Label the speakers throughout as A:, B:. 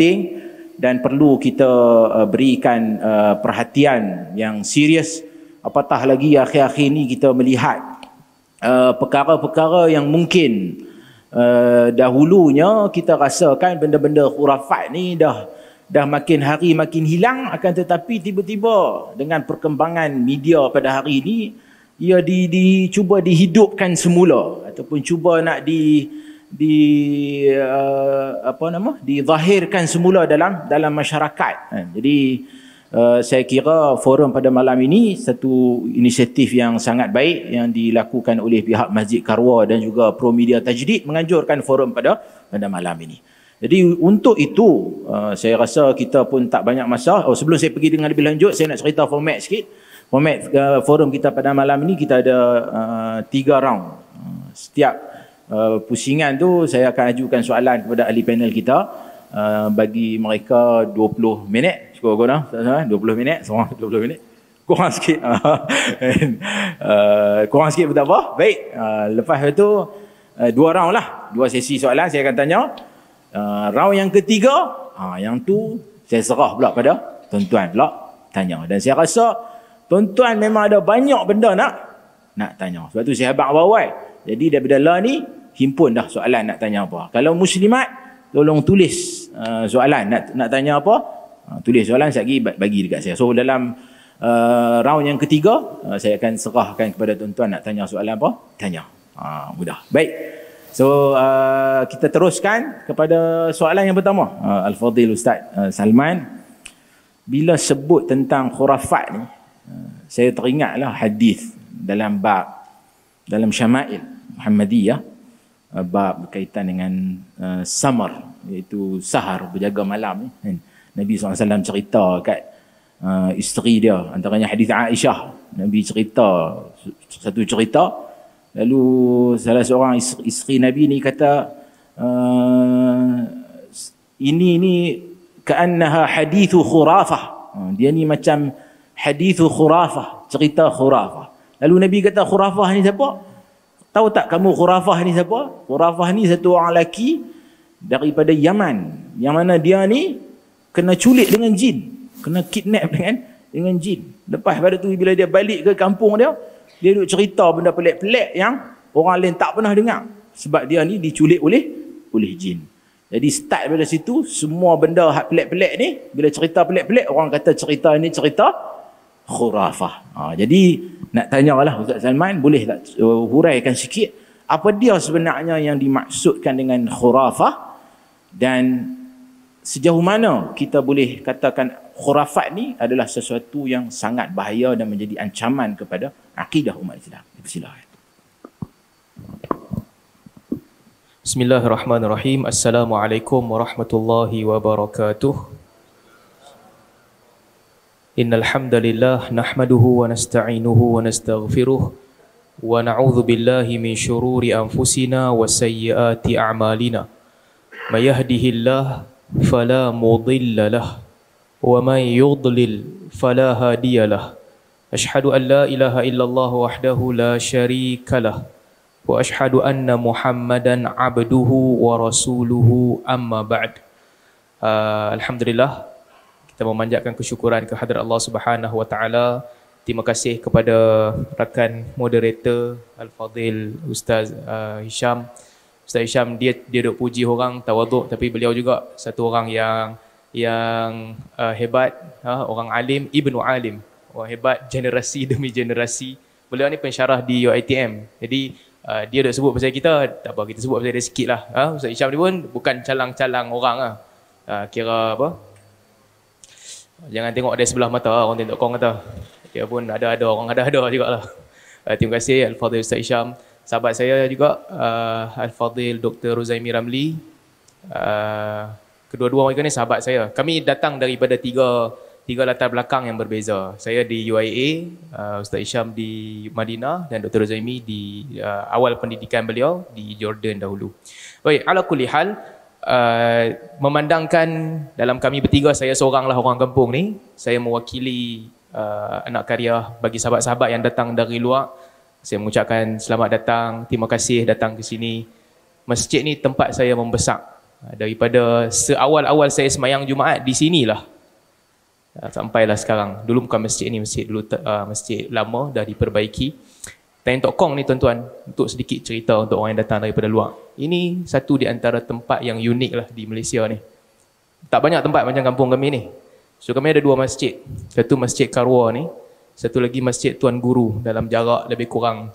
A: penting dan perlu kita uh, berikan uh, perhatian yang serius apatah lagi akhir-akhir ini kita melihat uh, perkara-perkara yang mungkin dahulunya kita rasakan benda-benda khurafat ni dah dah makin hari makin hilang akan tetapi tiba-tiba dengan perkembangan media pada hari ini ia di, di cuba dihidupkan semula ataupun cuba nak di di uh, apa nama dizahirkan semula dalam dalam masyarakat kan. jadi uh, saya kira forum pada malam ini satu inisiatif yang sangat baik yang dilakukan oleh pihak Masjid Karwa dan juga Pro Media Tajdid menganjurkan forum pada pada malam ini jadi untuk itu uh, saya rasa kita pun tak banyak masa oh sebelum saya pergi dengan lebih lanjut saya nak cerita format sikit format uh, forum kita pada malam ini kita ada uh, tiga round uh, setiap Eh, pusingan tu saya akan ajukan soalan kepada ahli panel kita uh, bagi mereka 20 minit cukup guna lah, eh? 20 minit semua 20 minit kurang sikit uh, kurang sikit betapa baik uh, lepas itu uh, dua round lah dua sesi soalan saya akan tanya uh, round yang ketiga uh, yang tu saya serah pula pada tuan-tuan pula tanya dan saya rasa tuan-tuan memang ada banyak benda nak nak tanya sebab tu saya habang awal-awal jadi daripada lah ni himpun dah soalan nak tanya apa. Kalau muslimat, tolong tulis uh, soalan nak nak tanya apa. Uh, tulis soalan, saya bagi dekat saya. So, dalam uh, round yang ketiga, uh, saya akan serahkan kepada tuan-tuan nak tanya soalan apa. Tanya. Uh, mudah. Baik. So, uh, kita teruskan kepada soalan yang pertama. Uh, Al-Fadhil Ustaz uh, Salman. Bila sebut tentang khurafat ni, uh, saya teringatlah hadis dalam bab dalam syama'il Muhammadiyah Uh, bab berkaitan dengan uh, samar iaitu sahar berjaga malam ni kan Nabi SAW cerita kat uh, isteri dia antaranya hadis Aisyah Nabi cerita satu cerita lalu salah seorang isteri, isteri Nabi ni kata uh, ini ni keannaha hadithu khurafah uh, dia ni macam hadithu khurafah cerita khurafah lalu Nabi kata khurafah ni siapa? Tahu tak kamu khurafah ni siapa? Khurafah ni satu orang lelaki daripada Yaman. Yang mana dia ni kena culik dengan jin. Kena kidnap dengan dengan jin. Lepas pada tu bila dia balik ke kampung dia, dia duk cerita benda pelik-pelik yang orang lain tak pernah dengar. Sebab dia ni diculik oleh oleh jin. Jadi start pada situ, semua benda hak pelik-pelik ni, bila cerita pelik-pelik, orang kata cerita ni cerita khurafah. Ha, jadi nak tanya tanyalah Ustaz Salman boleh tak uh, huraikan sikit apa dia sebenarnya yang dimaksudkan dengan khurafah dan sejauh mana kita boleh katakan khurafat ni adalah sesuatu yang sangat bahaya dan menjadi ancaman kepada akidah umat Islam. Silakan.
B: Bismillahirrahmanirrahim. Assalamualaikum warahmatullahi wabarakatuh. إن الحمد لله نحمده ونستعينه ونستغفره ونعوذ بالله من شرور أنفسنا وسيئات أعمالنا ما يهده الله فلا مضل له ومن يضلل فلا هادي له أشهد أن لا إله إلا الله وحده لا شريك له وأشهد أن محمدا عبده ورسوله أما بعد آه الحمد لله dan memanjatkan kesyukuran ke hadrat Allah Subhanahu Wa Taala. Terima kasih kepada rakan moderator al Fadil, Ustaz uh, Hisham. Ustaz Hisham dia dia dok puji orang tawaduk tapi beliau juga satu orang yang yang uh, hebat uh, orang alim ibnu alim orang hebat generasi demi generasi beliau ni pensyarah di UiTM jadi uh, dia dah sebut pasal kita tak apa kita sebut pasal dia lah. uh, Ustaz Hisham ni pun bukan calang-calang orang ah uh, kira apa Jangan tengok ada sebelah mata orang tengok kau kata. Dia pun ada-ada orang ada-ada jugalah. Uh, terima kasih Al-Fadhil Ustaz Isham. Sahabat saya juga uh, Al-Fadhil Dr. Ruzaimi Ramli. Uh, kedua-dua mereka ni sahabat saya. Kami datang daripada tiga tiga latar belakang yang berbeza. Saya di UIA, uh, Ustaz Isham di Madinah dan Dr. Ruzaimi di uh, awal pendidikan beliau di Jordan dahulu. Baik, ala kulli hal, uh, memandangkan dalam kami bertiga saya seoranglah orang kampung ni saya mewakili uh, anak karya bagi sahabat-sahabat yang datang dari luar saya mengucapkan selamat datang terima kasih datang ke sini masjid ni tempat saya membesar uh, daripada seawal-awal saya semayang Jumaat di sinilah uh, sampailah sekarang dulu bukan masjid ni masjid dulu uh, masjid lama dah diperbaiki Tanya Kong ni tuan-tuan untuk sedikit cerita untuk orang yang datang daripada luar ini satu di antara tempat yang unik lah di Malaysia ni. Tak banyak tempat macam kampung kami ni. So kami ada dua masjid. Satu masjid Karwa ni. Satu lagi masjid Tuan Guru dalam jarak lebih kurang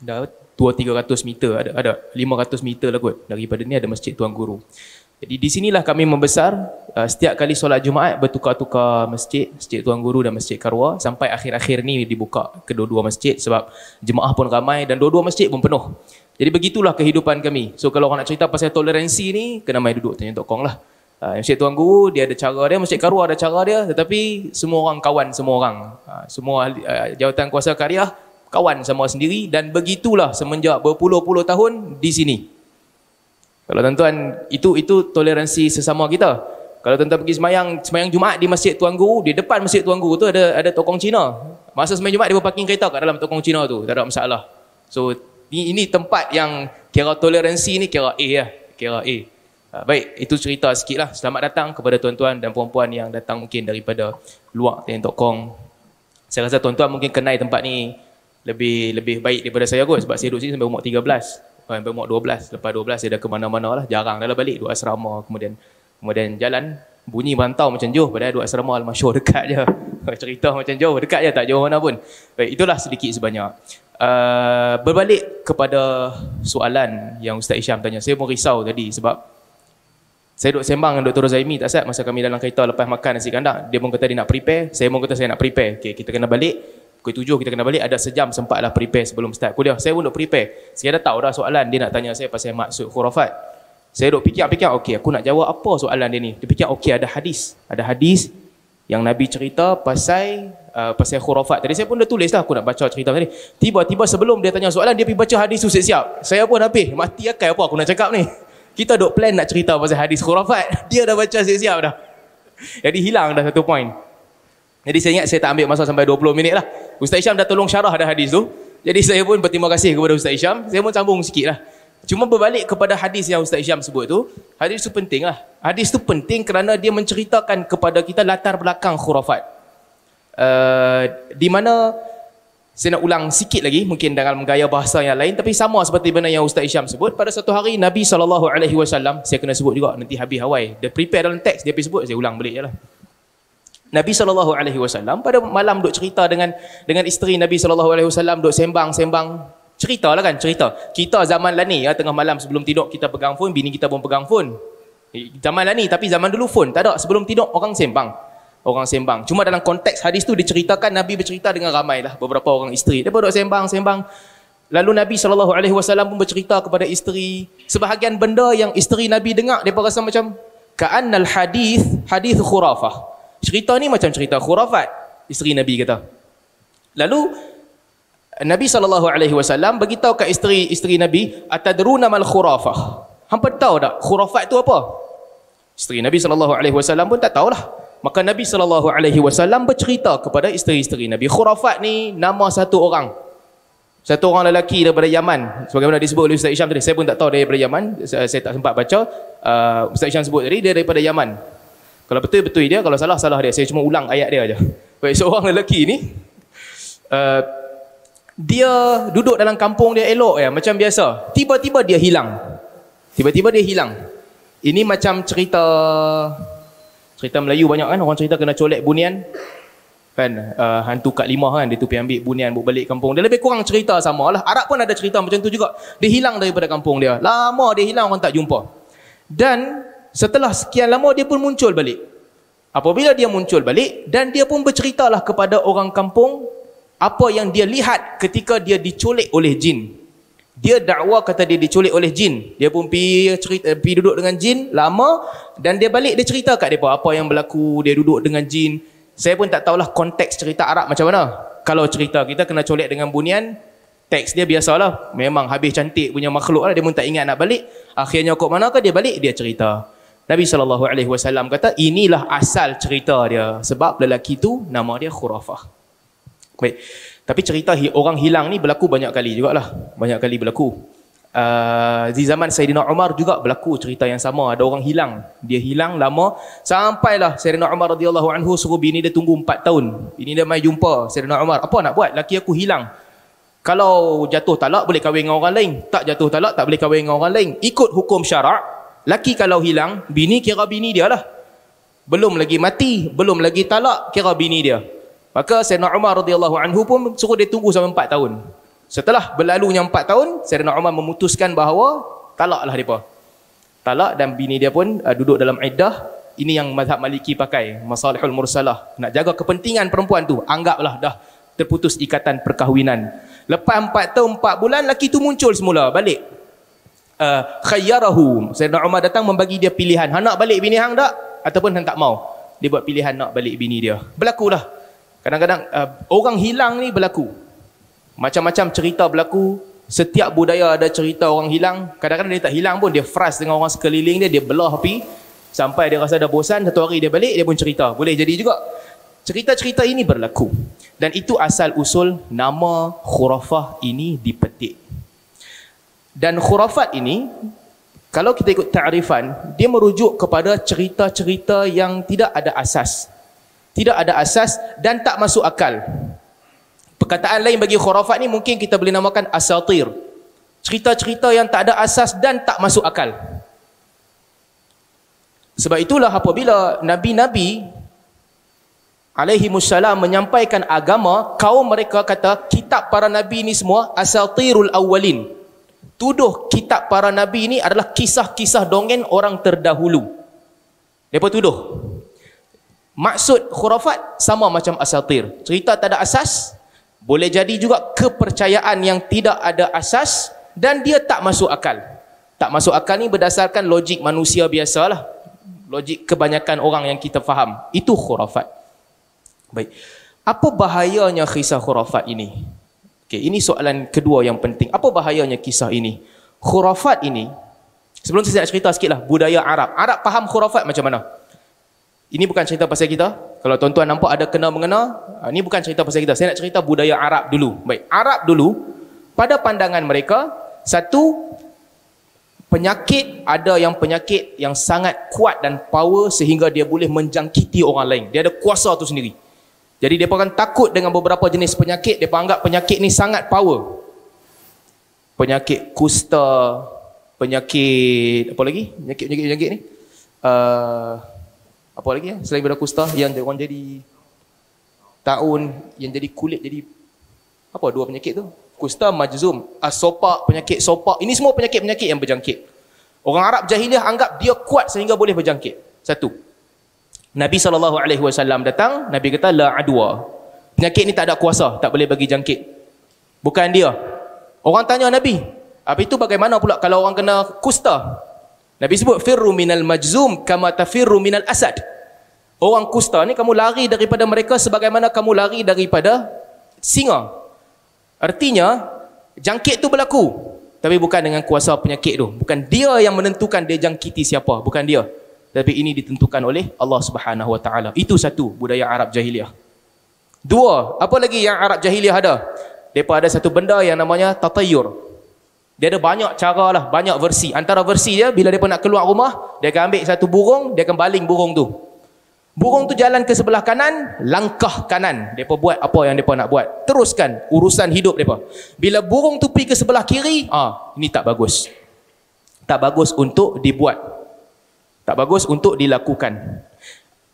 B: dah tiga ratus meter. Ada, ada 500 meter lah kot. Daripada ni ada masjid Tuan Guru. Jadi di sinilah kami membesar. Uh, setiap kali solat Jumaat bertukar-tukar masjid. Masjid Tuan Guru dan masjid Karwa. Sampai akhir-akhir ni dibuka kedua-dua masjid. Sebab jemaah pun ramai dan dua-dua masjid pun penuh. Jadi begitulah kehidupan kami. So kalau orang nak cerita pasal toleransi ni, kena main duduk tanya tokong lah. Uh, Encik Tuan Guru, dia ada cara dia. masjid Karu ada cara dia. Tetapi semua orang kawan semua orang. Uh, semua uh, jawatan kuasa karya kawan sama sendiri. Dan begitulah semenjak berpuluh-puluh tahun di sini. Kalau tuan-tuan, itu, itu toleransi sesama kita. Kalau tuan-tuan pergi semayang, semayang Jumaat di Masjid Tuan Guru, di depan Masjid Tuan Guru tu ada ada tokong Cina. Masa semayang Jumaat, dia berparking kereta kat dalam tokong Cina tu. Tak ada masalah. So, Ni, ini tempat yang kira toleransi ni kira A lah. Kira A. Ha, baik, itu cerita sikit lah. Selamat datang kepada tuan-tuan dan puan-puan yang datang mungkin daripada luar Tentokong. Saya rasa tuan-tuan mungkin kenai tempat ni lebih lebih baik daripada saya kot. Sebab saya duduk sini sampai umur 13. Eh, sampai umur 12. Lepas 12 saya dah ke mana-mana lah. Jarang dah lah balik. Dua asrama kemudian kemudian jalan. Bunyi bantau macam jauh. Padahal dua asrama al-masyur dekat je. cerita macam jauh. Dekat je tak jauh mana pun. Baik, itulah sedikit sebanyak. Uh, berbalik kepada soalan yang Ustaz Isyam tanya. Saya pun risau tadi sebab saya duduk sembang dengan Dr. Zaimi tak sihat masa kami dalam kereta lepas makan nasi kandang. Dia pun kata dia nak prepare. Saya pun kata saya nak prepare. Okay, kita kena balik. Pukul tujuh kita kena balik. Ada sejam sempatlah prepare sebelum start kuliah. Saya pun duduk prepare. Saya dah tahu dah soalan dia nak tanya saya pasal maksud khurafat. Saya duduk fikir-fikir. okay aku nak jawab apa soalan dia ni. Dia fikir, okey, ada hadis. Ada hadis yang Nabi cerita pasal uh, pasal khurafat tadi. Saya pun dah tulis lah aku nak baca cerita tadi. Tiba-tiba sebelum dia tanya soalan, dia pergi baca hadis tu siap-siap. Saya pun habis. Mati akal apa aku nak cakap ni. Kita dok plan nak cerita pasal hadis khurafat. Dia dah baca siap-siap dah. Jadi hilang dah satu point. Jadi saya ingat saya tak ambil masa sampai 20 minit lah. Ustaz Isham dah tolong syarah dah hadis tu. Jadi saya pun berterima kasih kepada Ustaz Isham. Saya pun sambung sikit lah. Cuma berbalik kepada hadis yang Ustaz Syam sebut tu, hadis tu penting lah. Hadis tu penting kerana dia menceritakan kepada kita latar belakang khurafat. Uh, di mana saya nak ulang sikit lagi mungkin dalam gaya bahasa yang lain tapi sama seperti benda yang Ustaz Isyam sebut pada satu hari Nabi saw. saya kena sebut juga nanti habis Hawaii dia prepare dalam teks dia habis sebut saya ulang balik lah. Nabi saw. pada malam duk cerita dengan dengan isteri Nabi saw. alaihi sembang-sembang Cerita lah kan, cerita. Kita zaman lah ni, ya, tengah malam sebelum tidur kita pegang phone, bini kita pun pegang phone. Eh, zaman lah ni, tapi zaman dulu phone. Tak ada, sebelum tidur orang sembang. Orang sembang. Cuma dalam konteks hadis tu diceritakan, Nabi bercerita dengan ramai lah. Beberapa orang isteri. Dia duduk sembang, sembang. Lalu Nabi SAW pun bercerita kepada isteri. Sebahagian benda yang isteri Nabi dengar, dia rasa macam, Ka'annal hadith, hadith khurafah. Cerita ni macam cerita khurafat. Isteri Nabi kata. Lalu, Nabi sallallahu alaihi wasallam beritahu kat isteri-isteri Nabi, "Atadruna mal khurafah?" Hampa tahu tak khurafat tu apa? Isteri Nabi sallallahu alaihi wasallam pun tak tahulah. Maka Nabi sallallahu alaihi wasallam bercerita kepada isteri-isteri Nabi, "Khurafat ni nama satu orang." Satu orang lelaki daripada Yaman. Sebagaimana disebut oleh Ustaz Isham tadi. Saya pun tak tahu dia daripada Yaman. Saya, saya tak sempat baca. Uh, Ustaz Isham sebut tadi, dia daripada Yaman. Kalau betul, betul dia. Kalau salah, salah dia. Saya cuma ulang ayat dia aja. Baik, seorang lelaki ni, uh, dia duduk dalam kampung dia elok ya macam biasa tiba-tiba dia hilang tiba-tiba dia hilang ini macam cerita cerita Melayu banyak kan orang cerita kena colek bunian kan uh, hantu kat lima kan dia tupi ambil bunian buat balik kampung dia lebih kurang cerita sama lah Arab pun ada cerita macam tu juga dia hilang daripada kampung dia lama dia hilang orang tak jumpa dan setelah sekian lama dia pun muncul balik apabila dia muncul balik dan dia pun berceritalah kepada orang kampung apa yang dia lihat ketika dia diculik oleh jin. Dia dakwa kata dia diculik oleh jin. Dia pun pergi, cerita, eh, pergi duduk dengan jin lama dan dia balik dia cerita kat dia apa yang berlaku, dia duduk dengan jin. Saya pun tak tahulah konteks cerita Arab macam mana. Kalau cerita kita kena colek dengan bunian, teks dia biasalah. Memang habis cantik punya makhluk lah. Dia pun tak ingat nak balik. Akhirnya kok manakah dia balik? Dia cerita. Nabi SAW kata inilah asal cerita dia. Sebab lelaki itu nama dia khurafah. Baik. Tapi cerita orang hilang ni berlaku banyak kali juga lah, Banyak kali berlaku. Uh, di zaman Sayyidina Umar juga berlaku cerita yang sama ada orang hilang dia hilang lama sampailah Sayyidina Umar radhiyallahu anhu suruh bini dia tunggu 4 tahun bini dia mai jumpa Sayyidina Umar apa nak buat laki aku hilang kalau jatuh talak boleh kahwin dengan orang lain tak jatuh talak tak boleh kahwin dengan orang lain ikut hukum syarak laki kalau hilang bini kira bini dia lah belum lagi mati belum lagi talak kira bini dia Maka Sayyidina Umar radhiyallahu anhu pun suruh dia tunggu sampai 4 tahun. Setelah berlalunya 4 tahun, Sayyidina Umar memutuskan bahawa talaklah dia. Talak dan bini dia pun uh, duduk dalam iddah. Ini yang mazhab Maliki pakai, masalihul mursalah. Nak jaga kepentingan perempuan tu, anggaplah dah terputus ikatan perkahwinan. Lepas 4 tahun 4 bulan laki tu muncul semula balik. Uh, khayyarahu. Sayyidina Umar datang membagi dia pilihan. Ha nak balik bini hang tak ataupun hang tak mau. Dia buat pilihan nak balik bini dia. Berlakulah Kadang-kadang uh, orang hilang ni berlaku. Macam-macam cerita berlaku. Setiap budaya ada cerita orang hilang. Kadang-kadang dia tak hilang pun dia fras dengan orang sekeliling dia, dia belah api sampai dia rasa dah bosan, satu hari dia balik dia pun cerita. Boleh jadi juga. Cerita-cerita ini berlaku. Dan itu asal usul nama khurafah ini dipetik. Dan khurafat ini kalau kita ikut ta'rifan, dia merujuk kepada cerita-cerita yang tidak ada asas, tidak ada asas dan tak masuk akal. Perkataan lain bagi khurafat ni mungkin kita boleh namakan asatir. Cerita-cerita yang tak ada asas dan tak masuk akal. Sebab itulah apabila nabi-nabi alaihi musallam menyampaikan agama, kaum mereka kata kitab para nabi ni semua asatirul awalin. Tuduh kitab para nabi ni adalah kisah-kisah dongeng orang terdahulu. Depa tuduh. Maksud khurafat sama macam asatir. Cerita tak ada asas, boleh jadi juga kepercayaan yang tidak ada asas dan dia tak masuk akal. Tak masuk akal ni berdasarkan logik manusia biasalah. Logik kebanyakan orang yang kita faham. Itu khurafat. Baik. Apa bahayanya kisah khurafat ini? Okay, ini soalan kedua yang penting. Apa bahayanya kisah ini? Khurafat ini, sebelum saya nak cerita sikit lah budaya Arab. Arab faham khurafat macam mana? Ini bukan cerita pasal kita. Kalau tuan-tuan nampak ada kena mengena, ha, ini bukan cerita pasal kita. Saya nak cerita budaya Arab dulu. Baik, Arab dulu pada pandangan mereka satu penyakit ada yang penyakit yang sangat kuat dan power sehingga dia boleh menjangkiti orang lain. Dia ada kuasa tu sendiri. Jadi depa akan takut dengan beberapa jenis penyakit, depa anggap penyakit ni sangat power. Penyakit kusta, penyakit apa lagi? Penyakit-penyakit ni. Uh, apa lagi ya? selain daripada kusta yang orang jadi tahun yang jadi kulit jadi apa dua penyakit tu kusta majzum asopak penyakit sopak ini semua penyakit-penyakit yang berjangkit orang Arab jahiliah anggap dia kuat sehingga boleh berjangkit satu Nabi saw datang Nabi kata la adwa penyakit ni tak ada kuasa tak boleh bagi jangkit bukan dia orang tanya Nabi apa itu bagaimana pula kalau orang kena kusta Nabi sebut firru minal majzum kama tafirru minal asad. Orang kusta ni kamu lari daripada mereka sebagaimana kamu lari daripada singa. Artinya jangkit tu berlaku tapi bukan dengan kuasa penyakit tu. Bukan dia yang menentukan dia jangkiti siapa, bukan dia. Tapi ini ditentukan oleh Allah Subhanahu Wa Taala. Itu satu budaya Arab jahiliyah. Dua, apa lagi yang Arab jahiliyah ada? Depa ada satu benda yang namanya tatayur. Dia ada banyak cara lah, banyak versi. Antara versi dia, bila dia nak keluar rumah, dia akan ambil satu burung, dia akan baling burung tu. Burung tu jalan ke sebelah kanan, langkah kanan. Mereka buat apa yang mereka nak buat. Teruskan urusan hidup dia mereka. Bila burung tu pergi ke sebelah kiri, ah, ini tak bagus. Tak bagus untuk dibuat. Tak bagus untuk dilakukan.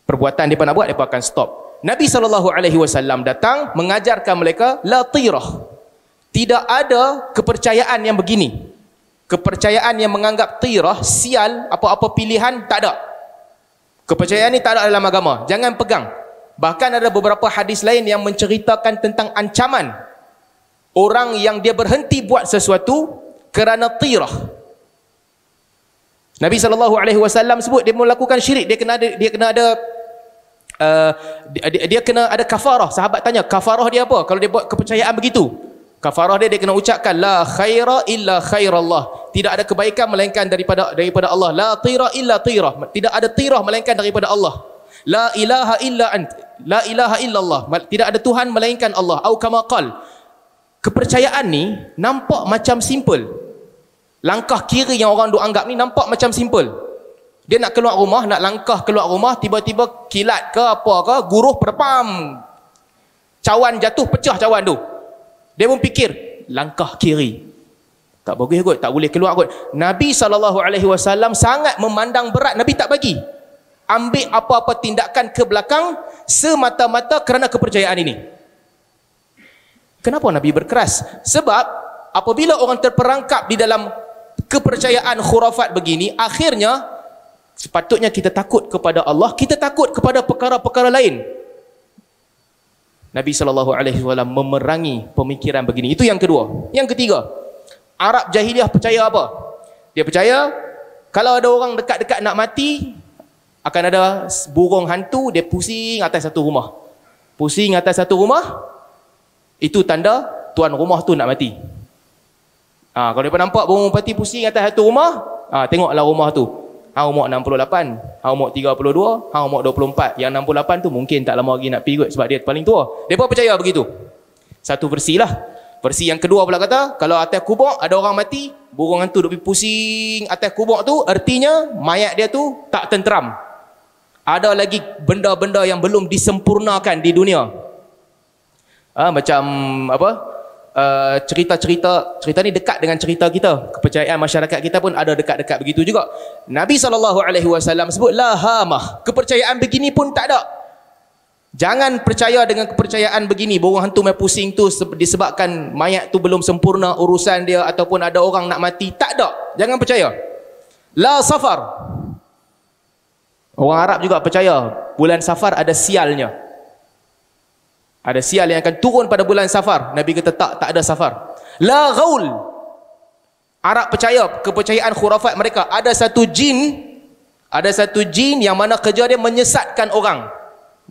B: Perbuatan mereka nak buat, mereka akan stop. Nabi SAW datang mengajarkan mereka, La tirah tidak ada kepercayaan yang begini kepercayaan yang menganggap tirah sial apa-apa pilihan tak ada kepercayaan ini tak ada dalam agama jangan pegang bahkan ada beberapa hadis lain yang menceritakan tentang ancaman orang yang dia berhenti buat sesuatu kerana tirah Nabi saw sebut dia melakukan syirik dia kena ada, dia kena ada uh, dia, dia kena ada kafarah sahabat tanya kafarah dia apa kalau dia buat kepercayaan begitu Kafarah dia dia kena ucapkan la khaira illa khairallah. Tidak ada kebaikan melainkan daripada daripada Allah. La tira illa tira. Tidak ada tirah melainkan daripada Allah. La ilaha illa ant. La ilaha illallah. Tidak ada tuhan melainkan Allah. Au kama qal. Kepercayaan ni nampak macam simple. Langkah kiri yang orang duk anggap ni nampak macam simple. Dia nak keluar rumah, nak langkah keluar rumah, tiba-tiba kilat ke apa ke, guruh perpam. Cawan jatuh, pecah cawan tu. Dia pun fikir langkah kiri. Tak boleh kot, tak boleh keluar kot. Nabi saw sangat memandang berat Nabi tak bagi. Ambil apa-apa tindakan ke belakang semata-mata kerana kepercayaan ini. Kenapa Nabi berkeras? Sebab apabila orang terperangkap di dalam kepercayaan khurafat begini, akhirnya sepatutnya kita takut kepada Allah, kita takut kepada perkara-perkara lain. Nabi sallallahu alaihi wasallam memerangi pemikiran begini. Itu yang kedua. Yang ketiga, Arab jahiliah percaya apa? Dia percaya kalau ada orang dekat-dekat nak mati akan ada burung hantu dia pusing atas satu rumah. Pusing atas satu rumah itu tanda tuan rumah tu nak mati. Ha, kalau depa nampak burung pati pusing atas satu rumah, ha, tengoklah rumah tu. Hang umur 68, hang umur 32, hang umur 24. Yang 68 tu mungkin tak lama lagi nak pergi kot sebab dia paling tua. Dia Depa percaya begitu. Satu versi lah. Versi yang kedua pula kata, kalau atas kubur ada orang mati, burung hantu duk pusing atas kubur tu, artinya mayat dia tu tak tenteram. Ada lagi benda-benda yang belum disempurnakan di dunia. Ha, macam apa? Uh, cerita-cerita uh, cerita ni dekat dengan cerita kita kepercayaan masyarakat kita pun ada dekat-dekat begitu juga Nabi sallallahu alaihi wasallam sebut la hamah kepercayaan begini pun tak ada jangan percaya dengan kepercayaan begini burung hantu main pusing tu disebabkan mayat tu belum sempurna urusan dia ataupun ada orang nak mati tak ada jangan percaya la safar orang Arab juga percaya bulan safar ada sialnya ada sial yang akan turun pada bulan safar. Nabi kata tak, tak ada safar. La ghaul. Arab percaya kepercayaan khurafat mereka. Ada satu jin. Ada satu jin yang mana kerja dia menyesatkan orang.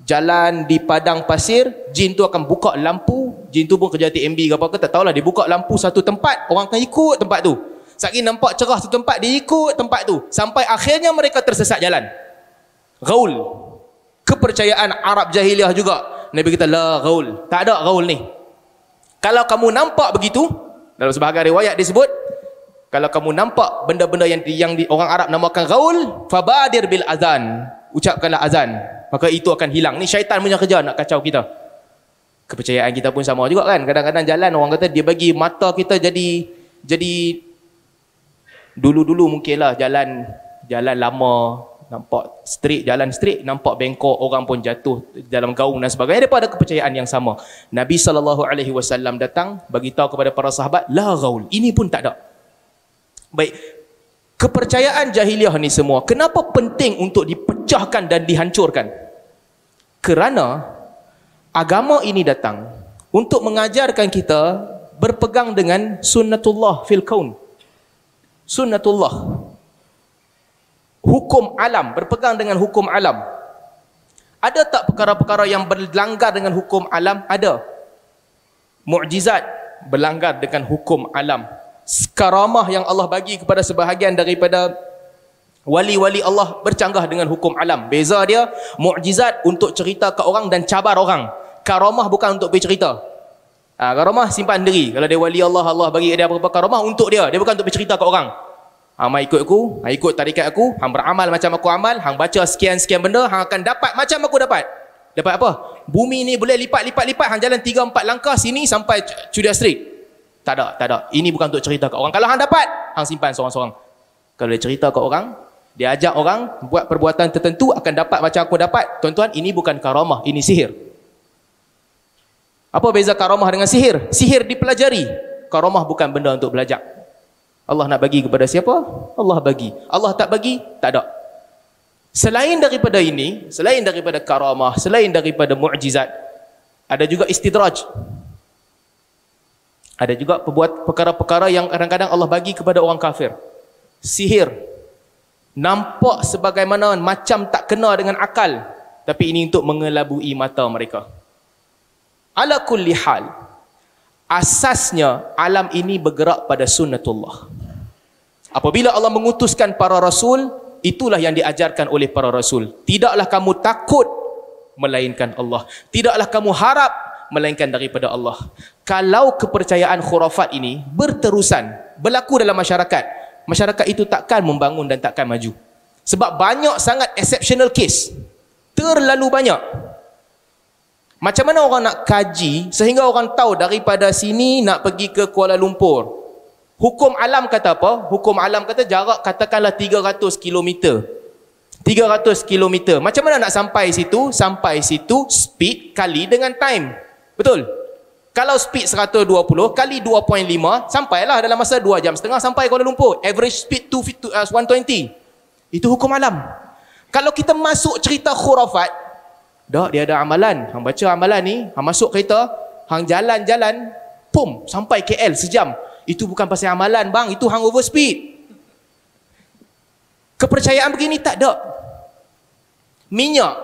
B: Jalan di padang pasir. Jin tu akan buka lampu. Jin tu pun kerja TMB ke apa ke. Tak tahulah. Dia buka lampu satu tempat. Orang akan ikut tempat tu. Sekali nampak cerah satu tempat. Dia ikut tempat tu. Sampai akhirnya mereka tersesat jalan. Ghaul. Ghaul kepercayaan Arab jahiliah juga. Nabi kita la gaul. Tak ada gaul ni. Kalau kamu nampak begitu, dalam sebahagian riwayat disebut, kalau kamu nampak benda-benda yang yang di, orang Arab namakan gaul, fabadir bil azan. Ucapkanlah azan. Maka itu akan hilang. Ni syaitan punya kerja nak kacau kita. Kepercayaan kita pun sama juga kan. Kadang-kadang jalan orang kata dia bagi mata kita jadi jadi dulu-dulu mungkinlah jalan jalan lama nampak straight jalan straight nampak bengkok orang pun jatuh dalam gaung dan sebagainya depa ada kepercayaan yang sama nabi sallallahu alaihi wasallam datang bagi tahu kepada para sahabat la gaul ini pun tak ada baik kepercayaan jahiliah ni semua kenapa penting untuk dipecahkan dan dihancurkan kerana agama ini datang untuk mengajarkan kita berpegang dengan sunnatullah fil kaun sunnatullah hukum alam, berpegang dengan hukum alam. Ada tak perkara-perkara yang berlanggar dengan hukum alam? Ada. Mukjizat berlanggar dengan hukum alam. Karamah yang Allah bagi kepada sebahagian daripada wali-wali Allah bercanggah dengan hukum alam. Beza dia, mukjizat untuk cerita ke orang dan cabar orang. Karamah bukan untuk bercerita. cerita. Ha, karamah simpan diri. Kalau dia wali Allah, Allah bagi dia apa-apa karamah untuk dia. Dia bukan untuk bercerita ke orang. Hang mai ikut aku, hang ikut tarikat aku, hang beramal macam aku amal, hang baca sekian-sekian benda, hang akan dapat macam aku dapat. Dapat apa? Bumi ni boleh lipat-lipat-lipat, hang jalan 3-4 langkah sini sampai Curia Street. Tak ada, tak ada. Ini bukan untuk cerita kat orang. Kalau hang dapat, hang simpan seorang-seorang. Kalau dia cerita kat orang, dia ajak orang buat perbuatan tertentu akan dapat macam aku dapat. Tuan-tuan, ini bukan karamah, ini sihir. Apa beza karamah dengan sihir? Sihir dipelajari. Karamah bukan benda untuk belajar. Allah nak bagi kepada siapa? Allah bagi. Allah tak bagi? Tak ada. Selain daripada ini, selain daripada karamah, selain daripada mujizat, ada juga istidraj. Ada juga perbuat perkara-perkara yang kadang-kadang Allah bagi kepada orang kafir. Sihir. Nampak sebagaimana macam tak kena dengan akal. Tapi ini untuk mengelabui mata mereka. Ala kulli hal asasnya alam ini bergerak pada sunnatullah. Apabila Allah mengutuskan para rasul, itulah yang diajarkan oleh para rasul. Tidaklah kamu takut melainkan Allah. Tidaklah kamu harap melainkan daripada Allah. Kalau kepercayaan khurafat ini berterusan berlaku dalam masyarakat, masyarakat itu takkan membangun dan takkan maju. Sebab banyak sangat exceptional case. Terlalu banyak. Macam mana orang nak kaji sehingga orang tahu daripada sini nak pergi ke Kuala Lumpur? Hukum alam kata apa? Hukum alam kata jarak katakanlah 300 km. 300 km. Macam mana nak sampai situ? Sampai situ speed kali dengan time. Betul? Kalau speed 120 kali 2.5 sampailah dalam masa 2 jam setengah sampai Kuala Lumpur. Average speed 2 120. Uh, Itu hukum alam. Kalau kita masuk cerita khurafat, Dak dia ada amalan. Hang baca amalan ni, hang masuk kereta, hang jalan-jalan, pum, sampai KL sejam. Itu bukan pasal amalan bang, itu hang over speed. Kepercayaan begini tak ada. Minyak,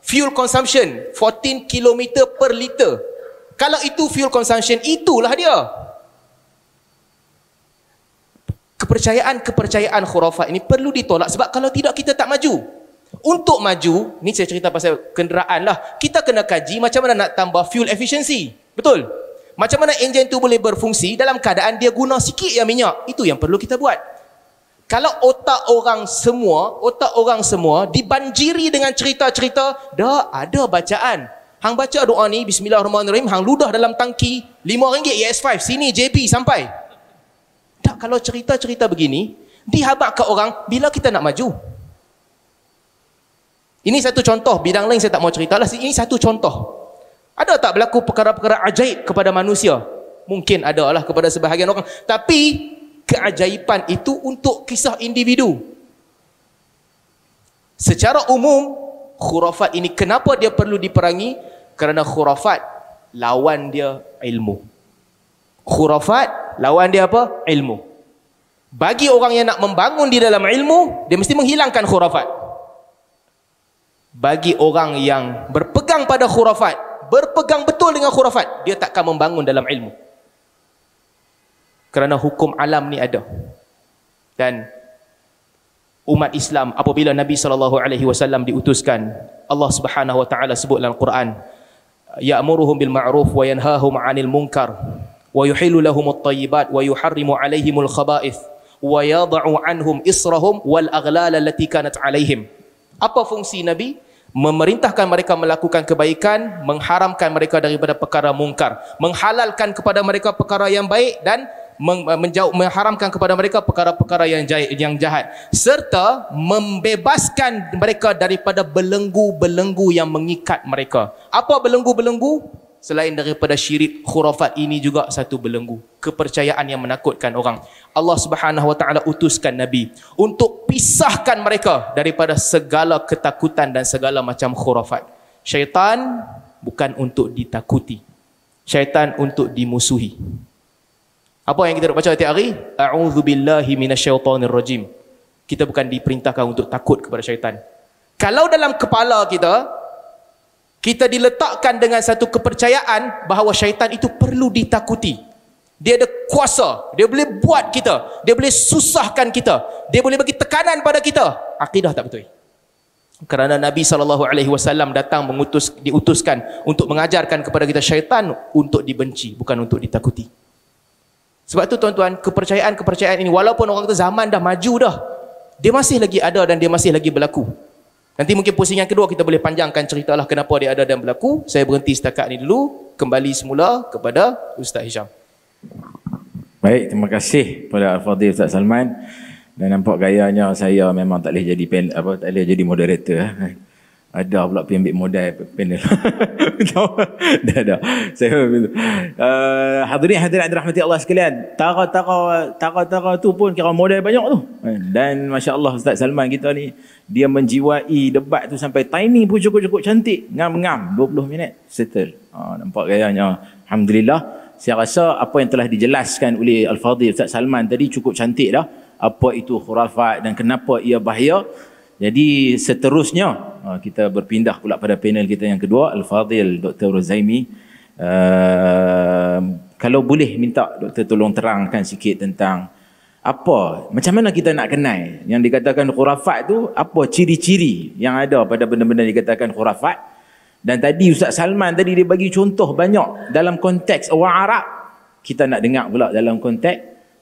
B: fuel consumption 14 km per liter. Kalau itu fuel consumption, itulah dia. Kepercayaan-kepercayaan khurafat ini perlu ditolak sebab kalau tidak kita tak maju untuk maju, ni saya cerita pasal kenderaan lah, kita kena kaji macam mana nak tambah fuel efficiency. Betul? Macam mana enjin tu boleh berfungsi dalam keadaan dia guna sikit yang minyak. Itu yang perlu kita buat. Kalau otak orang semua, otak orang semua dibanjiri dengan cerita-cerita, dah ada bacaan. Hang baca doa ni, Bismillahirrahmanirrahim, hang ludah dalam tangki, RM5, ES5, sini JB sampai. Tak, kalau cerita-cerita begini, dihabak ke orang, bila kita nak maju? Ini satu contoh, bidang lain saya tak mau ceritalah. Ini satu contoh. Ada tak berlaku perkara-perkara ajaib kepada manusia? Mungkin ada lah kepada sebahagian orang. Tapi keajaiban itu untuk kisah individu. Secara umum, khurafat ini kenapa dia perlu diperangi? Kerana khurafat lawan dia ilmu. Khurafat lawan dia apa? Ilmu. Bagi orang yang nak membangun di dalam ilmu, dia mesti menghilangkan khurafat bagi orang yang berpegang pada khurafat berpegang betul dengan khurafat dia takkan membangun dalam ilmu kerana hukum alam ni ada dan umat Islam apabila Nabi sallallahu alaihi wasallam diutuskan Allah Subhanahu wa taala sebut dalam Quran ya'muruhum bil ma'ruf wa yanhahum 'anil munkar wa yuhillu lahum at-tayyibat wa yuharrimu 'alaihim khabaith wa yadh'u 'anhum israhum wal aghlala allati kanat 'alaihim apa fungsi nabi memerintahkan mereka melakukan kebaikan, mengharamkan mereka daripada perkara mungkar, menghalalkan kepada mereka perkara yang baik dan eh, menjauh, mengharamkan kepada mereka perkara-perkara yang, jahit, yang jahat serta membebaskan mereka daripada belenggu-belenggu yang mengikat mereka apa belenggu-belenggu? Selain daripada syirik khurafat ini juga satu belenggu kepercayaan yang menakutkan orang. Allah Subhanahu wa taala utuskan nabi untuk pisahkan mereka daripada segala ketakutan dan segala macam khurafat. Syaitan bukan untuk ditakuti. Syaitan untuk dimusuhi. Apa yang kita nak baca tiap hari? A'udzubillahi minasyaitonirrajim. Kita bukan diperintahkan untuk takut kepada syaitan. Kalau dalam kepala kita kita diletakkan dengan satu kepercayaan bahawa syaitan itu perlu ditakuti. Dia ada kuasa, dia boleh buat kita, dia boleh susahkan kita, dia boleh bagi tekanan pada kita. Akidah tak betul. Kerana Nabi sallallahu alaihi wasallam datang mengutus diutuskan untuk mengajarkan kepada kita syaitan untuk dibenci bukan untuk ditakuti. Sebab tu tuan-tuan, kepercayaan-kepercayaan ini walaupun orang kata zaman dah maju dah, dia masih lagi ada dan dia masih lagi berlaku. Nanti mungkin pusing yang kedua kita boleh panjangkan cerita lah kenapa dia ada dan berlaku. Saya berhenti setakat ini dulu. Kembali semula kepada Ustaz Hisham.
A: Baik, terima kasih kepada Al-Fadhil Ustaz Salman. Dan nampak gayanya saya memang tak boleh jadi pen, apa tak boleh jadi moderator. Eh ada pula pergi ambil modal panel. Tahu. dah dah. Saya uh, hadirin hadirat dirahmati Allah sekalian. Tara-tara tara-tara tu pun kira modal banyak tu. Dan masya-Allah Ustaz Salman kita ni dia menjiwai debat tu sampai timing pun cukup-cukup cantik. Ngam-ngam 20 minit settle. Ha, uh, nampak gayanya. Alhamdulillah. Saya rasa apa yang telah dijelaskan oleh Al-Fadhil Ustaz Salman tadi cukup cantik dah. Apa itu khurafat dan kenapa ia bahaya. Jadi seterusnya uh, kita berpindah pula pada panel kita yang kedua Al-Fadil Dr. Razaimi. Uh, kalau boleh minta doktor tolong terangkan sikit tentang apa macam mana kita nak kenal yang dikatakan khurafat tu apa ciri-ciri yang ada pada benda-benda dikatakan khurafat dan tadi Ustaz Salman tadi dia bagi contoh banyak dalam konteks orang Arab kita nak dengar pula dalam konteks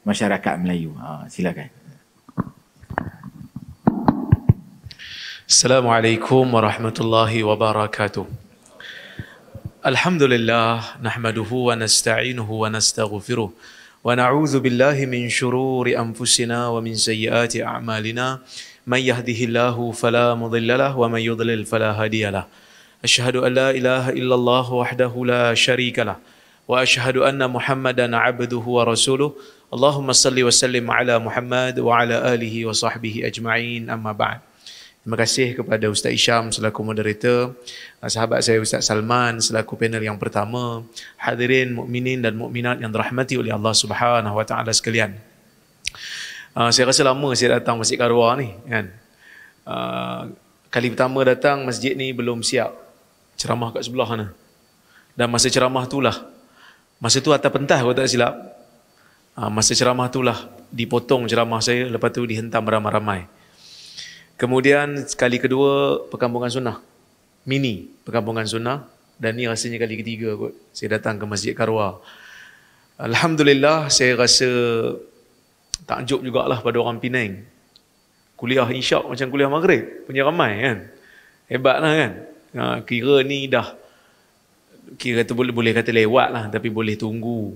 A: masyarakat Melayu. Ha, silakan.
C: السلام عليكم ورحمة الله وبركاته. الحمد لله نحمده ونستعينه ونستغفره ونعوذ بالله من شرور أنفسنا ومن سيئات أعمالنا من يهده الله فلا مضل له ومن يضلل فلا هادي له. أشهد أن لا إله إلا الله وحده لا شريك له وأشهد أن محمدا عبده ورسوله اللهم صل وسلم على محمد وعلى آله وصحبه أجمعين أما بعد Terima kasih kepada Ustaz Isham selaku moderator, uh, sahabat saya Ustaz Salman selaku panel yang pertama, hadirin mukminin dan mukminat yang dirahmati oleh Allah Subhanahu Wa Taala sekalian. Uh, saya rasa lama saya datang Masjid Karwa ni kan. Uh, kali pertama datang masjid ni belum siap. Ceramah kat sebelah sana. Dan masa ceramah itulah masa tu atas pentas kalau tak silap. Uh, masa ceramah itulah dipotong ceramah saya lepas tu dihentam ramai-ramai. Kemudian kali kedua perkampungan sunnah. Mini perkampungan sunnah. Dan ini rasanya kali ketiga kot. Saya datang ke Masjid Karwa. Alhamdulillah saya rasa takjub jugalah pada orang Penang. Kuliah insya' macam kuliah maghrib. Punya ramai kan. Hebatlah kan. Ha, kira ni dah kira tu boleh, boleh kata lewat lah tapi boleh tunggu.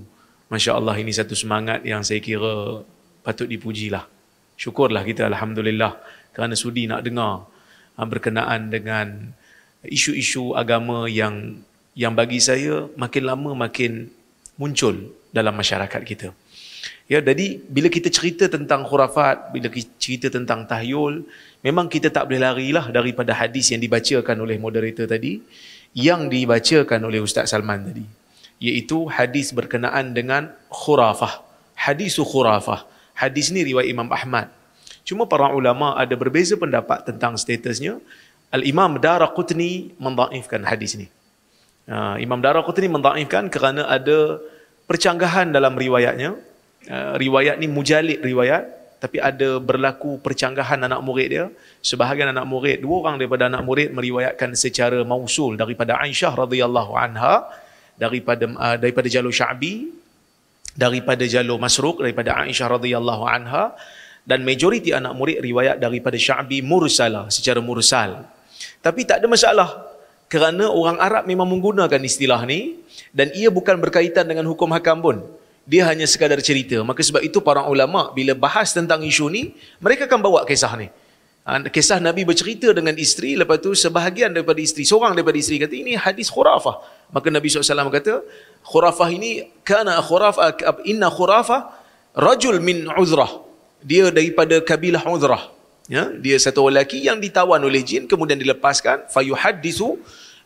C: Masya Allah ini satu semangat yang saya kira patut dipuji lah. Syukurlah kita Alhamdulillah kerana sudi nak dengar ah, berkenaan dengan isu-isu agama yang yang bagi saya makin lama makin muncul dalam masyarakat kita. Ya, jadi bila kita cerita tentang khurafat, bila kita cerita tentang tahyul, memang kita tak boleh larilah daripada hadis yang dibacakan oleh moderator tadi, yang dibacakan oleh Ustaz Salman tadi, iaitu hadis berkenaan dengan khurafah. Hadis khurafah. Hadis ni riwayat Imam Ahmad Cuma para ulama ada berbeza pendapat tentang statusnya. Al-Imam Dara Qutni mendaifkan hadis ini. Uh, Imam Dara Qutni mendaifkan kerana ada percanggahan dalam riwayatnya. Uh, riwayat ni mujalid riwayat tapi ada berlaku percanggahan anak murid dia sebahagian anak murid dua orang daripada anak murid meriwayatkan secara mausul daripada Aisyah radhiyallahu anha daripada uh, daripada jalur Sya'bi daripada jalur Masruq daripada Aisyah radhiyallahu anha dan majoriti anak murid riwayat daripada Syabi Mursala secara mursal. Tapi tak ada masalah kerana orang Arab memang menggunakan istilah ni dan ia bukan berkaitan dengan hukum hakam pun. Dia hanya sekadar cerita. Maka sebab itu para ulama bila bahas tentang isu ni, mereka akan bawa kisah ni. Ha, kisah Nabi bercerita dengan isteri, lepas tu sebahagian daripada isteri, seorang daripada isteri kata, ini hadis khurafah. Maka Nabi SAW kata, khurafah ini, kana khuraf, inna khurafah rajul min uzrah dia daripada kabilah Uzrah. Ya, dia satu lelaki yang ditawan oleh jin kemudian dilepaskan fayuhaddisu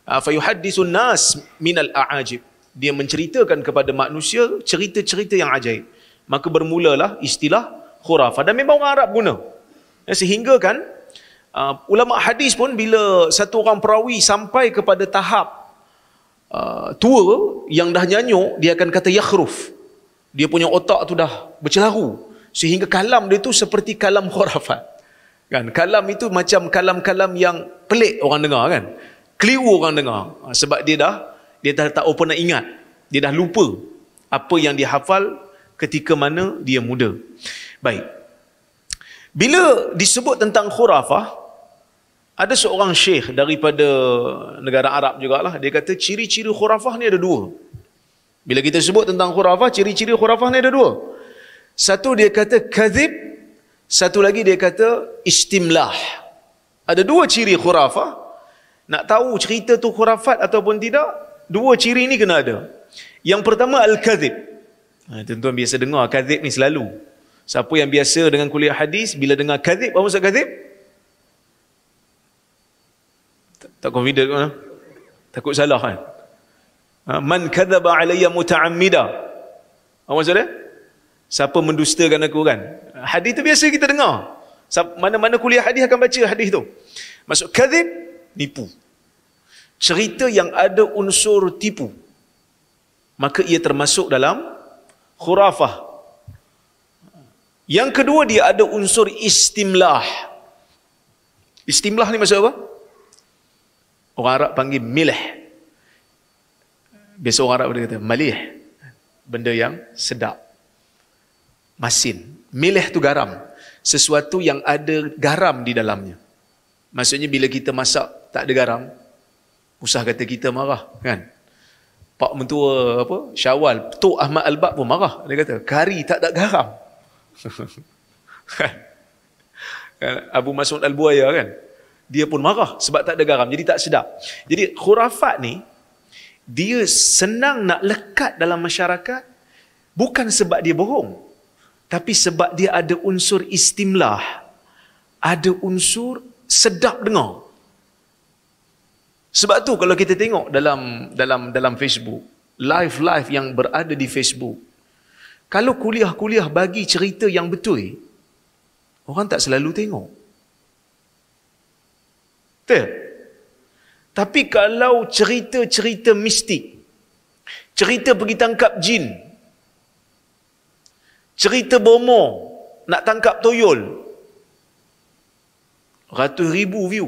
C: ah, fayuhaddisu nas minal aajib. Dia menceritakan kepada manusia cerita-cerita yang ajaib. Maka bermulalah istilah khurafah dan memang orang Arab guna. Ya, sehingga kan uh, ulama hadis pun bila satu orang perawi sampai kepada tahap uh, tua yang dah nyanyuk dia akan kata yakhruf. Dia punya otak tu dah bercelaru sehingga kalam dia tu seperti kalam khurafat. Kan? Kalam itu macam kalam-kalam yang pelik orang dengar kan. Keliru orang dengar ha, sebab dia dah dia dah tak open nak ingat. Dia dah lupa apa yang dia hafal ketika mana dia muda. Baik. Bila disebut tentang khurafah, ada seorang syekh daripada negara Arab juga lah. Dia kata ciri-ciri khurafah ni ada dua. Bila kita sebut tentang khurafah, ciri-ciri khurafah ni ada dua. Satu dia kata kadzib, satu lagi dia kata istimlah. Ada dua ciri khurafah. Nak tahu cerita tu khurafat ataupun tidak? Dua ciri ni kena ada. Yang pertama al-kadzib. Ha, tuan-tuan biasa dengar kadzib ni selalu. Siapa yang biasa dengan kuliah hadis bila dengar kadzib apa maksud kadzib? Tak confident kan? Takut salah kan? Ha, man kadzaba alayya muta'amida, Apa maksud dia? Siapa mendustakan aku kan? Hadis tu biasa kita dengar. Mana-mana kuliah hadis akan baca hadis tu. masuk kadzib, nipu. Cerita yang ada unsur tipu. Maka ia termasuk dalam khurafah. Yang kedua dia ada unsur istimlah. Istimlah ni maksud apa? Orang Arab panggil milih. Biasa orang Arab dia kata malih. Benda yang sedap masin. milih tu garam. Sesuatu yang ada garam di dalamnya. Maksudnya bila kita masak tak ada garam, usah kata kita marah kan. Pak mentua apa? Syawal, Tok Ahmad Albab pun marah. Dia kata, "Kari tak ada garam." Kan? kan? Abu Mas'ud Al-Buaya kan. Dia pun marah sebab tak ada garam. Jadi tak sedap. Jadi khurafat ni dia senang nak lekat dalam masyarakat bukan sebab dia bohong. Tapi sebab dia ada unsur istimlah, ada unsur sedap dengar. Sebab tu kalau kita tengok dalam dalam dalam Facebook, live-live yang berada di Facebook. Kalau kuliah-kuliah bagi cerita yang betul, orang tak selalu tengok. Betul? Tapi kalau cerita-cerita mistik, cerita pergi tangkap jin, cerita bomo nak tangkap toyol ratus ribu view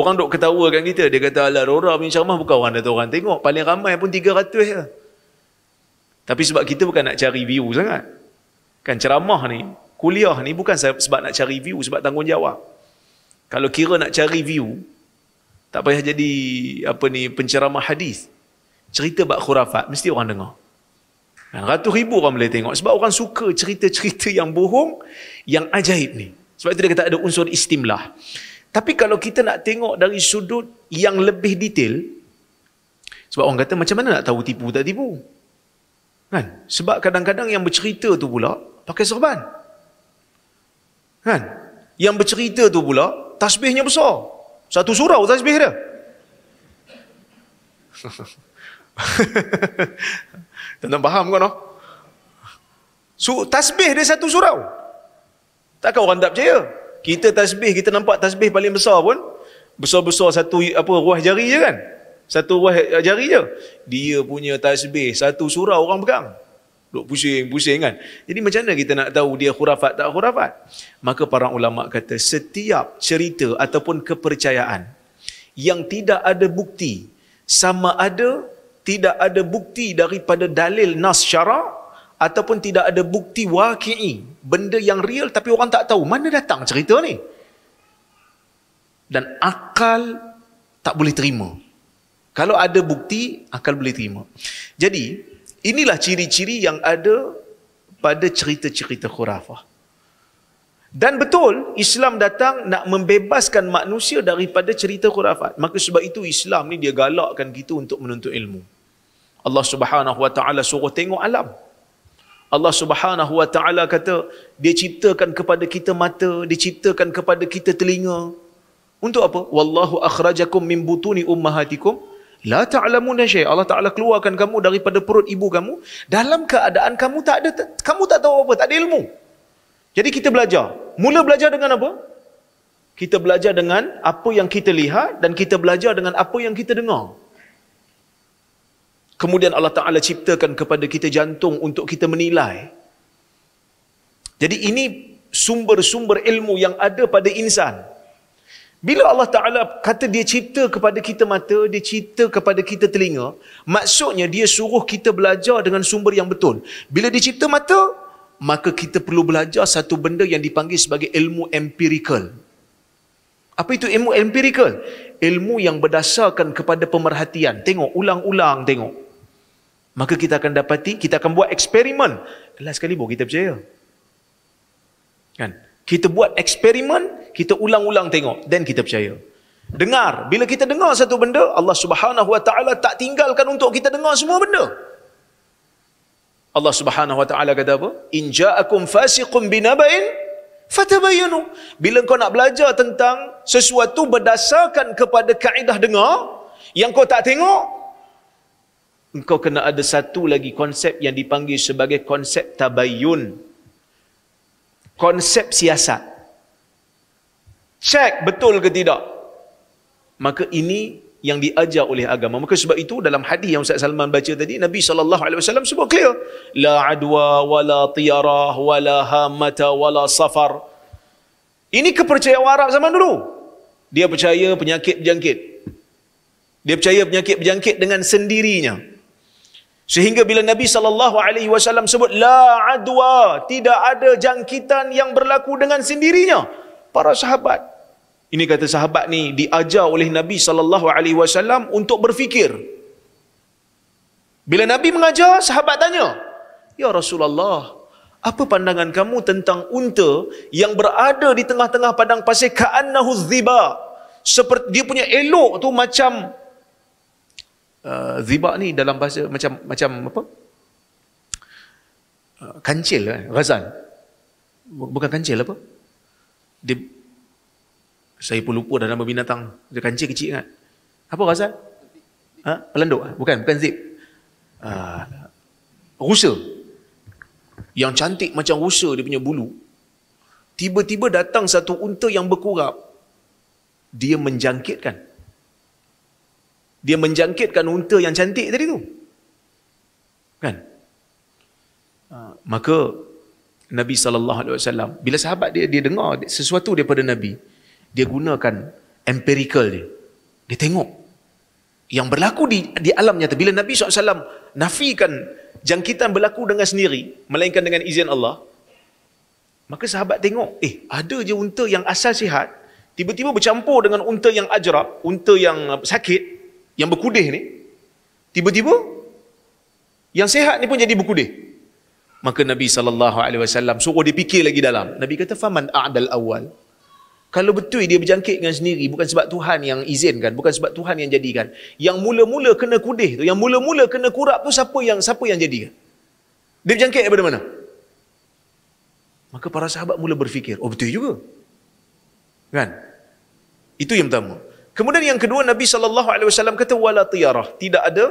C: orang duk ketawakan kita dia kata ala rora bin syarmah bukan orang datang orang tengok paling ramai pun tiga 300 ya. tapi sebab kita bukan nak cari view sangat kan ceramah ni kuliah ni bukan sebab nak cari view sebab tanggungjawab kalau kira nak cari view tak payah jadi apa ni penceramah hadis cerita bab khurafat mesti orang dengar Ratus ribu orang boleh tengok. Sebab orang suka cerita-cerita yang bohong, yang ajaib ni. Sebab itu dia kata ada unsur istimlah. Tapi kalau kita nak tengok dari sudut yang lebih detail, sebab orang kata macam mana nak tahu tipu tak tipu? Kan? Sebab kadang-kadang yang bercerita tu pula pakai serban. Kan? Yang bercerita tu pula tasbihnya besar. Satu surau tasbih dia. Tentang tuan faham kan? No? So, tasbih dia satu surau. Takkan orang tak percaya? Kita tasbih, kita nampak tasbih paling besar pun, besar-besar satu apa ruas jari je kan? Satu ruas eh, jari je. Dia punya tasbih, satu surau orang pegang. Duk pusing-pusing kan? Jadi macam mana kita nak tahu dia khurafat tak khurafat? Maka para ulama kata, setiap cerita ataupun kepercayaan yang tidak ada bukti sama ada tidak ada bukti daripada dalil nas syarak ataupun tidak ada bukti waki'i benda yang real tapi orang tak tahu mana datang cerita ni dan akal tak boleh terima kalau ada bukti akal boleh terima jadi inilah ciri-ciri yang ada pada cerita-cerita khurafah dan betul Islam datang nak membebaskan manusia daripada cerita khurafat maka sebab itu Islam ni dia galakkan kita untuk menuntut ilmu Allah Subhanahu Wa Taala suruh tengok alam. Allah Subhanahu Wa Taala kata dia ciptakan kepada kita mata, dia ciptakan kepada kita telinga. Untuk apa? Wallahu akhrajakum min butuni ummahatikum la ta'lamun ta syai. Allah Taala keluarkan kamu daripada perut ibu kamu dalam keadaan kamu tak ada kamu tak tahu apa, tak ada ilmu. Jadi kita belajar. Mula belajar dengan apa? Kita belajar dengan apa yang kita lihat dan kita belajar dengan apa yang kita dengar. Kemudian Allah Ta'ala ciptakan kepada kita jantung untuk kita menilai. Jadi ini sumber-sumber ilmu yang ada pada insan. Bila Allah Ta'ala kata dia cipta kepada kita mata, dia cipta kepada kita telinga, maksudnya dia suruh kita belajar dengan sumber yang betul. Bila dia cipta mata, maka kita perlu belajar satu benda yang dipanggil sebagai ilmu empirical. Apa itu ilmu empirical? Ilmu yang berdasarkan kepada pemerhatian. Tengok, ulang-ulang tengok. Maka kita akan dapati, kita akan buat eksperimen. Kelas kali baru kita percaya. Kan? Kita buat eksperimen, kita ulang-ulang tengok. Then kita percaya. Dengar. Bila kita dengar satu benda, Allah subhanahu wa ta'ala tak tinggalkan untuk kita dengar semua benda. Allah subhanahu wa ta'ala kata apa? In ja'akum fasiqum binaba'in fatabayanu. Bila kau nak belajar tentang sesuatu berdasarkan kepada kaedah dengar, yang kau tak tengok, engkau kena ada satu lagi konsep yang dipanggil sebagai konsep tabayyun. Konsep siasat. Cek betul ke tidak. Maka ini yang diajar oleh agama. Maka sebab itu dalam hadis yang Ustaz Salman baca tadi, Nabi Alaihi Wasallam sebut clear. La adwa, wa la tiarah, wa la hamata, wa safar. Ini kepercayaan Arab zaman dulu. Dia percaya penyakit berjangkit. Dia percaya penyakit berjangkit dengan sendirinya. Sehingga bila Nabi saw sebut la adwa, tidak ada jangkitan yang berlaku dengan sendirinya. Para sahabat. Ini kata sahabat ni diajar oleh Nabi saw untuk berfikir. Bila Nabi mengajar, sahabat tanya, "Ya Rasulullah, apa pandangan kamu tentang unta yang berada di tengah-tengah padang pasir ka'annahu dhiba?" Seperti dia punya elok tu macam uh, zibak ni dalam bahasa macam macam apa? Uh, kancil kan, eh, razan. Bukan kancil apa? Dia saya pun lupa dalam nama binatang. Dia kancil kecil kan. Apa razan? Ha? Pelanduk? Eh? Bukan, bukan zip. Uh, rusa. Yang cantik macam rusa dia punya bulu. Tiba-tiba datang satu unta yang berkurap. Dia menjangkitkan dia menjangkitkan unta yang cantik tadi tu. Kan? Ah, maka Nabi SAW, bila sahabat dia, dia dengar sesuatu daripada Nabi, dia gunakan empirical dia. Dia tengok. Yang berlaku di, di alam nyata. Bila Nabi SAW nafikan jangkitan berlaku dengan sendiri, melainkan dengan izin Allah, maka sahabat tengok, eh ada je unta yang asal sihat, tiba-tiba bercampur dengan unta yang ajrab, unta yang sakit, yang berkudih ni tiba-tiba yang sehat ni pun jadi berkudih maka Nabi sallallahu alaihi wasallam suruh dia fikir lagi dalam Nabi kata faman a'dal awal kalau betul dia berjangkit dengan sendiri bukan sebab Tuhan yang izinkan bukan sebab Tuhan yang jadikan yang mula-mula kena kudih tu yang mula-mula kena kurap tu siapa yang siapa yang jadikan dia berjangkit daripada mana maka para sahabat mula berfikir oh betul juga kan itu yang pertama Kemudian yang kedua Nabi saw kata wala tiyarah, tidak ada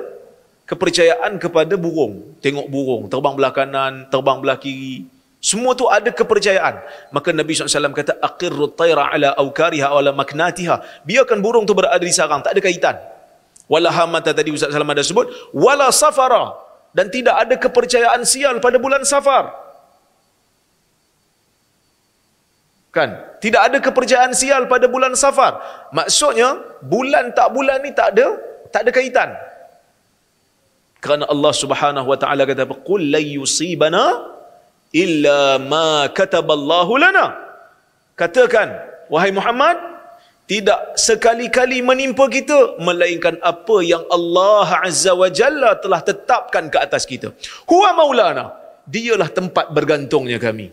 C: kepercayaan kepada burung. Tengok burung terbang belah kanan, terbang belah kiri. Semua tu ada kepercayaan. Maka Nabi SAW kata, Aqirru tayra ala awkariha ala maknatiha. Biarkan burung tu berada di sarang. Tak ada kaitan. Wala hamata tadi Ustaz SAW ada sebut. Wala safara. Dan tidak ada kepercayaan sial pada bulan safar. Kan? Tidak ada kepercayaan sial pada bulan Safar. Maksudnya bulan tak bulan ni tak ada tak ada kaitan. Kerana Allah Subhanahu wa taala kata qul la yusibana illa ma kataballahu lana. Katakan wahai Muhammad tidak sekali-kali menimpa kita melainkan apa yang Allah Azza wa Jalla telah tetapkan ke atas kita. Huwa maulana. Dialah tempat bergantungnya kami.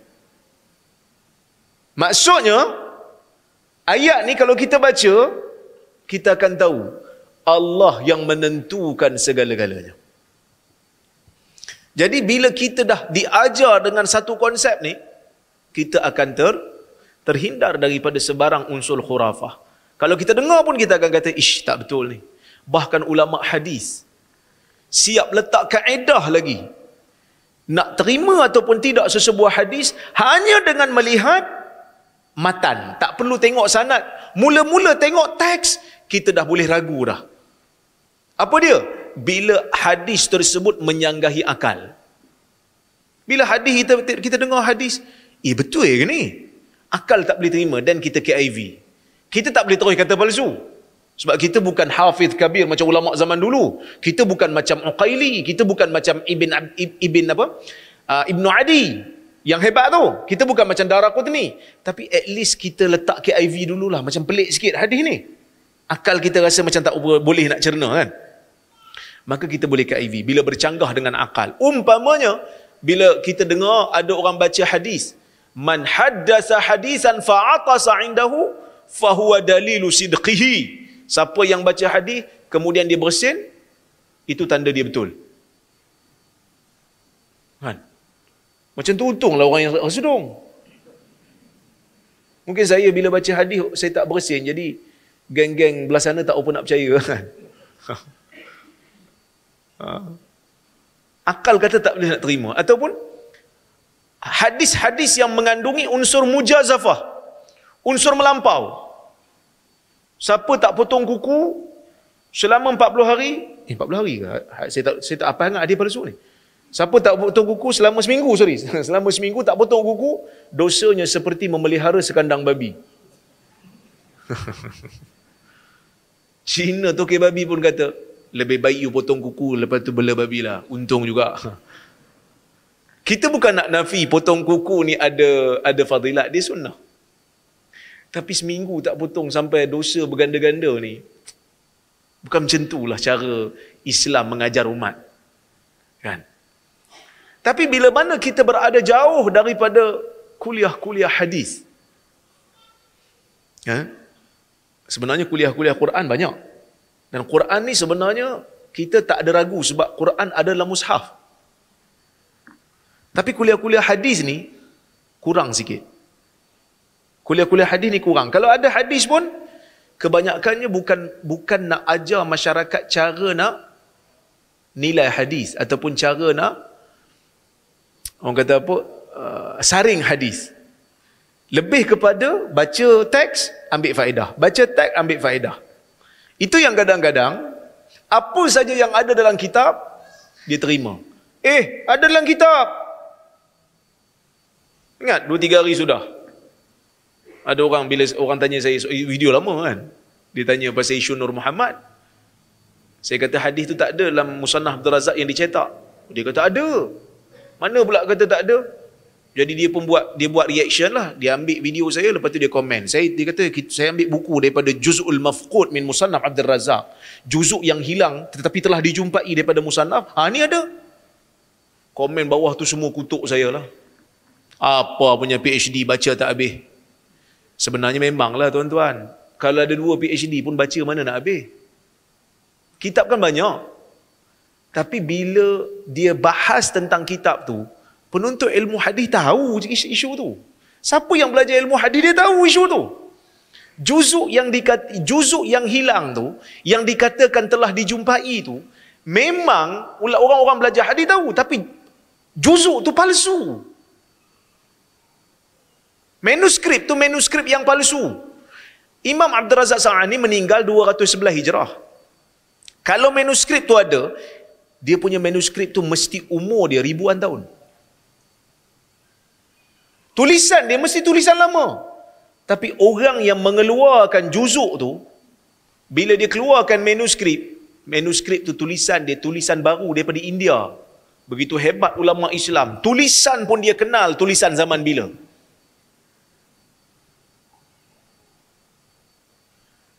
C: Maksudnya ayat ni kalau kita baca kita akan tahu Allah yang menentukan segala-galanya. Jadi bila kita dah diajar dengan satu konsep ni kita akan ter terhindar daripada sebarang unsur khurafah. Kalau kita dengar pun kita akan kata ish tak betul ni. Bahkan ulama hadis siap letak kaedah lagi nak terima ataupun tidak sesebuah hadis hanya dengan melihat matan. Tak perlu tengok sanat. Mula-mula tengok teks, kita dah boleh ragu dah. Apa dia? Bila hadis tersebut menyanggahi akal. Bila hadis kita, kita dengar hadis, eh betul ke ni? Akal tak boleh terima dan kita KIV. Kita tak boleh terus kata palsu. Sebab kita bukan hafiz kabir macam ulama zaman dulu. Kita bukan macam Uqaili. Kita bukan macam Ibn, Ibn, apa? Uh, Ibn Adi yang hebat tu. Kita bukan macam darah kuat ni. Tapi at least kita letak KIV dululah. Macam pelik sikit hadis ni. Akal kita rasa macam tak boleh nak cerna kan. Maka kita boleh KIV. Bila bercanggah dengan akal. Umpamanya, bila kita dengar ada orang baca hadis. Man haddasa hadisan fa'atasa indahu fahuwa dalilu sidqihi. Siapa yang baca hadis, kemudian dia bersin, itu tanda dia betul. Kan? Ha. Macam tu untung lah orang yang sedung. Mungkin saya bila baca hadis saya tak bersin jadi geng-geng belah sana tak apa nak percaya kan. Akal kata tak boleh nak terima ataupun hadis-hadis yang mengandungi unsur mujazafah. Unsur melampau. Siapa tak potong kuku selama 40 hari? Eh 40 hari ke? Ha, saya tak saya tak apa ingat hadis palsu ni. Siapa tak potong kuku selama seminggu, sorry. Selama seminggu tak potong kuku, dosanya seperti memelihara sekandang babi. Cina ke babi pun kata, lebih baik you potong kuku, lepas tu bela babi lah. Untung juga. Kita bukan nak nafi potong kuku ni ada ada fadilat, dia sunnah. Tapi seminggu tak potong sampai dosa berganda-ganda ni, bukan macam itulah cara Islam mengajar umat. Kan? Tapi bila mana kita berada jauh daripada kuliah-kuliah hadis. Ha? Sebenarnya kuliah-kuliah Quran banyak. Dan Quran ni sebenarnya kita tak ada ragu sebab Quran ada dalam mushaf. Tapi kuliah-kuliah hadis ni kurang sikit. Kuliah-kuliah hadis ni kurang. Kalau ada hadis pun kebanyakannya bukan bukan nak ajar masyarakat cara nak nilai hadis ataupun cara nak orang kata apa uh, saring hadis lebih kepada baca teks ambil faedah baca teks ambil faedah itu yang kadang-kadang apa saja yang ada dalam kitab dia terima eh ada dalam kitab ingat 2 3 hari sudah ada orang bila orang tanya saya eh, video lama kan dia tanya pasal isu Nur Muhammad saya kata hadis tu tak ada dalam musnad Abdul Razak yang dicetak dia kata ada mana pula kata tak ada? Jadi dia pun buat, dia buat reaction lah. Dia ambil video saya, lepas tu dia komen. Saya, dia kata, saya ambil buku daripada Juz'ul Mafqud min Musannaf Abdul Razak. Juzuk yang hilang tetapi telah dijumpai daripada Musannaf. Ha, ni ada. Komen bawah tu semua kutuk saya lah. Apa punya PhD baca tak habis. Sebenarnya memang lah tuan-tuan. Kalau ada dua PhD pun baca mana nak habis. Kitab kan banyak. Tapi bila dia bahas tentang kitab tu, penuntut ilmu hadis tahu isu tu. Siapa yang belajar ilmu hadis dia tahu isu tu. Juzuk yang dikat, juzuk yang hilang tu, yang dikatakan telah dijumpai tu, memang orang-orang belajar hadis tahu tapi juzuk tu palsu. Manuskrip tu manuskrip yang palsu. Imam Abdul Razak Sa'ani meninggal 211 Hijrah. Kalau manuskrip tu ada, dia punya manuskrip tu mesti umur dia ribuan tahun. Tulisan dia mesti tulisan lama. Tapi orang yang mengeluarkan juzuk tu, bila dia keluarkan manuskrip, manuskrip tu tulisan dia, tulisan baru daripada India. Begitu hebat ulama Islam. Tulisan pun dia kenal tulisan zaman bila. Bila?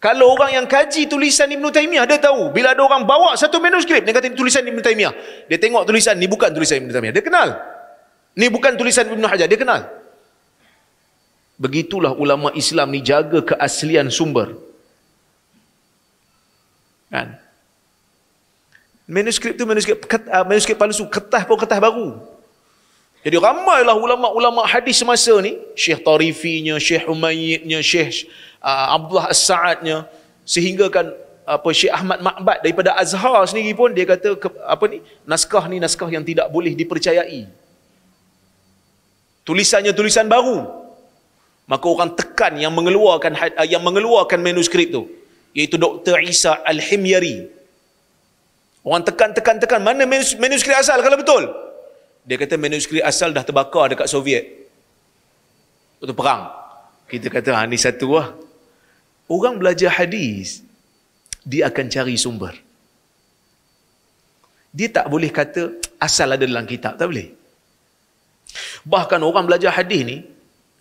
C: Kalau orang yang kaji tulisan Ibn Taymiyah, dia tahu. Bila ada orang bawa satu manuskrip, dia kata ini tulisan Ibn Taymiyah. Dia tengok tulisan ni bukan tulisan Ibn Taymiyah. Dia kenal. Ni bukan tulisan Ibn Hajar. Dia kenal. Begitulah ulama Islam ni jaga keaslian sumber. Kan? Manuskrip tu manuskrip, ah, manuskrip palsu. Kertas pun kertas baru. Jadi ramailah ulama-ulama hadis semasa ni, Syekh Tarifinya, Syekh Umayyidnya, Syekh uh, Abdullah As-Sa'adnya, sehingga kan apa Syekh Ahmad Ma'bad daripada Azhar sendiri pun dia kata apa ni naskah ni naskah yang tidak boleh dipercayai. Tulisannya tulisan baru. Maka orang tekan yang mengeluarkan uh, yang mengeluarkan manuskrip tu iaitu Dr. Isa Al-Himyari. Orang tekan tekan tekan mana manuskrip asal kalau betul? Dia kata manuskrip asal dah terbakar dekat Soviet. Waktu perang. Kita kata, ha, ni satu lah. Orang belajar hadis, dia akan cari sumber. Dia tak boleh kata asal ada dalam kitab, tak boleh. Bahkan orang belajar hadis ni,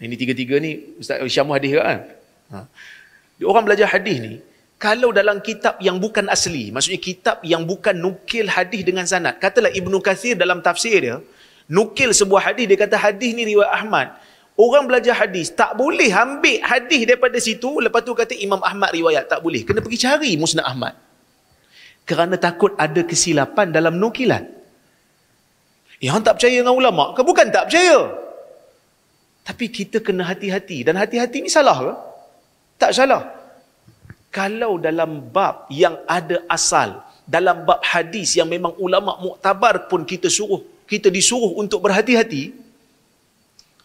C: ini tiga-tiga ni, Ustaz Syamu hadis kan? Ha. Orang belajar hadis ni, kalau dalam kitab yang bukan asli, maksudnya kitab yang bukan nukil hadis dengan sanad. Katalah Ibnu Kathir dalam tafsir dia, nukil sebuah hadis dia kata hadis ni riwayat Ahmad. Orang belajar hadis tak boleh ambil hadis daripada situ lepas tu kata Imam Ahmad riwayat tak boleh. Kena pergi cari Musnad Ahmad. Kerana takut ada kesilapan dalam nukilan. Ya, tak percaya dengan ulama ke? Bukan tak percaya. Tapi kita kena hati-hati. Dan hati-hati ni salah ke? Tak salah kalau dalam bab yang ada asal dalam bab hadis yang memang ulama muktabar pun kita suruh kita disuruh untuk berhati-hati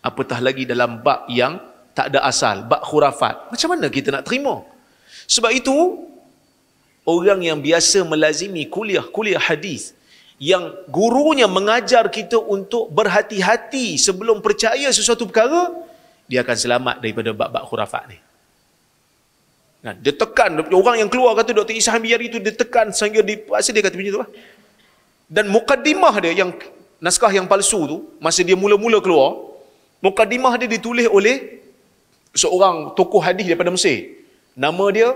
C: apatah lagi dalam bab yang tak ada asal bab khurafat macam mana kita nak terima sebab itu orang yang biasa melazimi kuliah-kuliah hadis yang gurunya mengajar kita untuk berhati-hati sebelum percaya sesuatu perkara dia akan selamat daripada bab-bab khurafat ni Nah, dia tekan orang yang keluar kata Dr. Isa Hamiyar itu dia tekan sehingga di pasal dia kata macam tu lah. Dan mukadimah dia yang naskah yang palsu tu masa dia mula-mula keluar, mukadimah dia ditulis oleh seorang tokoh hadis daripada Mesir. Nama dia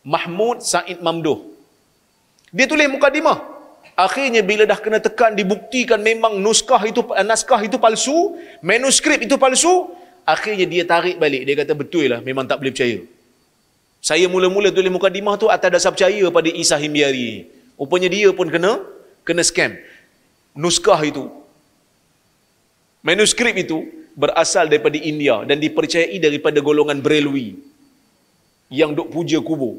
C: Mahmud Said Mamduh. Dia tulis mukadimah. Akhirnya bila dah kena tekan dibuktikan memang naskah itu naskah itu palsu, manuskrip itu palsu, akhirnya dia tarik balik. Dia kata betul lah memang tak boleh percaya saya mula-mula tulis dimah tu atas dasar percaya pada Isa Himyari. Rupanya dia pun kena kena scam. Nuskah itu. Manuskrip itu berasal daripada India dan dipercayai daripada golongan Brelwi yang dok puja kubur.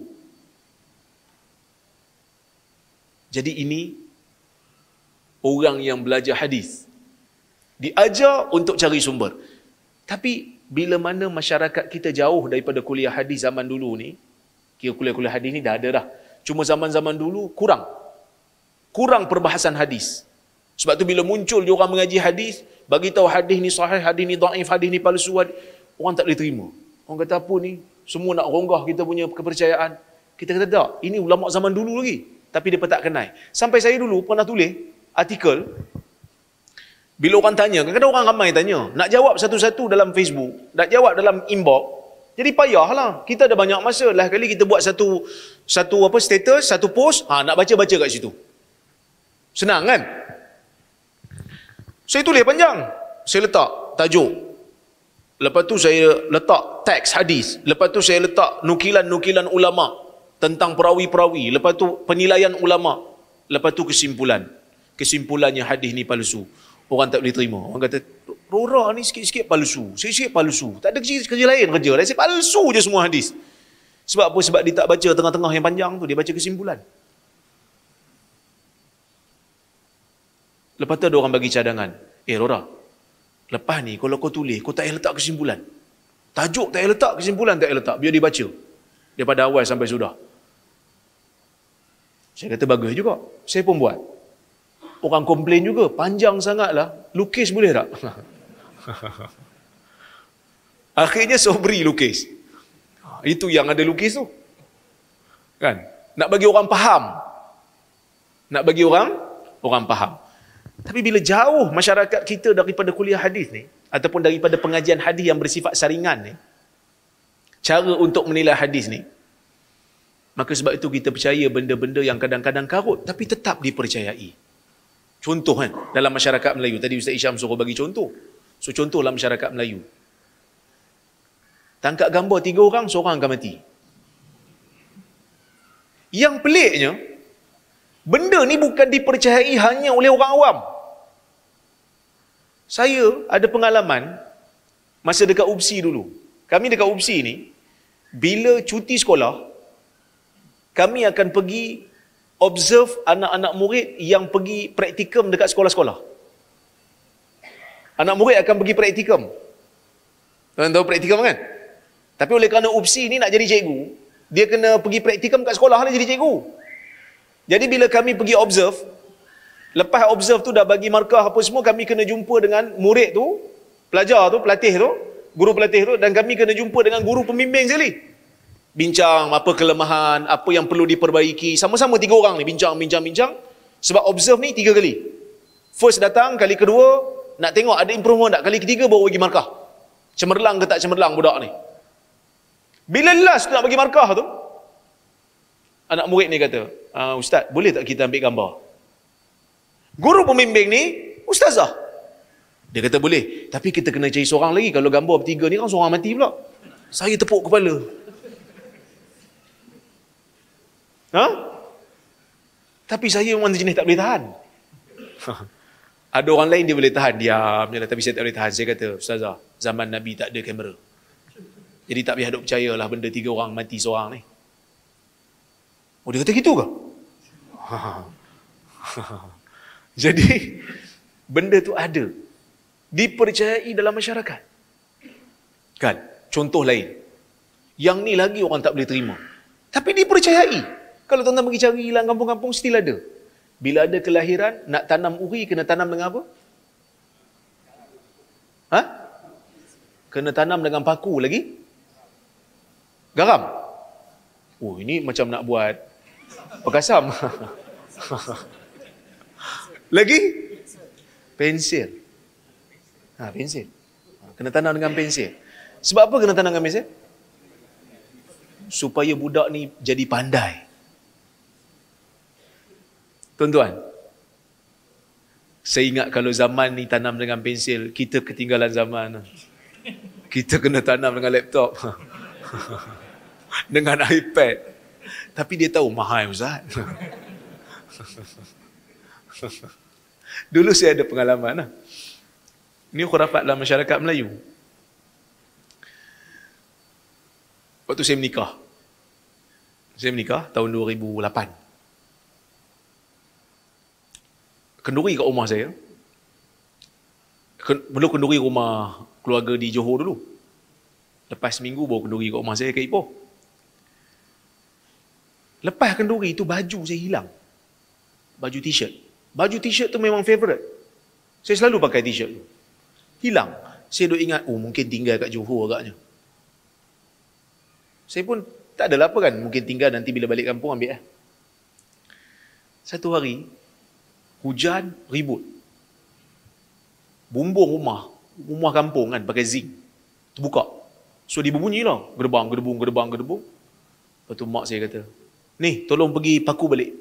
C: Jadi ini orang yang belajar hadis diajar untuk cari sumber. Tapi bila mana masyarakat kita jauh daripada kuliah hadis zaman dulu ni, kira kuliah-kuliah hadis ni dah ada dah. Cuma zaman-zaman dulu kurang. Kurang perbahasan hadis. Sebab tu bila muncul dia orang mengaji hadis, bagi tahu hadis ni sahih, hadis ni dhaif, hadis ni palsu, hadis, orang tak boleh terima. Orang kata apa ni? Semua nak ronggah kita punya kepercayaan. Kita kata tak, ini ulama zaman dulu lagi. Tapi dia tak kenai. Sampai saya dulu pernah tulis artikel, bila orang tanya, kadang-kadang orang ramai tanya. Nak jawab satu-satu dalam Facebook, nak jawab dalam inbox, jadi payahlah. Kita ada banyak masa. Lah kali kita buat satu satu apa status, satu post, ha nak baca-baca kat situ. Senang kan? Saya tulis panjang. Saya letak tajuk. Lepas tu saya letak teks hadis. Lepas tu saya letak nukilan-nukilan ulama tentang perawi-perawi. Lepas tu penilaian ulama. Lepas tu kesimpulan. Kesimpulannya hadis ni palsu orang tak boleh terima. Orang kata, Rora ni sikit-sikit palsu. Sikit-sikit palsu. Tak ada kerja, kerja lain kerja. Lain palsu je semua hadis. Sebab apa? Sebab dia tak baca tengah-tengah yang panjang tu. Dia baca kesimpulan. Lepas tu ada orang bagi cadangan. Eh Rora, lepas ni kalau kau tulis, kau tak payah letak kesimpulan. Tajuk tak payah letak, kesimpulan tak payah letak. Biar dia baca. Daripada awal sampai sudah. Saya kata bagus juga. Saya pun buat orang komplain juga panjang sangatlah lukis boleh tak akhirnya sobri lukis ha, itu yang ada lukis tu kan nak bagi orang faham nak bagi orang orang faham tapi bila jauh masyarakat kita daripada kuliah hadis ni ataupun daripada pengajian hadis yang bersifat saringan ni cara untuk menilai hadis ni maka sebab itu kita percaya benda-benda yang kadang-kadang karut tapi tetap dipercayai contoh kan dalam masyarakat Melayu. Tadi Ustaz Isham suruh bagi contoh. So contoh dalam masyarakat Melayu. Tangkap gambar tiga orang, seorang akan mati. Yang peliknya, benda ni bukan dipercayai hanya oleh orang awam. Saya ada pengalaman masa dekat UPSI dulu. Kami dekat UPSI ni, bila cuti sekolah, kami akan pergi observe anak-anak murid yang pergi praktikum dekat sekolah-sekolah. Anak murid akan pergi praktikum. Tuan tahu praktikum kan? Tapi oleh kerana upsi ni nak jadi cikgu, dia kena pergi praktikum kat sekolah lah jadi cikgu. Jadi bila kami pergi observe, lepas observe tu dah bagi markah apa semua, kami kena jumpa dengan murid tu, pelajar tu, pelatih tu, guru pelatih tu, dan kami kena jumpa dengan guru pembimbing sekali bincang apa kelemahan, apa yang perlu diperbaiki. Sama-sama tiga orang ni bincang, bincang, bincang. Sebab observe ni tiga kali. First datang, kali kedua, nak tengok ada improvement tak. Kali ketiga bawa bagi markah. Cemerlang ke tak cemerlang budak ni. Bila last tu nak bagi markah tu, anak murid ni kata, ah, Ustaz, boleh tak kita ambil gambar? Guru pembimbing ni, Ustazah. Dia kata boleh. Tapi kita kena cari seorang lagi. Kalau gambar bertiga ni kan seorang mati pula. Saya tepuk kepala. Ha? Tapi saya memang jenis tak boleh tahan. ada orang lain dia boleh tahan, diam je lah. Tapi saya tak boleh tahan. Saya kata, Ustazah, zaman Nabi tak ada kamera. Jadi tak payah duk percayalah benda tiga orang mati seorang ni. Oh dia kata gitu ke? Jadi benda tu ada. Dipercayai dalam masyarakat. Kan? Contoh lain. Yang ni lagi orang tak boleh terima. Tapi dipercayai. Kalau tuan-tuan pergi cari hilang kampung-kampung, still ada. Bila ada kelahiran, nak tanam uri, kena tanam dengan apa? Ha? Kena tanam dengan paku lagi? Garam? Oh, ini macam nak buat pekasam. lagi? Pensil. Ha, pensil. Ha, kena tanam dengan pensil. Sebab apa kena tanam dengan pensil? Supaya budak ni jadi pandai. Tuan-tuan, saya ingat kalau zaman ni tanam dengan pensil, kita ketinggalan zaman. Kita kena tanam dengan laptop. dengan iPad. Tapi dia tahu mahal Ustaz. Dulu saya ada pengalaman. Lah. Ini khurafat dalam masyarakat Melayu. Waktu saya menikah. Saya menikah tahun 2008. kenduri kat rumah saya. Belum kenduri rumah keluarga di Johor dulu. Lepas seminggu baru kenduri kat rumah saya ke Ipoh. Lepas kenduri itu baju saya hilang. Baju t-shirt. Baju t-shirt tu memang favorite. Saya selalu pakai t-shirt tu. Hilang. Saya duk ingat, oh mungkin tinggal kat Johor agaknya. Saya pun tak ada apa kan. Mungkin tinggal nanti bila balik kampung ambil. Eh. Satu hari, Hujan, ribut. Bumbung rumah, rumah kampung kan pakai zinc. Terbuka. So dia berbunyi lah. Gedebang, gedebung, gedebang, gedebung. Lepas tu mak saya kata, ni tolong pergi paku balik.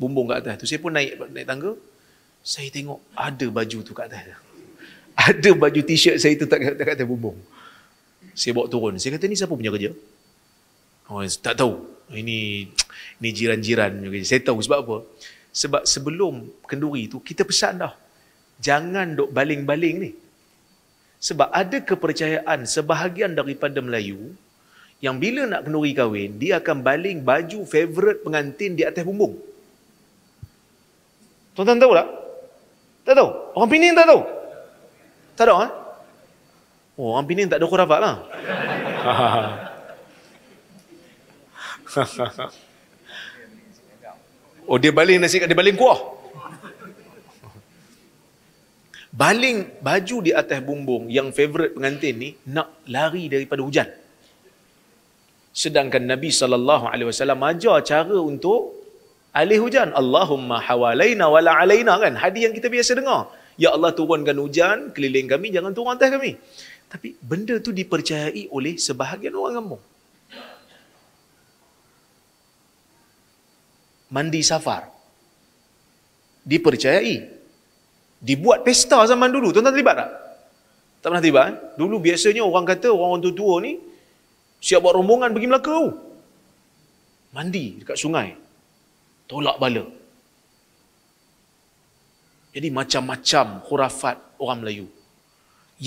C: Bumbung kat atas. Tu saya pun naik naik tangga. Saya tengok ada baju tu kat atas. Ada baju t-shirt saya tu tak kat atas bumbung. Saya bawa turun. Saya kata ni siapa punya kerja? Oh, tak tahu. Ini ini jiran-jiran. Saya tahu sebab apa? Sebab sebelum kenduri itu, kita pesan dah. Jangan dok baling-baling ni. Sebab ada kepercayaan sebahagian daripada Melayu yang bila nak kenduri kahwin, dia akan baling baju favorite pengantin di atas bumbung. Tuan-tuan tahu tak? Tak tahu? Orang Pinin tak tahu? Tak tahu? Ha? Eh? Oh, orang Pinin tak ada kurafat lah. Oh dia baling nasi dia baling kuah. Baling baju di atas bumbung yang favorite pengantin ni nak lari daripada hujan. Sedangkan Nabi sallallahu alaihi wasallam ajar cara untuk alih hujan. Allahumma hawalaina la alaina kan hadis yang kita biasa dengar. Ya Allah turunkan hujan keliling kami jangan turun atas kami. Tapi benda tu dipercayai oleh sebahagian orang kampung. mandi safar. Dipercayai. Dibuat pesta zaman dulu. Tuan-tuan terlibat tak? Tak pernah terlibat. Eh? Dulu biasanya orang kata orang tua-tua ni siap buat rombongan pergi Melaka. Mandi dekat sungai. Tolak bala. Jadi macam-macam khurafat orang Melayu.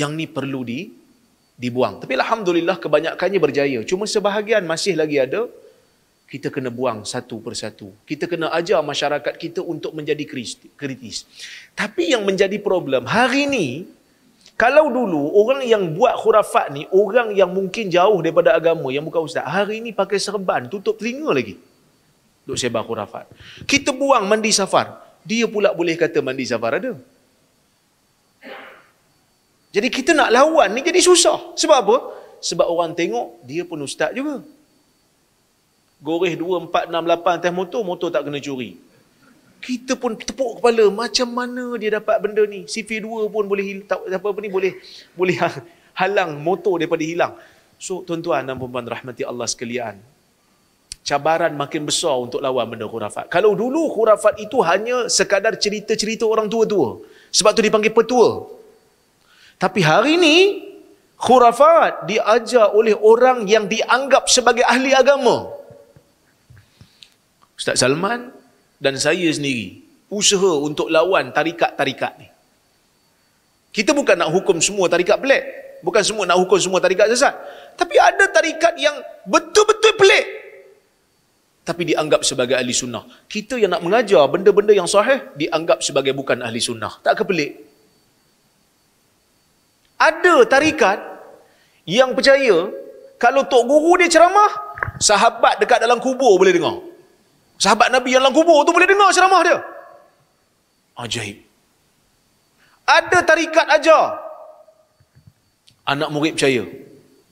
C: Yang ni perlu di dibuang. Tapi Alhamdulillah kebanyakannya berjaya. Cuma sebahagian masih lagi ada kita kena buang satu persatu. Kita kena ajar masyarakat kita untuk menjadi kritis. Tapi yang menjadi problem, hari ini, kalau dulu orang yang buat khurafat ni, orang yang mungkin jauh daripada agama, yang bukan ustaz, hari ini pakai serban, tutup telinga lagi. Duk sebar khurafat. Kita buang mandi safar, dia pula boleh kata mandi safar ada. Jadi kita nak lawan ni jadi susah. Sebab apa? Sebab orang tengok, dia pun ustaz juga goreh 2468 teh motor, motor tak kena curi. Kita pun tepuk kepala, macam mana dia dapat benda ni? CV2 pun boleh tak apa apa ni boleh boleh ha, halang motor daripada hilang. So tuan-tuan dan puan rahmati Allah sekalian. Cabaran makin besar untuk lawan benda khurafat. Kalau dulu khurafat itu hanya sekadar cerita-cerita orang tua-tua. Sebab tu dipanggil petua. Tapi hari ini khurafat diajar oleh orang yang dianggap sebagai ahli agama. Ustaz Salman dan saya sendiri usaha untuk lawan tarikat-tarikat ni. Kita bukan nak hukum semua tarikat pelik. Bukan semua nak hukum semua tarikat sesat. Tapi ada tarikat yang betul-betul pelik. Tapi dianggap sebagai ahli sunnah. Kita yang nak mengajar benda-benda yang sahih, dianggap sebagai bukan ahli sunnah. Tak ke pelik? Ada tarikat yang percaya, kalau tok guru dia ceramah, sahabat dekat dalam kubur boleh dengar. Sahabat Nabi yang dalam kubur tu boleh dengar ceramah dia. Ajaib. Ada tarikat aja, Anak murid percaya.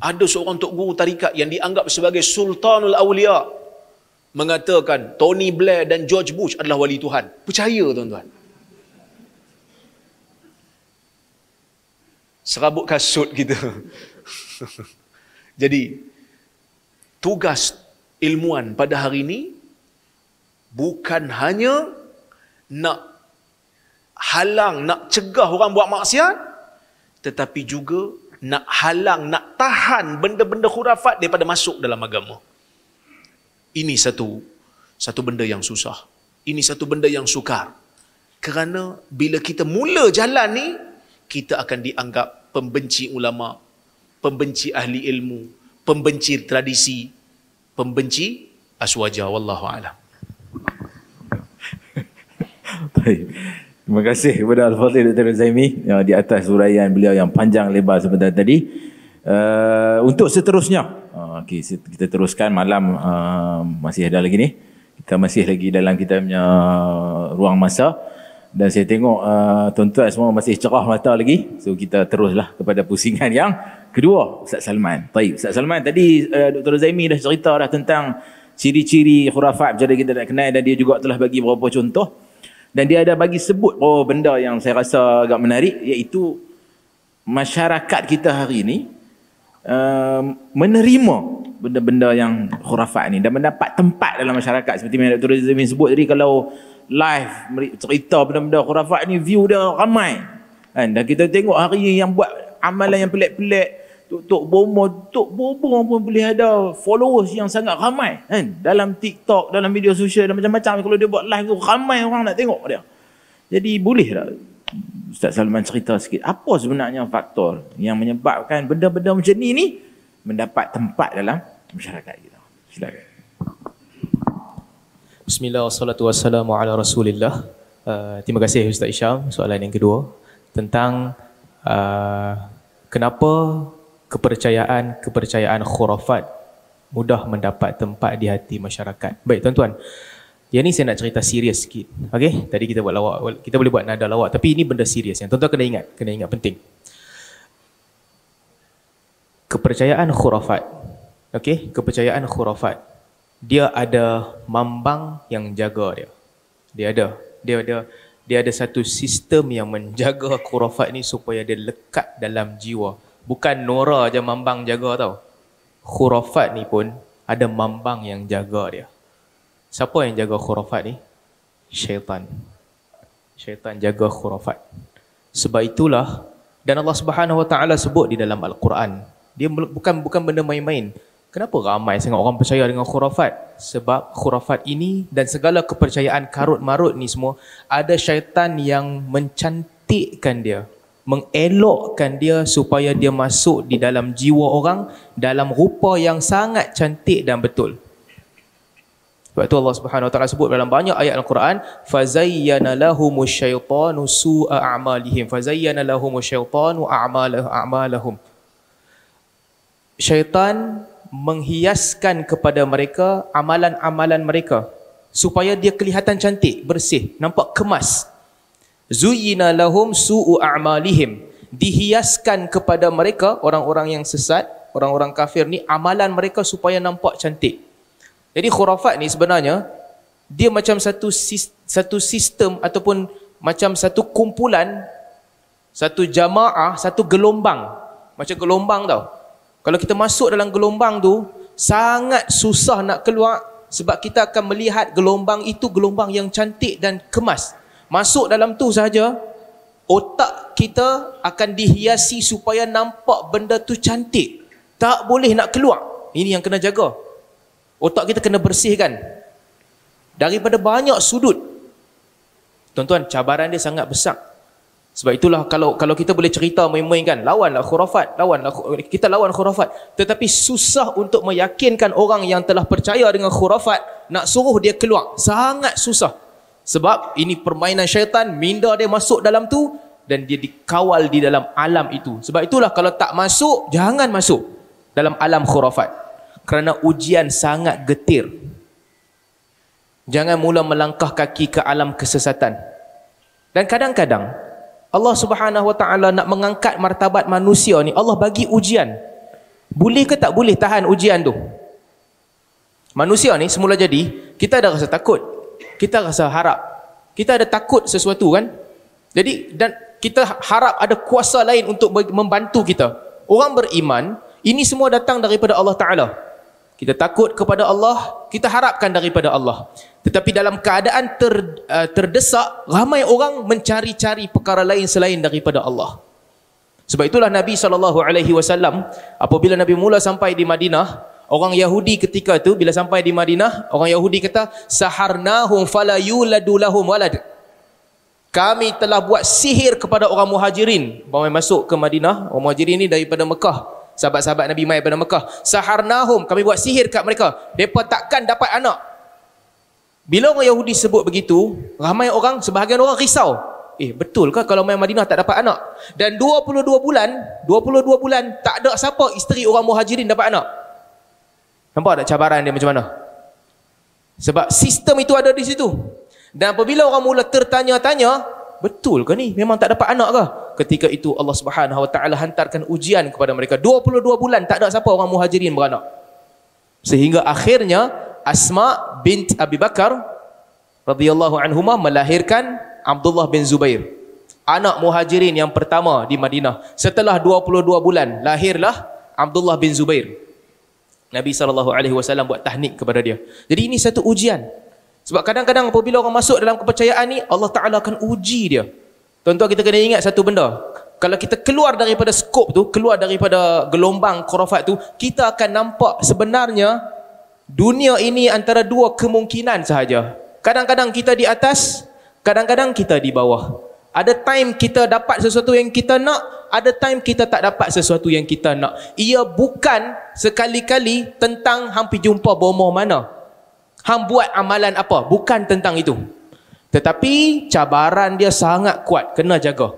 C: Ada seorang tok guru tarikat yang dianggap sebagai Sultanul Aulia Mengatakan Tony Blair dan George Bush adalah wali Tuhan. Percaya tuan-tuan. Serabut kasut kita. Jadi, tugas ilmuan pada hari ini bukan hanya nak halang, nak cegah orang buat maksiat, tetapi juga nak halang, nak tahan benda-benda khurafat daripada masuk dalam agama. Ini satu satu benda yang susah. Ini satu benda yang sukar. Kerana bila kita mula jalan ni, kita akan dianggap pembenci ulama, pembenci ahli ilmu, pembenci tradisi, pembenci aswaja wallahu alam.
A: Baik. Terima kasih kepada Al-Fatih Dr. Zaimi ya, di atas huraian beliau yang panjang lebar sebentar tadi. Uh, untuk seterusnya, uh, okay, kita teruskan malam uh, masih ada lagi ni. Kita masih lagi dalam kita punya ruang masa. Dan saya tengok uh, tuan-tuan semua masih cerah mata lagi. So kita teruslah kepada pusingan yang kedua, Ustaz Salman. Baik, Ustaz Salman tadi uh, Dr. Zaimi dah cerita dah tentang ciri-ciri khurafat macam kita nak kenal dan dia juga telah bagi beberapa contoh. Dan dia ada bagi sebut oh benda yang saya rasa agak menarik iaitu masyarakat kita hari ini uh, menerima benda-benda yang khurafat ini dan mendapat tempat dalam masyarakat seperti yang Dr. Zemin sebut tadi kalau live cerita benda-benda khurafat ini view dia ramai kan? dan kita tengok hari ini yang buat amalan yang pelik-pelik Tok Bomo, Tok Bobo pun boleh ada followers yang sangat ramai kan? dalam TikTok, dalam media sosial dan macam-macam kalau dia buat live tu ramai orang nak tengok dia. Jadi boleh tak lah. Ustaz Salman cerita sikit apa sebenarnya faktor yang menyebabkan benda-benda macam ni ni mendapat tempat dalam masyarakat kita. Silakan.
B: Bismillahirrahmanirrahim. ala Rasulillah. Uh, terima kasih Ustaz Isham soalan yang kedua tentang uh, kenapa kepercayaan-kepercayaan khurafat mudah mendapat tempat di hati masyarakat. Baik tuan-tuan. Yang ni saya nak cerita serius sikit. Okey, tadi kita buat lawak, kita boleh buat nada lawak tapi ini benda serius yang tuan-tuan kena ingat, kena ingat penting. Kepercayaan khurafat. Okey, kepercayaan khurafat. Dia ada mambang yang jaga dia. Dia ada. Dia ada dia ada satu sistem yang menjaga khurafat ni supaya dia lekat dalam jiwa bukan Nora je mambang jaga tau. Khurafat ni pun ada mambang yang jaga dia. Siapa yang jaga khurafat ni? Syaitan. Syaitan jaga khurafat. Sebab itulah dan Allah Subhanahu Wa Taala sebut di dalam Al-Quran. Dia bukan bukan benda main-main. Kenapa ramai sangat orang percaya dengan khurafat? Sebab khurafat ini dan segala kepercayaan karut marut ni semua ada syaitan yang mencantikkan dia mengelokkan dia supaya dia masuk di dalam jiwa orang dalam rupa yang sangat cantik dan betul. Sebab itu Allah Subhanahu Wa Taala sebut dalam banyak ayat Al-Quran, fazayyana lahum asyaitanu su'a a'malihim, fazayyana lahum asyaitanu a'malahum. Syaitan menghiaskan kepada mereka amalan-amalan mereka supaya dia kelihatan cantik, bersih, nampak kemas, zuyina lahum su'u a'malihim dihiaskan kepada mereka orang-orang yang sesat orang-orang kafir ni amalan mereka supaya nampak cantik jadi khurafat ni sebenarnya dia macam satu satu sistem ataupun macam satu kumpulan satu jamaah satu gelombang macam gelombang tau kalau kita masuk dalam gelombang tu sangat susah nak keluar sebab kita akan melihat gelombang itu gelombang yang cantik dan kemas Masuk dalam tu saja otak kita akan dihiasi supaya nampak benda tu cantik. Tak boleh nak keluar. Ini yang kena jaga. Otak kita kena bersihkan. Daripada banyak sudut. Tuan-tuan, cabaran dia sangat besar. Sebab itulah kalau kalau kita boleh cerita main-main kan, lawanlah khurafat, lawanlah kita lawan khurafat. Tetapi susah untuk meyakinkan orang yang telah percaya dengan khurafat nak suruh dia keluar. Sangat susah. Sebab ini permainan syaitan, minda dia masuk dalam tu dan dia dikawal di dalam alam itu. Sebab itulah kalau tak masuk, jangan masuk dalam alam khurafat. Kerana ujian sangat getir. Jangan mula melangkah kaki ke alam kesesatan. Dan kadang-kadang Allah Subhanahu Wa Taala nak mengangkat martabat manusia ni, Allah bagi ujian. Boleh ke tak boleh tahan ujian tu? Manusia ni semula jadi, kita dah rasa takut kita rasa harap. Kita ada takut sesuatu kan? Jadi dan kita harap ada kuasa lain untuk membantu kita. Orang beriman, ini semua datang daripada Allah Ta'ala. Kita takut kepada Allah, kita harapkan daripada Allah. Tetapi dalam keadaan ter, uh, terdesak, ramai orang mencari-cari perkara lain selain daripada Allah. Sebab itulah Nabi SAW, apabila Nabi Mula sampai di Madinah, Orang Yahudi ketika itu bila sampai di Madinah, orang Yahudi kata saharnahum fala yuladu lahum walad. Kami telah buat sihir kepada orang muhajirin. Bawa masuk ke Madinah. Orang muhajirin ini daripada Mekah. Sahabat-sahabat Nabi Mai daripada Mekah. Saharnahum. Kami buat sihir kat mereka. Mereka takkan dapat anak. Bila orang Yahudi sebut begitu, ramai orang, sebahagian orang risau. Eh, betul ke kalau main Madinah tak dapat anak? Dan 22 bulan, 22 bulan tak ada siapa isteri orang muhajirin dapat anak. Nampak tak cabaran dia macam mana? Sebab sistem itu ada di situ. Dan apabila orang mula tertanya-tanya, betul ke ni? Memang tak dapat anak ke? Ketika itu Allah Subhanahu Wa Taala hantarkan ujian kepada mereka. 22 bulan tak ada siapa orang muhajirin beranak. Sehingga akhirnya Asma bint Abi Bakar radhiyallahu anhuma melahirkan Abdullah bin Zubair. Anak muhajirin yang pertama di Madinah. Setelah 22 bulan lahirlah Abdullah bin Zubair Nabi sallallahu alaihi wasallam buat tahnik kepada dia. Jadi ini satu ujian. Sebab kadang-kadang apabila orang masuk dalam kepercayaan ni, Allah Taala akan uji dia. tuan kita kena ingat satu benda. Kalau kita keluar daripada skop tu, keluar daripada gelombang khurafat tu, kita akan nampak sebenarnya dunia ini antara dua kemungkinan sahaja. Kadang-kadang kita di atas, kadang-kadang kita di bawah. Ada time kita dapat sesuatu yang kita nak, ada time kita tak dapat sesuatu yang kita nak. Ia bukan sekali-kali tentang hang pergi jumpa bomo mana. Hang buat amalan apa, bukan tentang itu. Tetapi cabaran dia sangat kuat, kena jaga.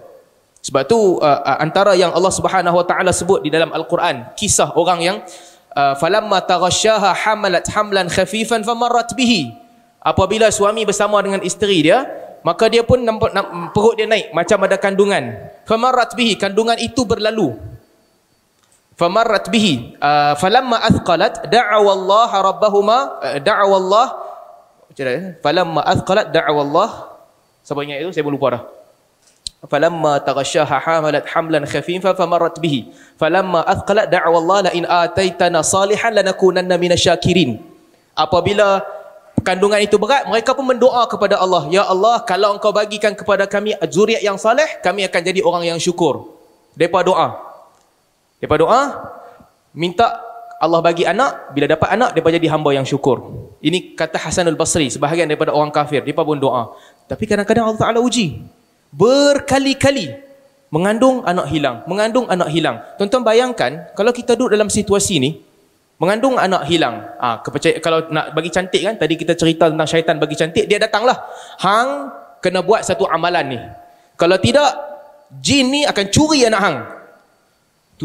B: Sebab tu uh, uh antara yang Allah Subhanahu Wa Taala sebut di dalam Al-Quran, kisah orang yang uh, falamma taghashaha hamalat hamlan khafifan famarrat bihi. Apabila suami bersama dengan isteri dia, maka dia pun nampak, nampak perut dia naik macam ada kandungan famarat bihi kandungan itu berlalu famarat bihi uh, falamma athqalat da'a Allah rabbahuma uh, da'a Allah macam eh? falamma athqalat da'a Allah siapa ingat itu saya pun lupa dah falamma taghashaha hamalat hamlan khafifa famarat bihi falamma athqalat da'a Allah la in ataitana salihan lanakunanna minasyakirin apabila kandungan itu berat, mereka pun mendoa kepada Allah. Ya Allah, kalau engkau bagikan kepada kami zuriat yang saleh kami akan jadi orang yang syukur. Mereka doa. Mereka doa, minta Allah bagi anak, bila dapat anak, mereka jadi hamba yang syukur. Ini kata Hasanul Basri, sebahagian daripada orang kafir. Mereka pun doa. Tapi kadang-kadang Allah Ta'ala uji. Berkali-kali, mengandung anak hilang. Mengandung anak hilang. Tuan-tuan bayangkan, kalau kita duduk dalam situasi ini, mengandung anak hilang ha, kepercaya, kalau nak bagi cantik kan tadi kita cerita tentang syaitan bagi cantik dia datanglah hang kena buat satu amalan ni kalau tidak jin ni akan curi anak hang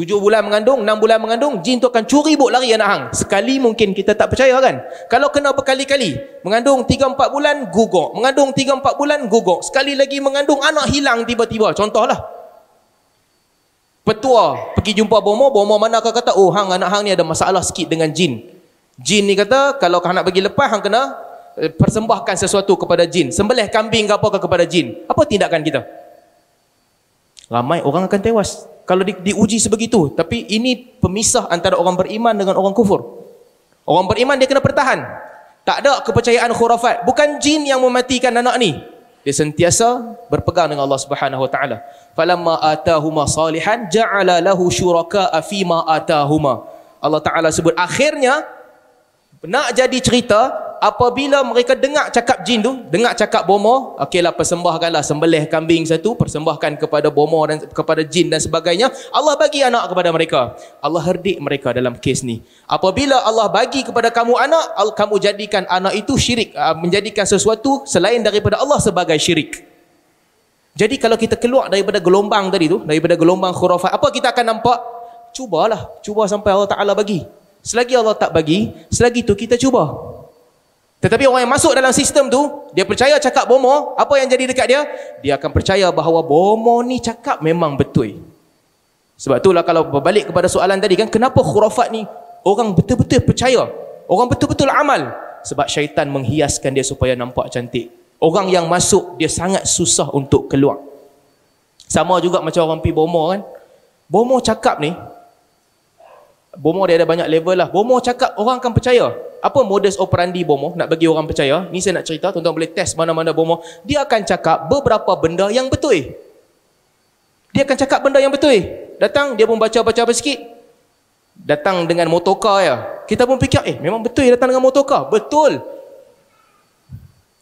B: Tujuh bulan mengandung enam bulan mengandung jin tu akan curi buk lari anak hang sekali mungkin kita tak percaya kan kalau kena berkali-kali mengandung tiga empat bulan gugur mengandung tiga empat bulan gugur sekali lagi mengandung anak hilang tiba-tiba contohlah petua pergi jumpa bomo bomo mana kau kata oh hang anak hang ni ada masalah sikit dengan jin jin ni kata kalau kau nak pergi lepas hang kena eh, persembahkan sesuatu kepada jin sembelih kambing ke apa ke kepada jin apa tindakan kita ramai orang akan tewas kalau di, diuji sebegitu tapi ini pemisah antara orang beriman dengan orang kufur orang beriman dia kena pertahan tak ada kepercayaan khurafat bukan jin yang mematikan anak ni dia sentiasa berpegang dengan Allah Subhanahu Wa Taala. Falamma atahuma salihan ja'ala lahu syuraka fi ma atahuma. Allah Taala sebut akhirnya nak jadi cerita apabila mereka dengar cakap jin tu, dengar cakap bomo, okeylah persembahkanlah sembelih kambing satu, persembahkan kepada bomo dan kepada jin dan sebagainya. Allah bagi anak kepada mereka. Allah herdik mereka dalam kes ni. Apabila Allah bagi kepada kamu anak, kamu jadikan anak itu syirik, ah, menjadikan sesuatu selain daripada Allah sebagai syirik. Jadi kalau kita keluar daripada gelombang tadi tu, daripada gelombang khurafat, apa kita akan nampak? Cubalah, cuba sampai Allah Taala bagi. Selagi Allah tak bagi, selagi itu kita cuba. Tetapi orang yang masuk dalam sistem tu, dia percaya cakap bomo, apa yang jadi dekat dia? Dia akan percaya bahawa bomo ni cakap memang betul. Sebab itulah kalau berbalik kepada soalan tadi kan, kenapa khurafat ni orang betul-betul percaya? Orang betul-betul amal? Sebab syaitan menghiaskan dia supaya nampak cantik. Orang yang masuk, dia sangat susah untuk keluar. Sama juga macam orang pergi bomo kan. Bomo cakap ni, Bomo dia ada banyak level lah. Bomo cakap orang akan percaya. Apa modus operandi Bomo nak bagi orang percaya? Ni saya nak cerita, tuan-tuan boleh test mana-mana Bomo. Dia akan cakap beberapa benda yang betul. Dia akan cakap benda yang betul. Datang, dia pun baca-baca apa sikit. Datang dengan motorcar ya. Kita pun fikir, eh memang betul datang dengan motorcar. Betul.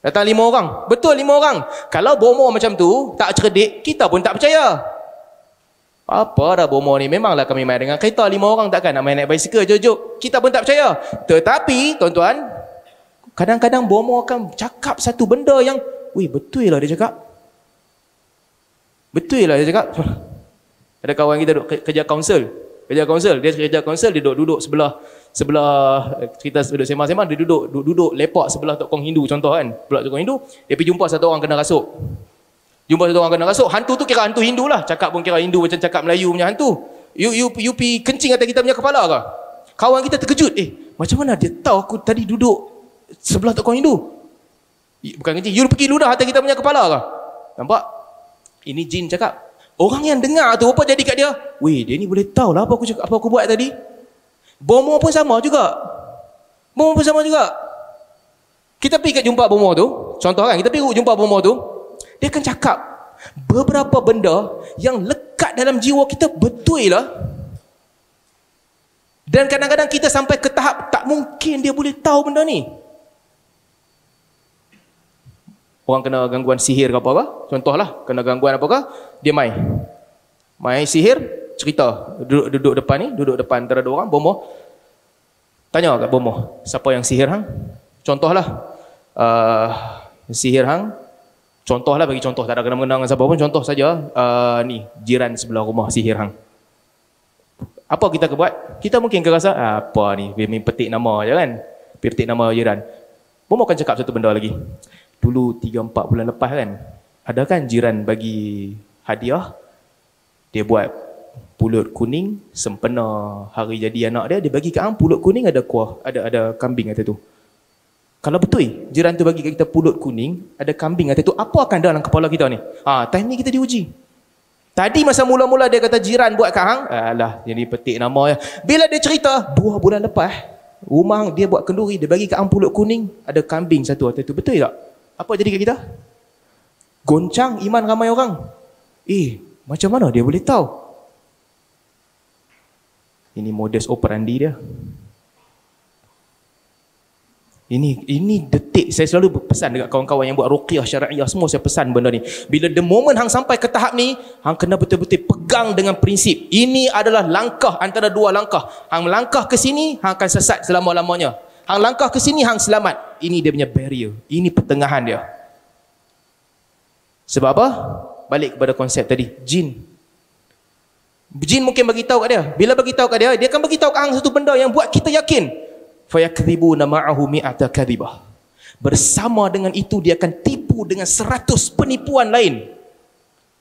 B: Datang lima orang. Betul lima orang. Kalau Bomo macam tu, tak cerdik, kita pun tak percaya. Apa dah bomoh ni? Memanglah kami main dengan kereta lima orang takkan nak main naik basikal jojok. Kita pun tak percaya. Tetapi tuan-tuan, kadang-kadang bomoh akan cakap satu benda yang wih betul lah dia cakap. Betul lah dia cakap. Ada kawan kita duduk kerja kaunsel. Kerja kaunsel, dia kerja kaunsel dia duduk duduk sebelah sebelah eh, kita duduk sembang-sembang dia duduk duduk, duduk lepak sebelah tokong Hindu contoh kan. Pula tokong Hindu, dia pergi jumpa satu orang kena rasuk. Jumpa satu orang kena rasuk. Hantu tu kira hantu Hindu lah. Cakap pun kira Hindu macam cakap Melayu punya hantu. You, you, you pi kencing atas kita punya kepala ke? Kawan kita terkejut. Eh, macam mana dia tahu aku tadi duduk sebelah tokoh Hindu? Bukan kencing. You pergi ludah atas kita punya kepala ke? Nampak? Ini jin cakap. Orang yang dengar tu, apa jadi kat dia? Weh, dia ni boleh tahu lah apa aku, cakap, apa aku buat tadi. Bomo pun sama juga. Bomo pun sama juga. Kita pergi kat jumpa bomo tu. Contoh kan, kita pergi jumpa bomo tu. Dia akan cakap beberapa benda yang lekat dalam jiwa kita betul lah. Dan kadang-kadang kita sampai ke tahap tak mungkin dia boleh tahu benda ni. Orang kena gangguan sihir ke apa-apa. Contohlah, kena gangguan apa-apa. Dia main. Main sihir, cerita. Duduk, duduk depan ni, duduk depan antara dua orang, bomoh. Tanya kat bomoh, siapa yang sihir hang? Contohlah, uh, sihir hang, Contohlah bagi contoh tak ada kena mengenang siapa pun contoh saja uh, ni jiran sebelah rumah sihir hang. Apa kita ke buat? Kita mungkin ke rasa apa ni bimbing petik nama aja kan. Petik nama jiran. Bom makan cakap satu benda lagi. Dulu 3 4 bulan lepas kan ada kan jiran bagi hadiah dia buat pulut kuning sempena hari jadi anak dia dia bagi kat hang pulut kuning ada kuah ada ada kambing kata tu. Kalau betul jiran tu bagi kat kita pulut kuning, ada kambing atau tu apa akan dalam kepala kita ni? Ha, time ni kita diuji. Tadi masa mula-mula dia kata jiran buat kat hang, alah jadi petik nama ya. Bila dia cerita, dua bulan lepas rumah dia buat kenduri, dia bagi kat hang pulut kuning, ada kambing satu atau tu betul tak? Apa jadi kat kita? Goncang iman ramai orang. Eh, macam mana dia boleh tahu? Ini modus operandi dia. Ini ini detik saya selalu pesan dekat kawan-kawan yang buat ruqyah syariah semua saya pesan benda ni. Bila the moment hang sampai ke tahap ni, hang kena betul-betul pegang dengan prinsip. Ini adalah langkah antara dua langkah. Hang melangkah ke sini, hang akan sesat selama-lamanya. Hang langkah ke sini, hang selamat. Ini dia punya barrier. Ini pertengahan dia. Sebab apa? Balik kepada konsep tadi, jin. Jin mungkin bagi tahu kat dia. Bila bagi tahu kat dia, dia akan bagi tahu kat hang satu benda yang buat kita yakin fayakdhibu ma'ahu mi'ata kadhibah bersama dengan itu dia akan tipu dengan seratus penipuan lain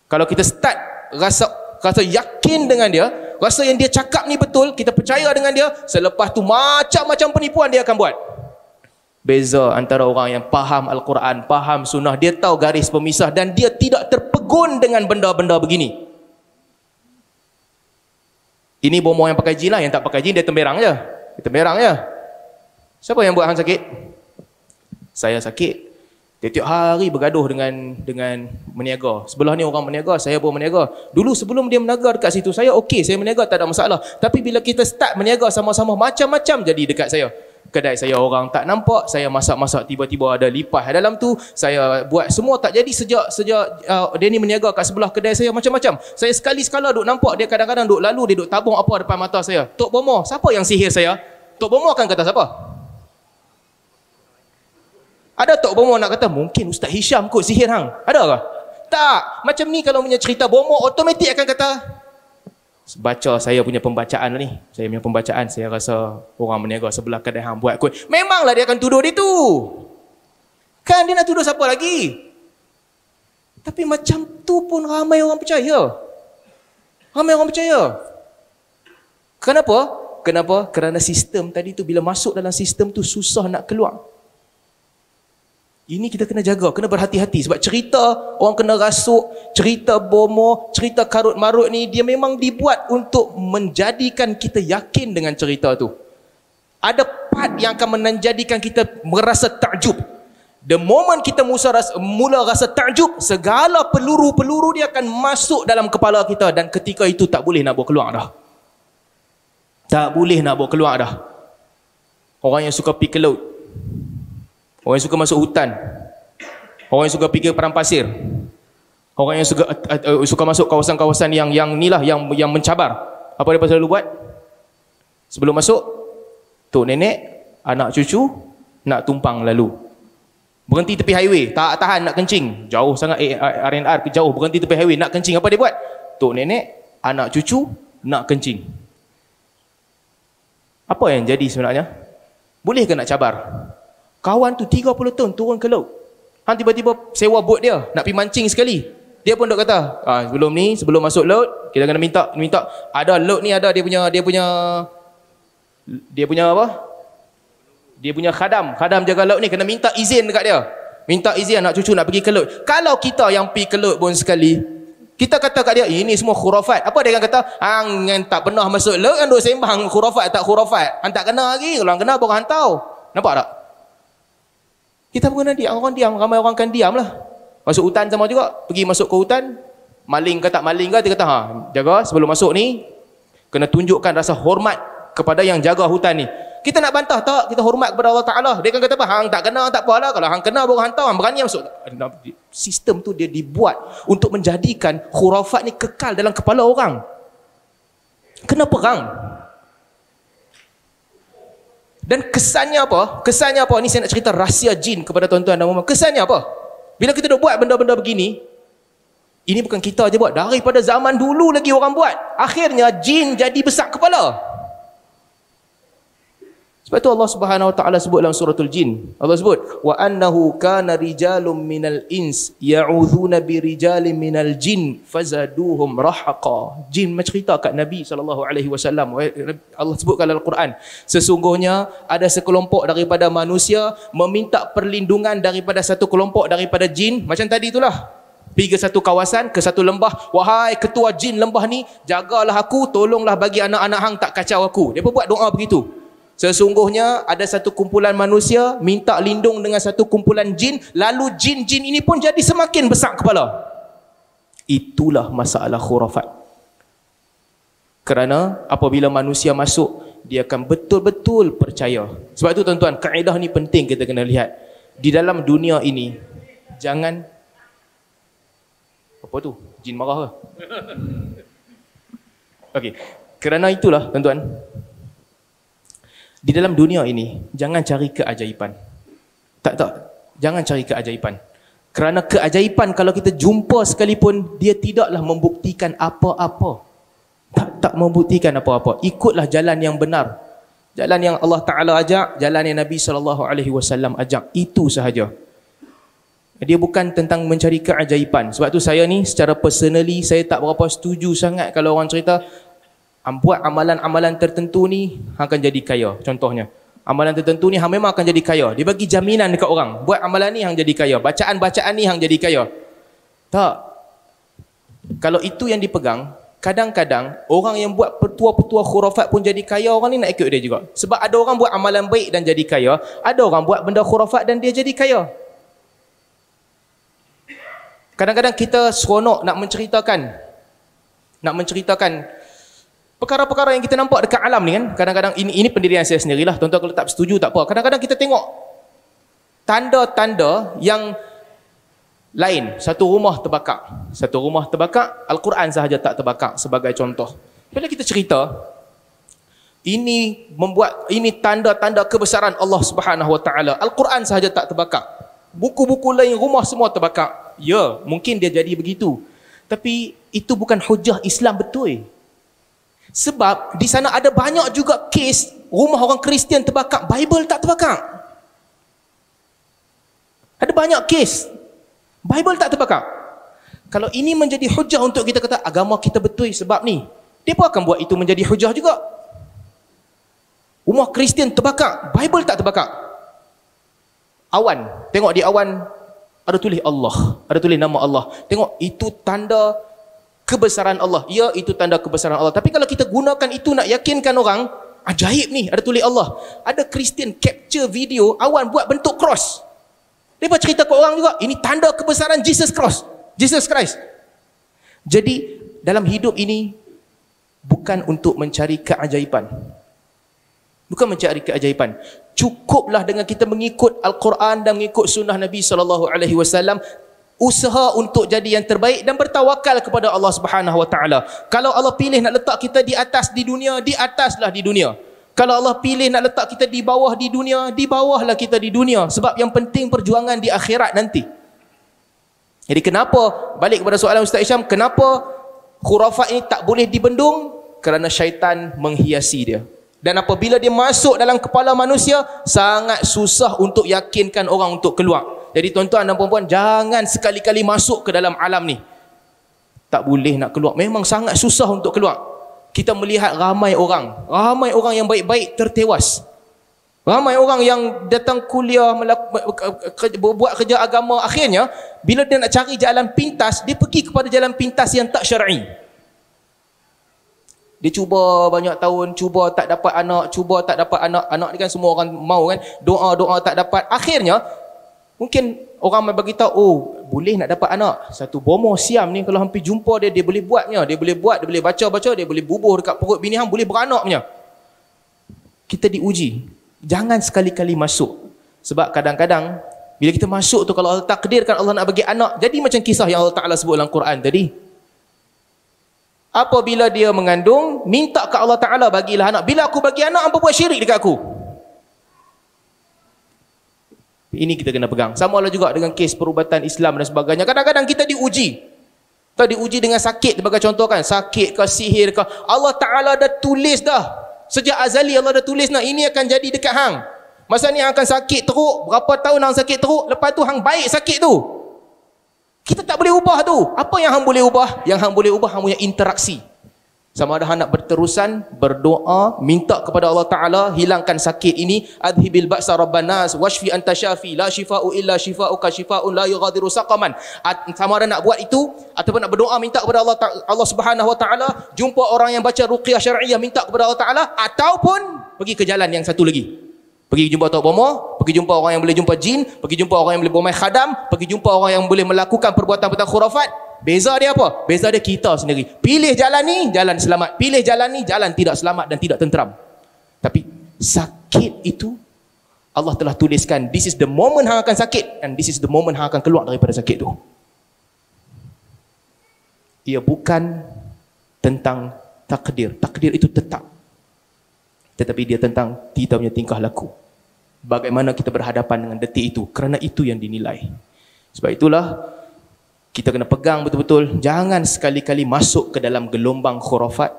B: kalau kita start rasa rasa yakin dengan dia rasa yang dia cakap ni betul kita percaya dengan dia selepas tu macam-macam penipuan dia akan buat beza antara orang yang faham Al-Quran faham sunnah dia tahu garis pemisah dan dia tidak terpegun dengan benda-benda begini ini bomoh yang pakai jilat yang tak pakai jilat dia temberang je temberang je Siapa yang buat hang sakit? Saya sakit. Tiap-tiap hari bergaduh dengan dengan meniaga. Sebelah ni orang meniaga, saya pun meniaga. Dulu sebelum dia meniaga dekat situ, saya okey, saya meniaga tak ada masalah. Tapi bila kita start meniaga sama-sama macam-macam jadi dekat saya. Kedai saya orang tak nampak, saya masak-masak tiba-tiba ada lipas dalam tu. Saya buat semua tak jadi sejak sejak uh, dia ni meniaga kat sebelah kedai saya macam-macam. Saya sekali sekala duk nampak dia kadang-kadang duk lalu dia duk tabung apa depan mata saya. Tok Bomo, siapa yang sihir saya? Tok Bomo akan kata siapa? Ada tak bomo nak kata mungkin Ustaz Hisham kot sihir hang? Ada ke? Tak. Macam ni kalau punya cerita bomo automatik akan kata baca saya punya pembacaan lah ni. Saya punya pembacaan saya rasa orang berniaga sebelah kedai hang buat kot. Memanglah dia akan tuduh dia tu. Kan dia nak tuduh siapa lagi? Tapi macam tu pun ramai orang percaya. Ramai orang percaya. Kenapa? Kenapa? Kerana sistem tadi tu bila masuk dalam sistem tu susah nak keluar. Ini kita kena jaga, kena berhati-hati sebab cerita orang kena rasuk, cerita bomo, cerita karut marut ni dia memang dibuat untuk menjadikan kita yakin dengan cerita tu. Ada part yang akan menjadikan kita merasa takjub. The moment kita mula rasa, mula rasa takjub, segala peluru-peluru dia akan masuk dalam kepala kita dan ketika itu tak boleh nak bawa keluar dah. Tak boleh nak bawa keluar dah. Orang yang suka pick load. Orang yang suka masuk hutan. Orang yang suka pergi ke perang pasir. Orang yang suka uh, uh, suka masuk kawasan-kawasan yang yang inilah yang yang mencabar. Apa dia selalu buat? Sebelum masuk, tok nenek, anak cucu nak tumpang lalu. Berhenti tepi highway, tak tahan nak kencing. Jauh sangat eh, R&R ke jauh berhenti tepi highway nak kencing. Apa dia buat? Tok nenek, anak cucu nak kencing. Apa yang jadi sebenarnya? Boleh ke nak cabar? Kawan tu 30 tahun turun ke laut. Han tiba-tiba sewa bot dia nak pergi mancing sekali. Dia pun dok kata, ah sebelum ni sebelum masuk laut kita kena minta minta ada laut ni ada dia punya dia punya dia punya apa? Dia punya khadam, khadam jaga laut ni kena minta izin dekat dia. Minta izin anak cucu nak pergi ke laut. Kalau kita yang pi ke laut pun sekali, kita kata kat dia, eh, ini semua khurafat. Apa dia akan kata? Hang tak pernah masuk laut kan duk sembang khurafat tak khurafat. Hang tak kena lagi. Kalau hang kena baru hang tahu. Nampak tak? Kita pun kena diam, orang diam, ramai orang kan diam lah. Masuk hutan sama juga, pergi masuk ke hutan, maling ke tak maling ke, dia kata, ha, jaga sebelum masuk ni, kena tunjukkan rasa hormat kepada yang jaga hutan ni. Kita nak bantah tak? Kita hormat kepada Allah Ta'ala. Dia kan kata apa? Hang tak kenal. tak apalah. Kalau hang kenal, baru hantar. Hang berani masuk. Sistem tu dia dibuat untuk menjadikan khurafat ni kekal dalam kepala orang. Kena perang. Dan kesannya apa? Kesannya apa? Ini saya nak cerita rahsia jin kepada tuan-tuan dan puan-puan. Kesannya apa? Bila kita dah buat benda-benda begini, ini bukan kita aja buat. Daripada zaman dulu lagi orang buat. Akhirnya jin jadi besar kepala. Sebab itu Allah Subhanahu Wa Taala sebut dalam suratul jin. Allah sebut wa annahu kana rijalum minal ins ya'udzuna bi rijalim minal jin fazaduhum rahqa. Jin macam cerita kat Nabi sallallahu alaihi wasallam eh, Allah sebutkan dalam Quran sesungguhnya ada sekelompok daripada manusia meminta perlindungan daripada satu kelompok daripada jin macam tadi itulah pergi ke satu kawasan, ke satu lembah. Wahai ketua jin lembah ni, jagalah aku, tolonglah bagi anak-anak hang tak kacau aku. Dia pun buat doa begitu. Sesungguhnya ada satu kumpulan manusia minta lindung dengan satu kumpulan jin lalu jin-jin ini pun jadi semakin besar kepala. Itulah masalah khurafat. Kerana apabila manusia masuk dia akan betul-betul percaya. Sebab itu tuan-tuan, kaedah ni penting kita kena lihat. Di dalam dunia ini jangan apa tu? Jin marah ke? Okey. Kerana itulah tuan-tuan, di dalam dunia ini jangan cari keajaiban. Tak tak, jangan cari keajaiban. Kerana keajaiban kalau kita jumpa sekalipun dia tidaklah membuktikan apa-apa. Tak tak membuktikan apa-apa. Ikutlah jalan yang benar. Jalan yang Allah Taala ajak, jalan yang Nabi sallallahu alaihi wasallam ajak. Itu sahaja. Dia bukan tentang mencari keajaiban. Sebab tu saya ni secara personally saya tak berapa setuju sangat kalau orang cerita buat amalan-amalan tertentu ni hang akan jadi kaya contohnya amalan tertentu ni hang memang akan jadi kaya dia bagi jaminan dekat orang buat amalan ni hang jadi kaya bacaan-bacaan ni hang jadi kaya tak kalau itu yang dipegang kadang-kadang orang yang buat petua-petua khurafat pun jadi kaya orang ni nak ikut dia juga sebab ada orang buat amalan baik dan jadi kaya ada orang buat benda khurafat dan dia jadi kaya kadang-kadang kita seronok nak menceritakan nak menceritakan perkara-perkara yang kita nampak dekat alam ni kan kadang-kadang ini ini pendirian saya sendirilah tuan-tuan kalau tak setuju tak apa kadang-kadang kita tengok tanda-tanda yang lain satu rumah terbakar satu rumah terbakar al-Quran sahaja tak terbakar sebagai contoh bila kita cerita ini membuat ini tanda-tanda kebesaran Allah Subhanahu Wa Taala al-Quran sahaja tak terbakar buku-buku lain rumah semua terbakar ya mungkin dia jadi begitu tapi itu bukan hujah Islam betul sebab di sana ada banyak juga kes rumah orang Kristian terbakar, Bible tak terbakar. Ada banyak kes Bible tak terbakar. Kalau ini menjadi hujah untuk kita kata agama kita betul sebab ni, dia pun akan buat itu menjadi hujah juga. Rumah Kristian terbakar, Bible tak terbakar. Awan, tengok di awan ada tulis Allah, ada tulis nama Allah. Tengok itu tanda kebesaran Allah. Ya, itu tanda kebesaran Allah. Tapi kalau kita gunakan itu nak yakinkan orang, ajaib ni, ada tulis Allah. Ada Kristian capture video, awan buat bentuk cross. Dia cerita ke orang juga, ini tanda kebesaran Jesus cross. Jesus Christ. Jadi, dalam hidup ini, bukan untuk mencari keajaiban. Bukan mencari keajaiban. Cukuplah dengan kita mengikut Al-Quran dan mengikut sunnah Nabi sallallahu alaihi wasallam usaha untuk jadi yang terbaik dan bertawakal kepada Allah Subhanahu Wa Taala. Kalau Allah pilih nak letak kita di atas di dunia, di ataslah di dunia. Kalau Allah pilih nak letak kita di bawah di dunia, di bawahlah kita di dunia sebab yang penting perjuangan di akhirat nanti. Jadi kenapa balik kepada soalan Ustaz Isham, kenapa khurafat ini tak boleh dibendung kerana syaitan menghiasi dia. Dan apabila dia masuk dalam kepala manusia, sangat susah untuk yakinkan orang untuk keluar. Jadi tuan-tuan dan puan-puan jangan sekali-kali masuk ke dalam alam ni. Tak boleh nak keluar. Memang sangat susah untuk keluar. Kita melihat ramai orang, ramai orang yang baik-baik tertewas. Ramai orang yang datang kuliah buat kerja agama akhirnya bila dia nak cari jalan pintas, dia pergi kepada jalan pintas yang tak syar'i. Dia cuba banyak tahun, cuba tak dapat anak, cuba tak dapat anak. Anak ni kan semua orang mau kan. Doa-doa tak dapat. Akhirnya, Mungkin orang mai bagi tahu, oh, boleh nak dapat anak. Satu bomo siam ni kalau hampir jumpa dia dia boleh buatnya, dia boleh buat, dia boleh baca-baca, dia boleh bubuh dekat perut bini hang boleh beranak punya. Kita diuji. Jangan sekali-kali masuk. Sebab kadang-kadang bila kita masuk tu kalau Allah takdirkan Allah nak bagi anak, jadi macam kisah yang Allah Taala sebut dalam Quran tadi. Apabila dia mengandung, minta ke Allah Taala bagilah anak. Bila aku bagi anak, apa buat syirik dekat aku? Ini kita kena pegang. Sama lah juga dengan kes perubatan Islam dan sebagainya. Kadang-kadang kita diuji. Kita diuji dengan sakit sebagai contoh kan. Sakit ke sihir ke. Allah Ta'ala dah tulis dah. Sejak azali Allah dah tulis nak ini akan jadi dekat hang. Masa ni akan sakit teruk. Berapa tahun hang sakit teruk. Lepas tu hang baik sakit tu. Kita tak boleh ubah tu. Apa yang hang boleh ubah? Yang hang boleh ubah hang punya interaksi. Sama ada hendak berterusan berdoa minta kepada Allah Taala hilangkan sakit ini adhibil ba'sa rabbanas washfi anta syafi la shifa'u illa shifa'uka shifa'un la yughadiru saqaman sama ada nak buat itu ataupun nak berdoa minta kepada Allah Allah Subhanahu wa taala jumpa orang yang baca ruqyah syar'iyah minta kepada Allah Taala ataupun pergi ke jalan yang satu lagi pergi jumpa tok bomo pergi jumpa orang yang boleh jumpa jin pergi jumpa orang yang boleh bomai khadam pergi jumpa orang yang boleh melakukan perbuatan-perbuatan khurafat Beza dia apa? Beza dia kita sendiri. Pilih jalan ni, jalan selamat. Pilih jalan ni, jalan tidak selamat dan tidak tenteram. Tapi sakit itu Allah telah tuliskan this is the moment hang akan sakit and this is the moment hang akan keluar daripada sakit itu. Ia bukan tentang takdir. Takdir itu tetap. Tetapi dia tentang kita punya tingkah laku. Bagaimana kita berhadapan dengan detik itu. Kerana itu yang dinilai. Sebab itulah kita kena pegang betul-betul jangan sekali-kali masuk ke dalam gelombang khurafat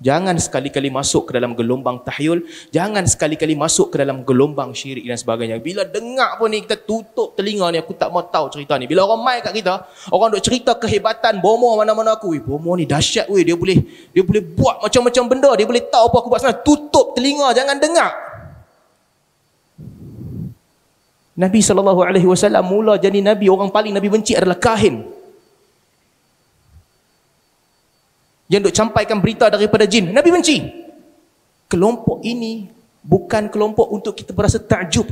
B: jangan sekali-kali masuk ke dalam gelombang tahyul jangan sekali-kali masuk ke dalam gelombang syirik dan sebagainya bila dengar pun ni kita tutup telinga ni aku tak mau tahu cerita ni bila orang main kat kita orang duk cerita kehebatan bomo mana-mana aku weh bomo ni dahsyat weh dia boleh dia boleh buat macam-macam benda dia boleh tahu apa aku buat sana tutup telinga jangan dengar Nabi sallallahu alaihi wasallam mula jadi nabi orang paling nabi benci adalah kahin yang duk campaikan berita daripada jin. Nabi benci. Kelompok ini bukan kelompok untuk kita berasa takjub.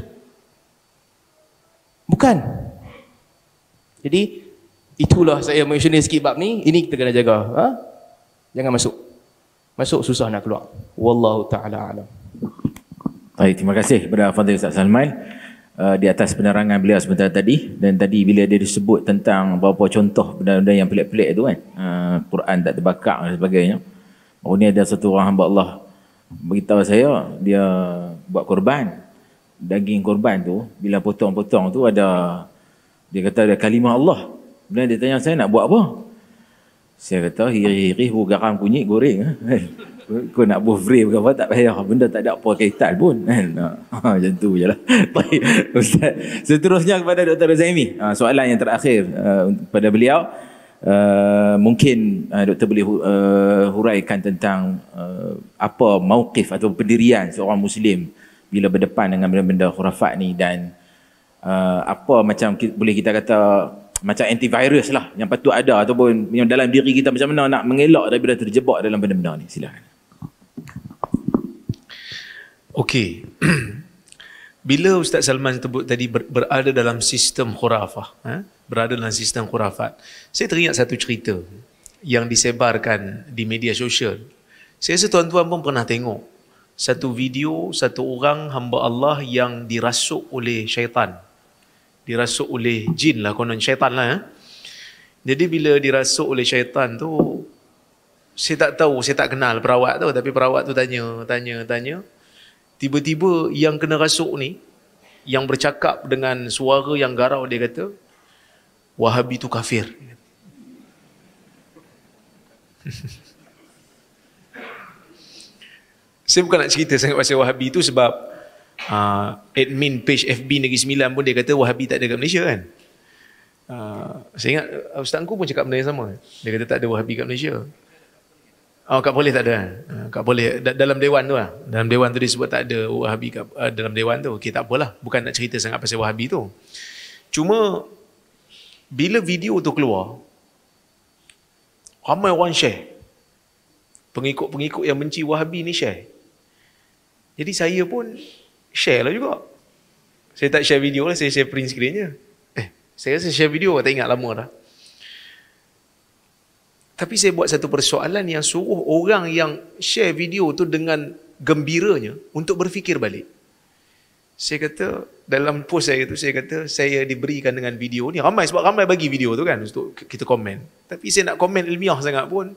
B: Bukan. Jadi itulah saya mention sikit bab ni, ini kita kena jaga. Ha? Jangan masuk.
A: Masuk susah nak keluar. Wallahu taala alam. Baik, terima kasih kepada Fadil Ustaz Salman. Uh, di atas penerangan beliau sebentar tadi dan tadi bila dia disebut tentang beberapa contoh benda-benda yang pelik-pelik tu kan uh, Quran tak terbakar dan sebagainya baru oh, ni ada satu orang hamba Allah beritahu saya dia buat korban daging korban tu bila potong-potong tu ada dia kata ada kalimah Allah bila dia tanya saya nak buat apa saya kata hirih-hirih garam kunyit goreng kau nak buat frame ke apa tak payah benda tak ada apa kaitan pun kan ha, ha, macam tu jelah baik ustaz seterusnya kepada Dr. Zaimi ha, soalan yang terakhir eh, kepada beliau Uh, mungkin uh, doktor boleh uh, huraikan tentang uh, apa mauqif atau pendirian seorang muslim bila berdepan dengan benda-benda khurafat ni dan uh, apa macam kita, boleh kita kata macam antivirus lah yang patut ada ataupun yang dalam diri kita macam mana nak mengelak daripada terjebak dalam benda-benda ni silakan
C: Okey. Bila Ustaz Salman sebut tadi ber, berada dalam sistem khurafah, ha? berada dalam sistem khurafat, saya teringat satu cerita yang disebarkan di media sosial. Saya rasa tuan-tuan pun pernah tengok satu video satu orang hamba Allah yang dirasuk oleh syaitan. Dirasuk oleh jin lah, konon syaitan lah. Ha? Jadi bila dirasuk oleh syaitan tu, saya tak tahu, saya tak kenal perawat tu. Tapi perawat tu tanya, tanya, tanya. Tiba-tiba yang kena rasuk ni, yang bercakap dengan suara yang garau, dia kata, Wahabi tu kafir. Saya bukan nak cerita sangat pasal Wahabi tu sebab uh, admin page FB Negeri Sembilan pun dia kata Wahabi tak ada kat Malaysia kan. Uh, saya ingat Ustaz Angku pun cakap benda yang sama. Dia kata tak ada Wahabi kat Malaysia. Oh, tak boleh tak ada. Eh, tak boleh dalam dewan tu lah. Dalam dewan tu disebut tak ada Wahabi eh, dalam dewan tu. Okey, tak apalah. Bukan nak cerita sangat pasal Wahabi tu. Cuma bila video tu keluar ramai orang share. Pengikut-pengikut yang benci Wahabi ni share. Jadi saya pun share lah juga. Saya tak share video lah, saya share print screen je. Eh, saya rasa share video tak ingat lama dah. Tapi saya buat satu persoalan yang suruh orang yang share video tu dengan gembiranya untuk berfikir balik. Saya kata dalam post saya itu saya kata saya diberikan dengan video ni ramai sebab ramai bagi video tu kan untuk kita komen. Tapi saya nak komen ilmiah sangat pun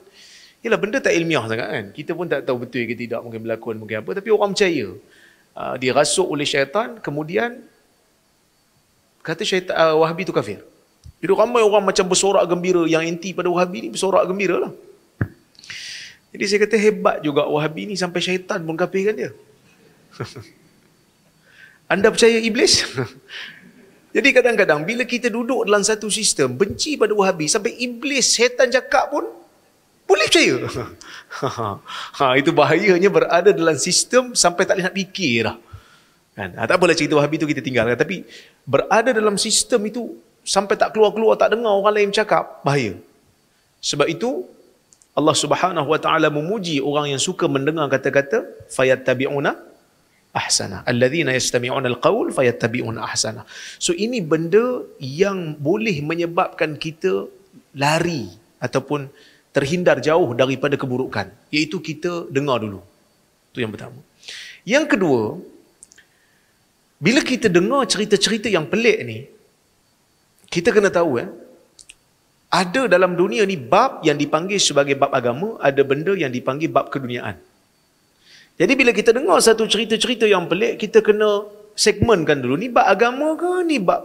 C: ialah benda tak ilmiah sangat kan. Kita pun tak tahu betul ke tidak mungkin berlakon mungkin apa tapi orang percaya. Ah, dia rasuk oleh syaitan kemudian kata syaitan ah, Wahabi tu kafir. Jadi ramai orang macam bersorak gembira yang anti pada Wahabi ni bersorak gembira lah. Jadi saya kata hebat juga Wahabi ni sampai syaitan pun kapirkan dia. Anda percaya iblis? Jadi kadang-kadang bila kita duduk dalam satu sistem benci pada Wahabi sampai iblis syaitan cakap pun boleh percaya. ha, itu bahayanya berada dalam sistem sampai tak boleh nak fikir dah. Kan? Ha, tak apalah cerita Wahabi tu kita tinggalkan. Tapi berada dalam sistem itu sampai tak keluar-keluar tak dengar orang lain cakap bahaya sebab itu Allah Subhanahu wa taala memuji orang yang suka mendengar kata-kata fayattabi'una ahsana alladhina yastami'una alqaul fayattabi'una ahsana so ini benda yang boleh menyebabkan kita lari ataupun terhindar jauh daripada keburukan iaitu kita dengar dulu itu yang pertama yang kedua bila kita dengar cerita-cerita yang pelik ni kita kena tahu eh ada dalam dunia ni bab yang dipanggil sebagai bab agama, ada benda yang dipanggil bab keduniaan. Jadi bila kita dengar satu cerita-cerita yang pelik, kita kena segmenkan dulu. Ni bab agama ke? Ni bab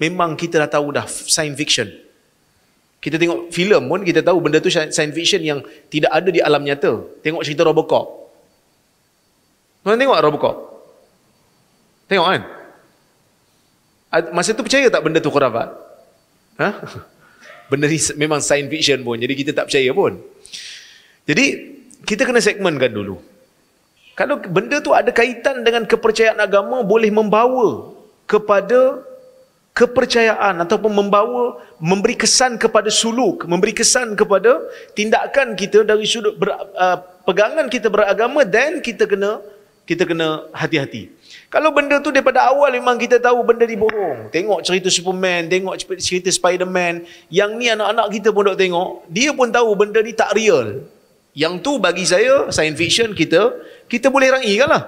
C: memang kita dah tahu dah science fiction. Kita tengok filem pun kita tahu benda tu science fiction yang tidak ada di alam nyata. Tengok cerita Robocop. Tuan tengok Robocop. Tengok kan? Masa tu percaya tak benda tu khurafat? Ha? Benda ni memang science fiction pun. Jadi kita tak percaya pun. Jadi kita kena segmenkan dulu. Kalau benda tu ada kaitan dengan kepercayaan agama boleh membawa kepada kepercayaan ataupun membawa memberi kesan kepada suluk, memberi kesan kepada tindakan kita dari sudut ber, uh, pegangan kita beragama dan kita kena kita kena hati-hati. Kalau benda tu daripada awal memang kita tahu benda ni bohong. Tengok cerita Superman, tengok cerita Spiderman. Yang ni anak-anak kita pun dok tengok. Dia pun tahu benda ni tak real. Yang tu bagi saya, science fiction kita, kita boleh rangi kan lah.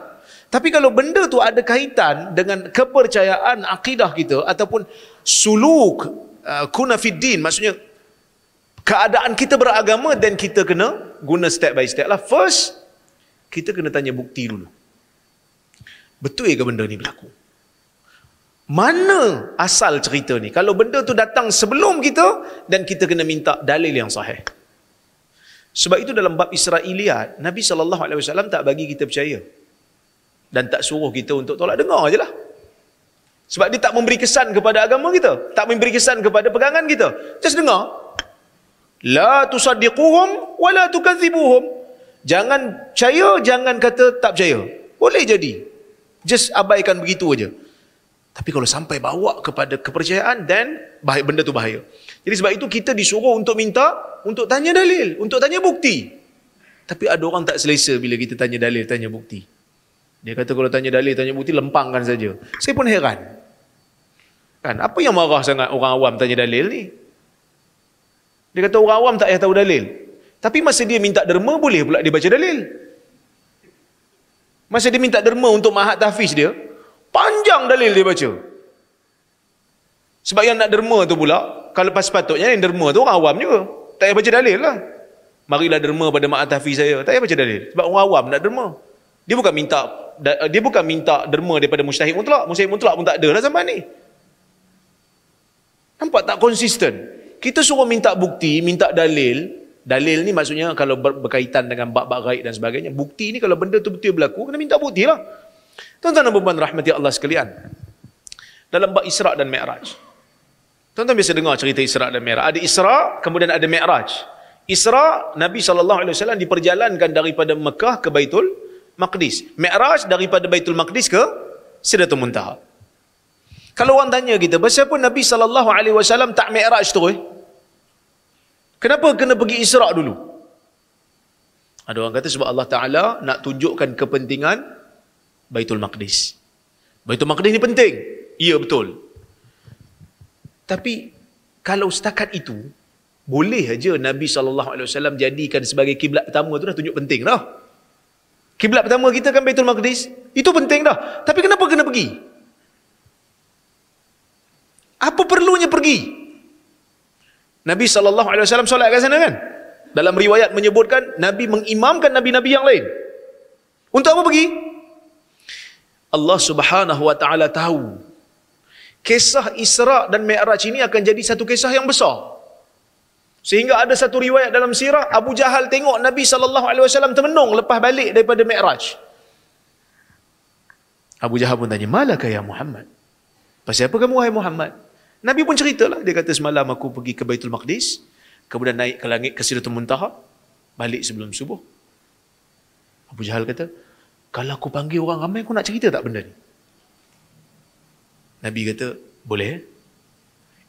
C: Tapi kalau benda tu ada kaitan dengan kepercayaan akidah kita ataupun suluk uh, kuna fiddin, maksudnya keadaan kita beragama dan kita kena guna step by step lah. First, kita kena tanya bukti dulu. Betul ke benda ni berlaku? Mana asal cerita ni? Kalau benda tu datang sebelum kita dan kita kena minta dalil yang sahih. Sebab itu dalam bab Israiliyat, Nabi saw tak bagi kita percaya. Dan tak suruh kita untuk tolak dengar lah. Sebab dia tak memberi kesan kepada agama kita, tak memberi kesan kepada pegangan kita. Just dengar. La tusaddiquhum wa la tukadzibuhum. Jangan percaya, jangan kata tak percaya. Boleh jadi, Just abaikan begitu aja. Tapi kalau sampai bawa kepada kepercayaan, dan bahaya, benda tu bahaya. Jadi sebab itu kita disuruh untuk minta, untuk tanya dalil, untuk tanya bukti. Tapi ada orang tak selesa bila kita tanya dalil, tanya bukti. Dia kata kalau tanya dalil, tanya bukti, lempangkan saja. Saya pun heran. Kan, apa yang marah sangat orang awam tanya dalil ni? Dia kata orang awam tak payah tahu dalil. Tapi masa dia minta derma, boleh pula dia baca dalil. Masa dia minta derma untuk mahat tahfiz dia, panjang dalil dia baca. Sebab yang nak derma tu pula, kalau pas patutnya yang derma tu orang awam juga. Tak payah baca dalil lah. Marilah derma pada mahat tahfiz saya. Tak payah baca dalil. Sebab orang awam nak derma. Dia bukan minta dia bukan minta derma daripada mustahid mutlak. Mustahid mutlak pun tak ada lah zaman ni. Nampak tak konsisten? Kita suruh minta bukti, minta dalil, Dalil ni maksudnya kalau berkaitan dengan bab-bab gaib dan sebagainya. Bukti ni kalau benda tu betul berlaku, kena minta bukti lah. Tuan-tuan dan perempuan rahmati Allah sekalian. Dalam bab Isra' dan Mi'raj. Tuan-tuan biasa dengar cerita Isra' dan Mi'raj. Ada Isra' kemudian ada Mi'raj. Isra' Nabi SAW diperjalankan daripada Mekah ke Baitul Maqdis. Mi'raj daripada Baitul Maqdis ke Sidratul Muntaha. Kalau orang tanya kita, pun Nabi SAW tak Mi'raj tu? Eh? Kenapa kena pergi Israq dulu? Ada orang kata sebab Allah Ta'ala nak tunjukkan kepentingan Baitul Maqdis. Baitul Maqdis ni penting. Ya betul. Tapi kalau setakat itu, boleh aja Nabi SAW jadikan sebagai kiblat pertama tu dah tunjuk penting dah. Kiblat pertama kita kan Baitul Maqdis. Itu penting dah. Tapi kenapa kena pergi? Apa perlunya Pergi. Nabi saw. alaihi wasallam solat kat sana kan? Dalam riwayat menyebutkan Nabi mengimamkan nabi-nabi yang lain. Untuk apa pergi? Allah Subhanahu wa taala tahu. Kisah Isra dan Mi'raj ini akan jadi satu kisah yang besar. Sehingga ada satu riwayat dalam sirah Abu Jahal tengok Nabi saw. alaihi termenung lepas balik daripada Mi'raj. Abu Jahal pun tanya, "Malaka ya Muhammad? Pasal apa kamu wahai Muhammad?" Nabi pun ceritalah. Dia kata semalam aku pergi ke Baitul Maqdis. Kemudian naik ke langit ke Sidratul Muntaha. Balik sebelum subuh. Abu Jahal kata, kalau aku panggil orang ramai, aku nak cerita tak benda ni? Nabi kata, boleh. Eh?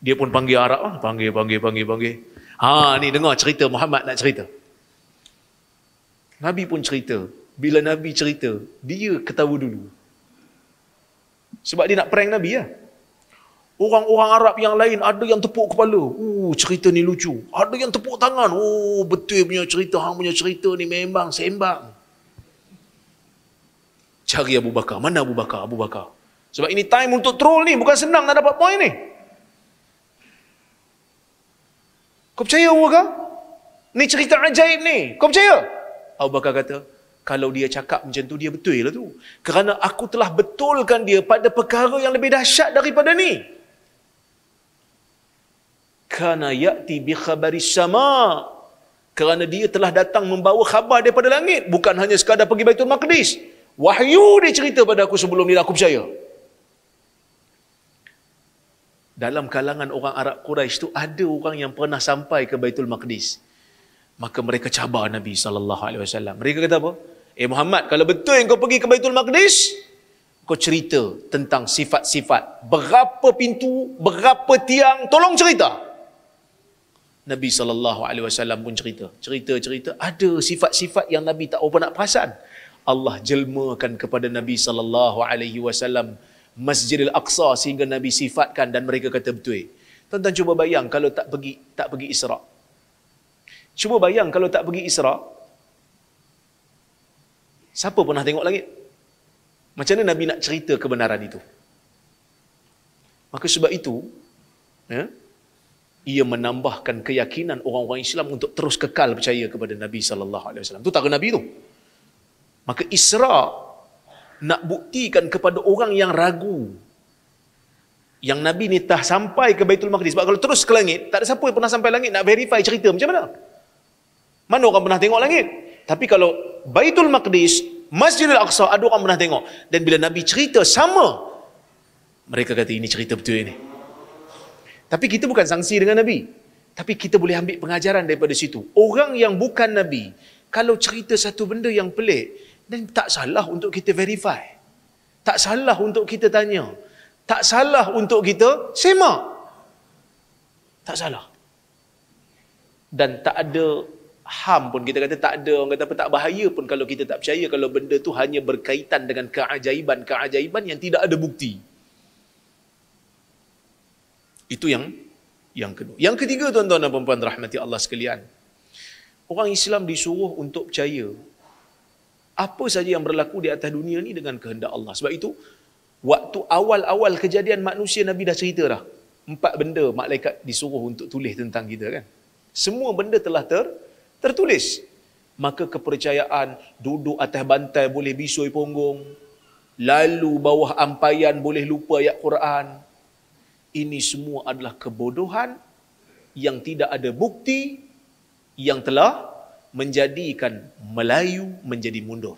C: Dia pun panggil Arab lah. Panggil, panggil, panggil, panggil. Ha, ni dengar cerita Muhammad nak cerita. Nabi pun cerita. Bila Nabi cerita, dia ketawa dulu. Sebab dia nak prank Nabi lah. Ya? Orang-orang Arab yang lain ada yang tepuk kepala. Uh, cerita ni lucu. Ada yang tepuk tangan. Oh, betul punya cerita. Hang punya cerita ni memang sembang. Cari Abu Bakar. Mana Abu Bakar? Abu Bakar. Sebab ini time untuk troll ni. Bukan senang nak dapat poin ni. Kau percaya Abu Bakar? Ni cerita ajaib ni. Kau percaya? Abu Bakar kata, kalau dia cakap macam tu, dia betul lah tu. Kerana aku telah betulkan dia pada perkara yang lebih dahsyat daripada ni kana ya'ti bi khabari sama kerana dia telah datang membawa khabar daripada langit bukan hanya sekadar pergi Baitul Maqdis wahyu dia cerita pada aku sebelum ni aku percaya dalam kalangan orang Arab Quraisy tu ada orang yang pernah sampai ke Baitul Maqdis maka mereka cabar Nabi sallallahu alaihi wasallam mereka kata apa eh Muhammad kalau betul yang kau pergi ke Baitul Maqdis kau cerita tentang sifat-sifat berapa pintu berapa tiang tolong cerita Nabi sallallahu alaihi wasallam pun cerita. Cerita-cerita ada sifat-sifat yang Nabi tak apa nak perasan. Allah jelmakan kepada Nabi sallallahu alaihi wasallam Masjidil Aqsa sehingga Nabi sifatkan dan mereka kata betul. Tuan-tuan cuba bayang kalau tak pergi tak pergi Isra. Cuba bayang kalau tak pergi Isra. Siapa pernah tengok langit? Macam mana Nabi nak cerita kebenaran itu? Maka sebab itu, ya, ia menambahkan keyakinan orang-orang Islam untuk terus kekal percaya kepada Nabi sallallahu alaihi wasallam. Tu tak Nabi tu. Maka Isra nak buktikan kepada orang yang ragu yang Nabi ni tak sampai ke Baitul Maqdis. Sebab kalau terus ke langit, tak ada siapa yang pernah sampai langit nak verify cerita macam mana. Mana orang pernah tengok langit? Tapi kalau Baitul Maqdis, Masjidil Aqsa, ada orang pernah tengok. Dan bila Nabi cerita sama, mereka kata ini cerita betul ini. Tapi kita bukan sangsi dengan Nabi. Tapi kita boleh ambil pengajaran daripada situ. Orang yang bukan Nabi, kalau cerita satu benda yang pelik, dan tak salah untuk kita verify. Tak salah untuk kita tanya. Tak salah untuk kita semak. Tak salah. Dan tak ada ham pun kita kata tak ada orang kata apa tak bahaya pun kalau kita tak percaya kalau benda tu hanya berkaitan dengan keajaiban keajaiban yang tidak ada bukti. Itu yang yang kedua. Yang ketiga tuan-tuan dan puan-puan rahmati Allah sekalian. Orang Islam disuruh untuk percaya apa saja yang berlaku di atas dunia ni dengan kehendak Allah. Sebab itu waktu awal-awal kejadian manusia Nabi dah cerita dah. Empat benda malaikat disuruh untuk tulis tentang kita kan. Semua benda telah ter, tertulis. Maka kepercayaan duduk atas bantai boleh bisui punggung. Lalu bawah ampayan boleh lupa ayat Quran ini semua adalah kebodohan yang tidak ada bukti yang telah menjadikan Melayu menjadi mundur.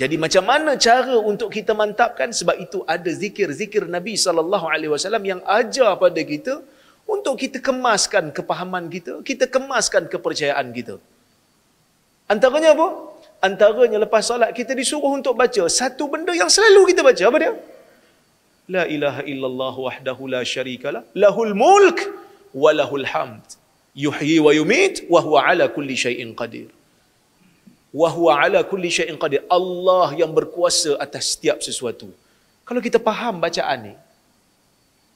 C: Jadi macam mana cara untuk kita mantapkan sebab itu ada zikir-zikir Nabi sallallahu alaihi wasallam yang ajar pada kita untuk kita kemaskan kepahaman kita, kita kemaskan kepercayaan kita. Antaranya apa? Antaranya lepas solat kita disuruh untuk baca satu benda yang selalu kita baca apa dia? لا إله إلا الله وحده لا شريك lahul له الملك وله الحمد يحيي ويميت ala kulli كل qadir, قدير وهو على كل شيء قدير الله yang berkuasa atas setiap sesuatu kalau kita faham bacaan ni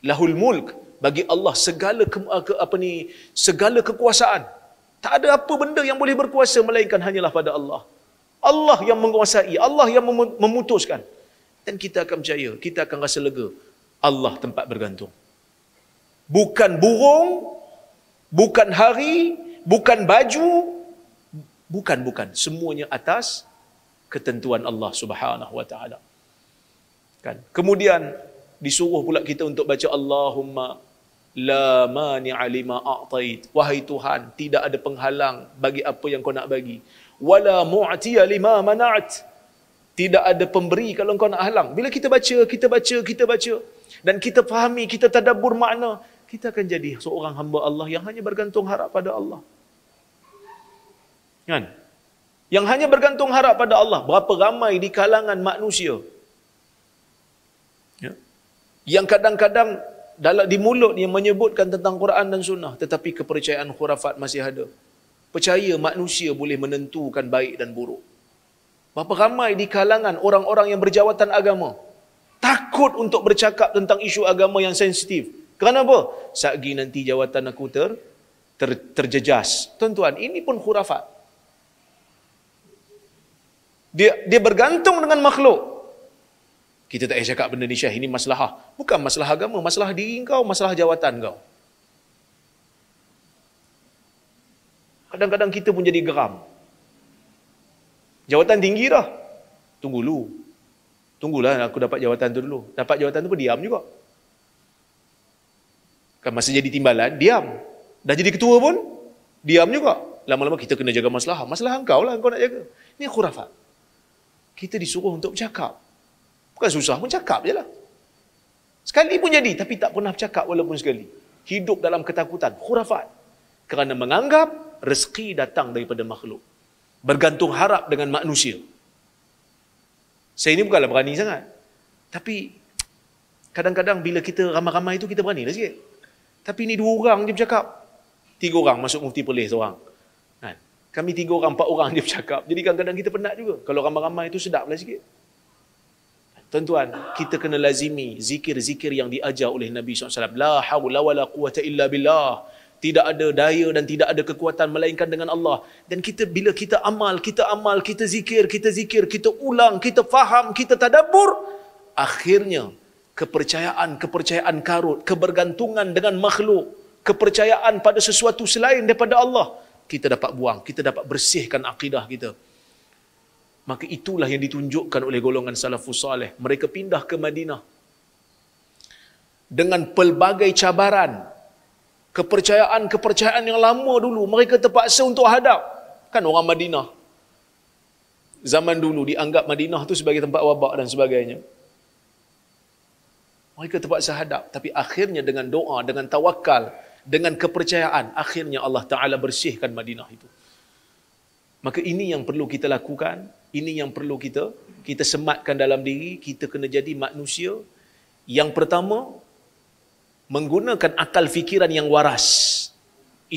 C: lahul mulk bagi Allah segala ah, ke, apa ni segala kekuasaan tak ada apa benda yang boleh berkuasa melainkan hanyalah pada Allah Allah yang menguasai Allah yang memutuskan dan kita akan percaya, kita akan rasa lega. Allah tempat bergantung. Bukan burung, bukan hari, bukan baju, bukan bukan, semuanya atas ketentuan Allah Subhanahu wa taala. Kan? Kemudian disuruh pula kita untuk baca Allahumma la mani alima a'tait. Wahai Tuhan, tidak ada penghalang bagi apa yang kau nak bagi. Wala mu'tiya lima mana'at. Tidak ada pemberi kalau kau nak halang. Bila kita baca, kita baca, kita baca dan kita fahami, kita tadabbur makna, kita akan jadi seorang hamba Allah yang hanya bergantung harap pada Allah. Kan? Yang hanya bergantung harap pada Allah. Berapa ramai di kalangan manusia ya. yang kadang-kadang dalam di mulut dia menyebutkan tentang Quran dan Sunnah, tetapi kepercayaan khurafat masih ada. Percaya manusia boleh menentukan baik dan buruk. Berapa ramai di kalangan orang-orang yang berjawatan agama takut untuk bercakap tentang isu agama yang sensitif. Kenapa? Sagi nanti jawatan aku ter, ter terjejas. Tuan-tuan, ini pun khurafat. Dia dia bergantung dengan makhluk. Kita tak payah cakap benda ni syah, ini masalah. Bukan masalah agama, masalah diri kau, masalah jawatan kau. Kadang-kadang kita pun jadi geram jawatan tinggi dah. Tunggu dulu. Tunggulah aku dapat jawatan tu dulu. Dapat jawatan tu pun diam juga. Kan masa jadi timbalan, diam. Dah jadi ketua pun, diam juga. Lama-lama kita kena jaga masalah. Masalah engkau lah, engkau nak jaga. Ini khurafat. Kita disuruh untuk bercakap. Bukan susah pun cakap je lah. Sekali pun jadi, tapi tak pernah bercakap walaupun sekali. Hidup dalam ketakutan, khurafat. Kerana menganggap rezeki datang daripada makhluk bergantung harap dengan manusia. Saya ini bukanlah berani sangat. Tapi kadang-kadang bila kita ramai-ramai itu kita beranilah sikit. Tapi ini dua orang dia bercakap. Tiga orang masuk mufti pelih seorang. Kan? Kami tiga orang, empat orang dia bercakap. Jadi kadang-kadang kita penat juga. Kalau ramai-ramai itu sedap lah sikit. Tuan-tuan, kita kena lazimi zikir-zikir yang diajar oleh Nabi SAW. La hawla wa la quwata illa billah tidak ada daya dan tidak ada kekuatan melainkan dengan Allah dan kita bila kita amal kita amal kita zikir kita zikir kita ulang kita faham kita tadabur, akhirnya kepercayaan kepercayaan karut kebergantungan dengan makhluk kepercayaan pada sesuatu selain daripada Allah kita dapat buang kita dapat bersihkan akidah kita maka itulah yang ditunjukkan oleh golongan salafus saleh mereka pindah ke Madinah dengan pelbagai cabaran kepercayaan-kepercayaan yang lama dulu mereka terpaksa untuk hadap kan orang Madinah zaman dulu dianggap Madinah tu sebagai tempat wabak dan sebagainya mereka terpaksa hadap tapi akhirnya dengan doa dengan tawakal dengan kepercayaan akhirnya Allah taala bersihkan Madinah itu maka ini yang perlu kita lakukan ini yang perlu kita kita sematkan dalam diri kita kena jadi manusia yang pertama menggunakan akal fikiran yang waras.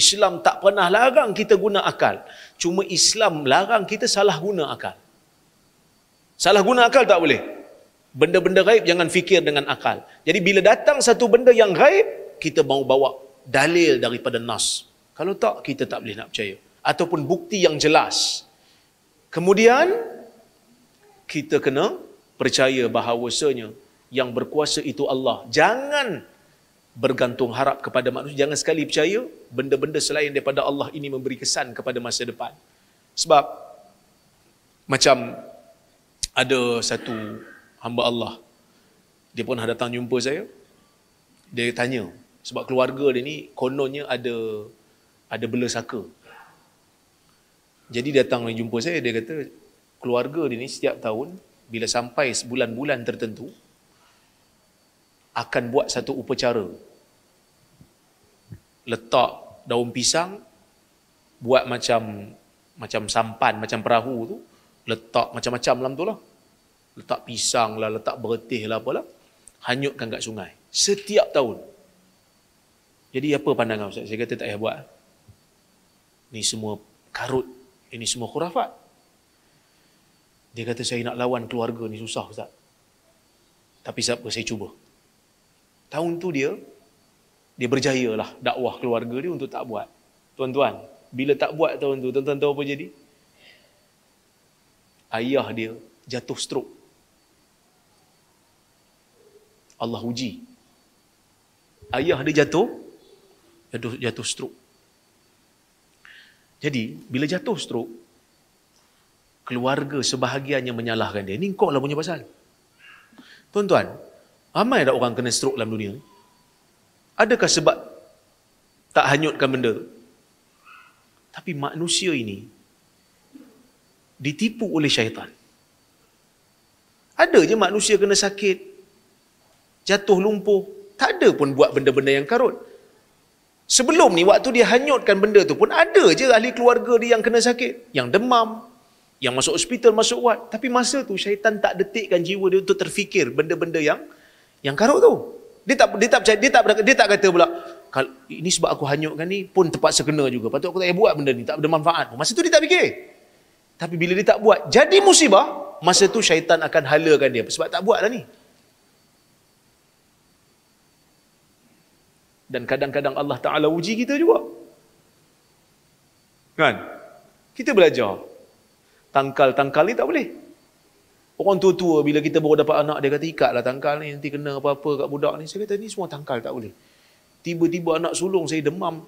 C: Islam tak pernah larang kita guna akal. Cuma Islam larang kita salah guna akal. Salah guna akal tak boleh. Benda-benda gaib jangan fikir dengan akal. Jadi bila datang satu benda yang gaib, kita mau bawa dalil daripada nas. Kalau tak, kita tak boleh nak percaya. Ataupun bukti yang jelas. Kemudian, kita kena percaya bahawasanya yang berkuasa itu Allah. Jangan bergantung harap kepada manusia. Jangan sekali percaya benda-benda selain daripada Allah ini memberi kesan kepada masa depan. Sebab macam ada satu hamba Allah dia pun datang jumpa saya dia tanya sebab keluarga dia ni kononnya ada ada bela saka jadi datang jumpa saya dia kata keluarga dia ni setiap tahun bila sampai sebulan bulan tertentu akan buat satu upacara. Letak daun pisang, buat macam macam sampan, macam perahu tu, letak macam-macam dalam tu lah. Letak pisang lah, letak beretih lah apalah. Hanyutkan kat sungai. Setiap tahun. Jadi apa pandangan Ustaz? Saya kata tak payah buat. Ini semua karut. Ini semua khurafat. Dia kata saya nak lawan keluarga ni susah Ustaz. Tapi siapa saya cuba tahun tu dia dia berjaya lah dakwah keluarga dia untuk tak buat. Tuan-tuan, bila tak buat tahun tu, tuan-tuan tahu apa jadi? Ayah dia jatuh stroke. Allah uji. Ayah dia jatuh, jatuh, jatuh stroke. Jadi, bila jatuh stroke, keluarga sebahagiannya menyalahkan dia. Ini kau lah punya pasal. Tuan-tuan, Ramai dah orang kena stroke dalam dunia Adakah sebab tak hanyutkan benda Tapi manusia ini ditipu oleh syaitan. Ada je manusia kena sakit, jatuh lumpuh, tak ada pun buat benda-benda yang karut. Sebelum ni waktu dia hanyutkan benda tu pun ada je ahli keluarga dia yang kena sakit, yang demam, yang masuk hospital, masuk wad. Tapi masa tu syaitan tak detikkan jiwa dia untuk terfikir benda-benda yang yang karuk tu. Dia tak dia tak percaya, dia tak dia tak kata pula kalau ini sebab aku hanyutkan ni pun tepat sekena juga. Patut aku tak payah buat benda ni, tak ada manfaat. Masa tu dia tak fikir. Tapi bila dia tak buat, jadi musibah, masa tu syaitan akan halakan dia sebab tak buat buatlah ni. Dan kadang-kadang Allah Ta'ala uji kita juga. Kan? Kita belajar. Tangkal-tangkal ni tak boleh. Orang tua-tua bila kita baru dapat anak dia kata ikatlah tangkal ni nanti kena apa-apa kat budak ni. Saya kata ni semua tangkal tak boleh. Tiba-tiba anak sulung saya demam.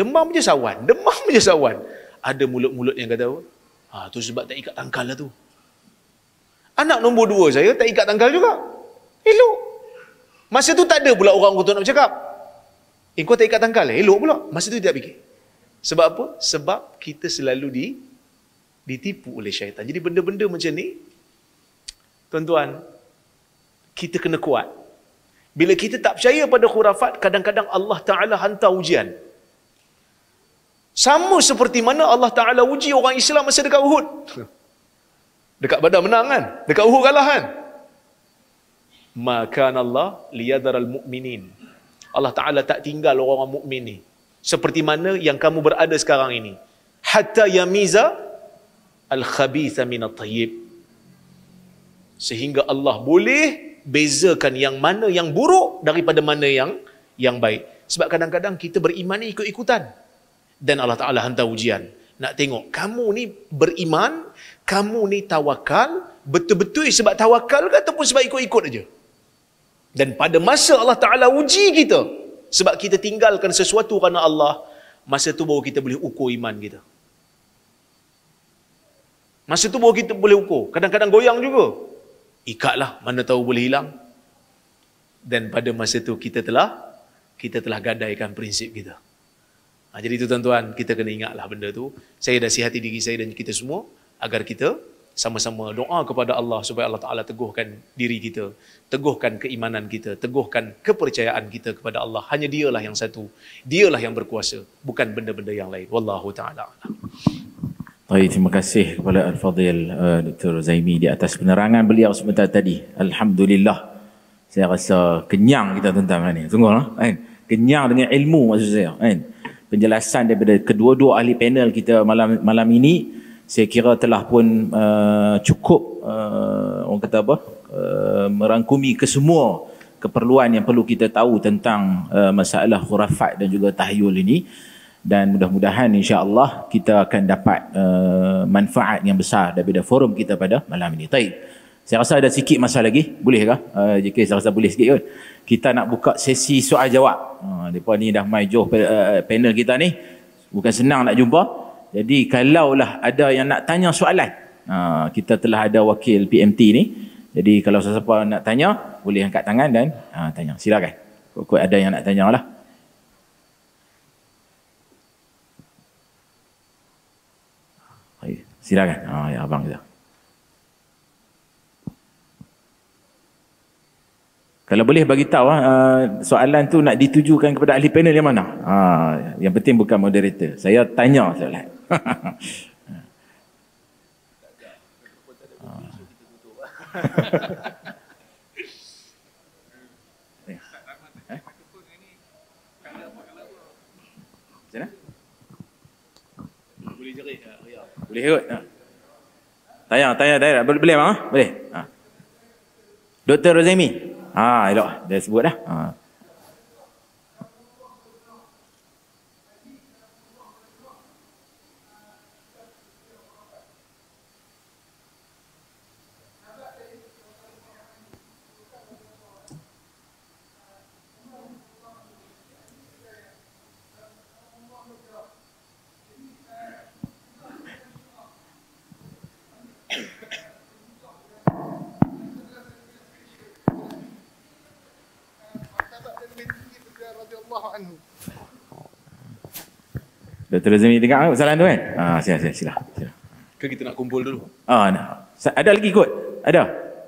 C: Demam je sawan. Demam je sawan. Ada mulut-mulut yang kata apa? Ha, tu sebab tak ikat tangkal lah tu. Anak nombor dua saya tak ikat tangkal juga. Elok. Masa tu tak ada pula orang kutu nak bercakap. Eh kau tak ikat tangkal lah. Elok pula. Masa tu tidak tak fikir. Sebab apa? Sebab kita selalu di ditipu oleh syaitan. Jadi benda-benda macam ni tuan-tuan, kita kena kuat. Bila kita tak percaya pada khurafat, kadang-kadang Allah Ta'ala hantar ujian. Sama seperti mana Allah Ta'ala uji orang Islam masa dekat Uhud. Dekat badan menang kan? Dekat Uhud kalah kan? Maka Allah liyadar al-mu'minin. Allah Ta'ala tak tinggal orang-orang mu'min ni. Seperti mana yang kamu berada sekarang ini. Hatta yamiza al-khabitha minat tayyib sehingga Allah boleh bezakan yang mana yang buruk daripada mana yang yang baik. Sebab kadang-kadang kita beriman ni ikut-ikutan. Dan Allah Ta'ala hantar ujian. Nak tengok, kamu ni beriman, kamu ni tawakal, betul-betul sebab tawakal ke ataupun sebab ikut-ikut aja. Dan pada masa Allah Ta'ala uji kita, sebab kita tinggalkan sesuatu kerana Allah, masa tu baru kita boleh ukur iman kita. Masa tu baru kita boleh ukur. Kadang-kadang goyang juga ikatlah mana tahu boleh hilang dan pada masa itu kita telah kita telah gadaikan prinsip kita ha, jadi itu tuan-tuan kita kena ingatlah benda tu saya dah sihati diri saya dan kita semua agar kita sama-sama doa kepada Allah supaya Allah Ta'ala teguhkan diri kita, teguhkan keimanan kita, teguhkan kepercayaan kita kepada Allah. Hanya dialah yang satu, dialah yang berkuasa, bukan benda-benda yang lain. Wallahu ta'ala.
A: Baik, terima kasih kepada Al-Fadhil uh, eh, Dr. Zaimi di atas penerangan beliau sebentar tadi. Alhamdulillah. Saya rasa kenyang kita tentang ini. Sungguhlah. Kan? Kenyang dengan ilmu maksud saya. Kan? Penjelasan daripada kedua-dua ahli panel kita malam malam ini saya kira telah pun uh, cukup uh, orang kata apa? Uh, merangkumi kesemua keperluan yang perlu kita tahu tentang uh, masalah khurafat dan juga tahyul ini dan mudah-mudahan insya-Allah kita akan dapat uh, manfaat yang besar daripada forum kita pada malam ini. Baik. Saya rasa ada sikit masa lagi. Bolehkah? Uh, saya rasa boleh sikit kan. Kita nak buka sesi soal jawab. Ha uh, ni dah mai jauh uh, panel kita ni. Bukan senang nak jumpa. Jadi kalaulah ada yang nak tanya soalan. uh, kita telah ada wakil PMT ni. Jadi kalau sesiapa nak tanya boleh angkat tangan dan uh, tanya. Silakan. Kok ada yang nak tanya lah. Silakan. Ha, ya abang kita. Kalau boleh bagi tahu uh, soalan tu nak ditujukan kepada ahli panel yang mana? Ha, yang penting bukan moderator. Saya tanya soalan. ha. boleh kot. Ha. Tanya, tanya, tanya. Boleh, boleh bang? Ha? Boleh? Ha. Dr. Rozemi? Ha, elok. Dia sebut dah. Ha. radhiyallahu anhu. Dr. Azmi dengar kan soalan tu kan? ah, sila, sila, sila. Ke kan kita nak kumpul dulu? ah, nah. ada lagi kot? Ada?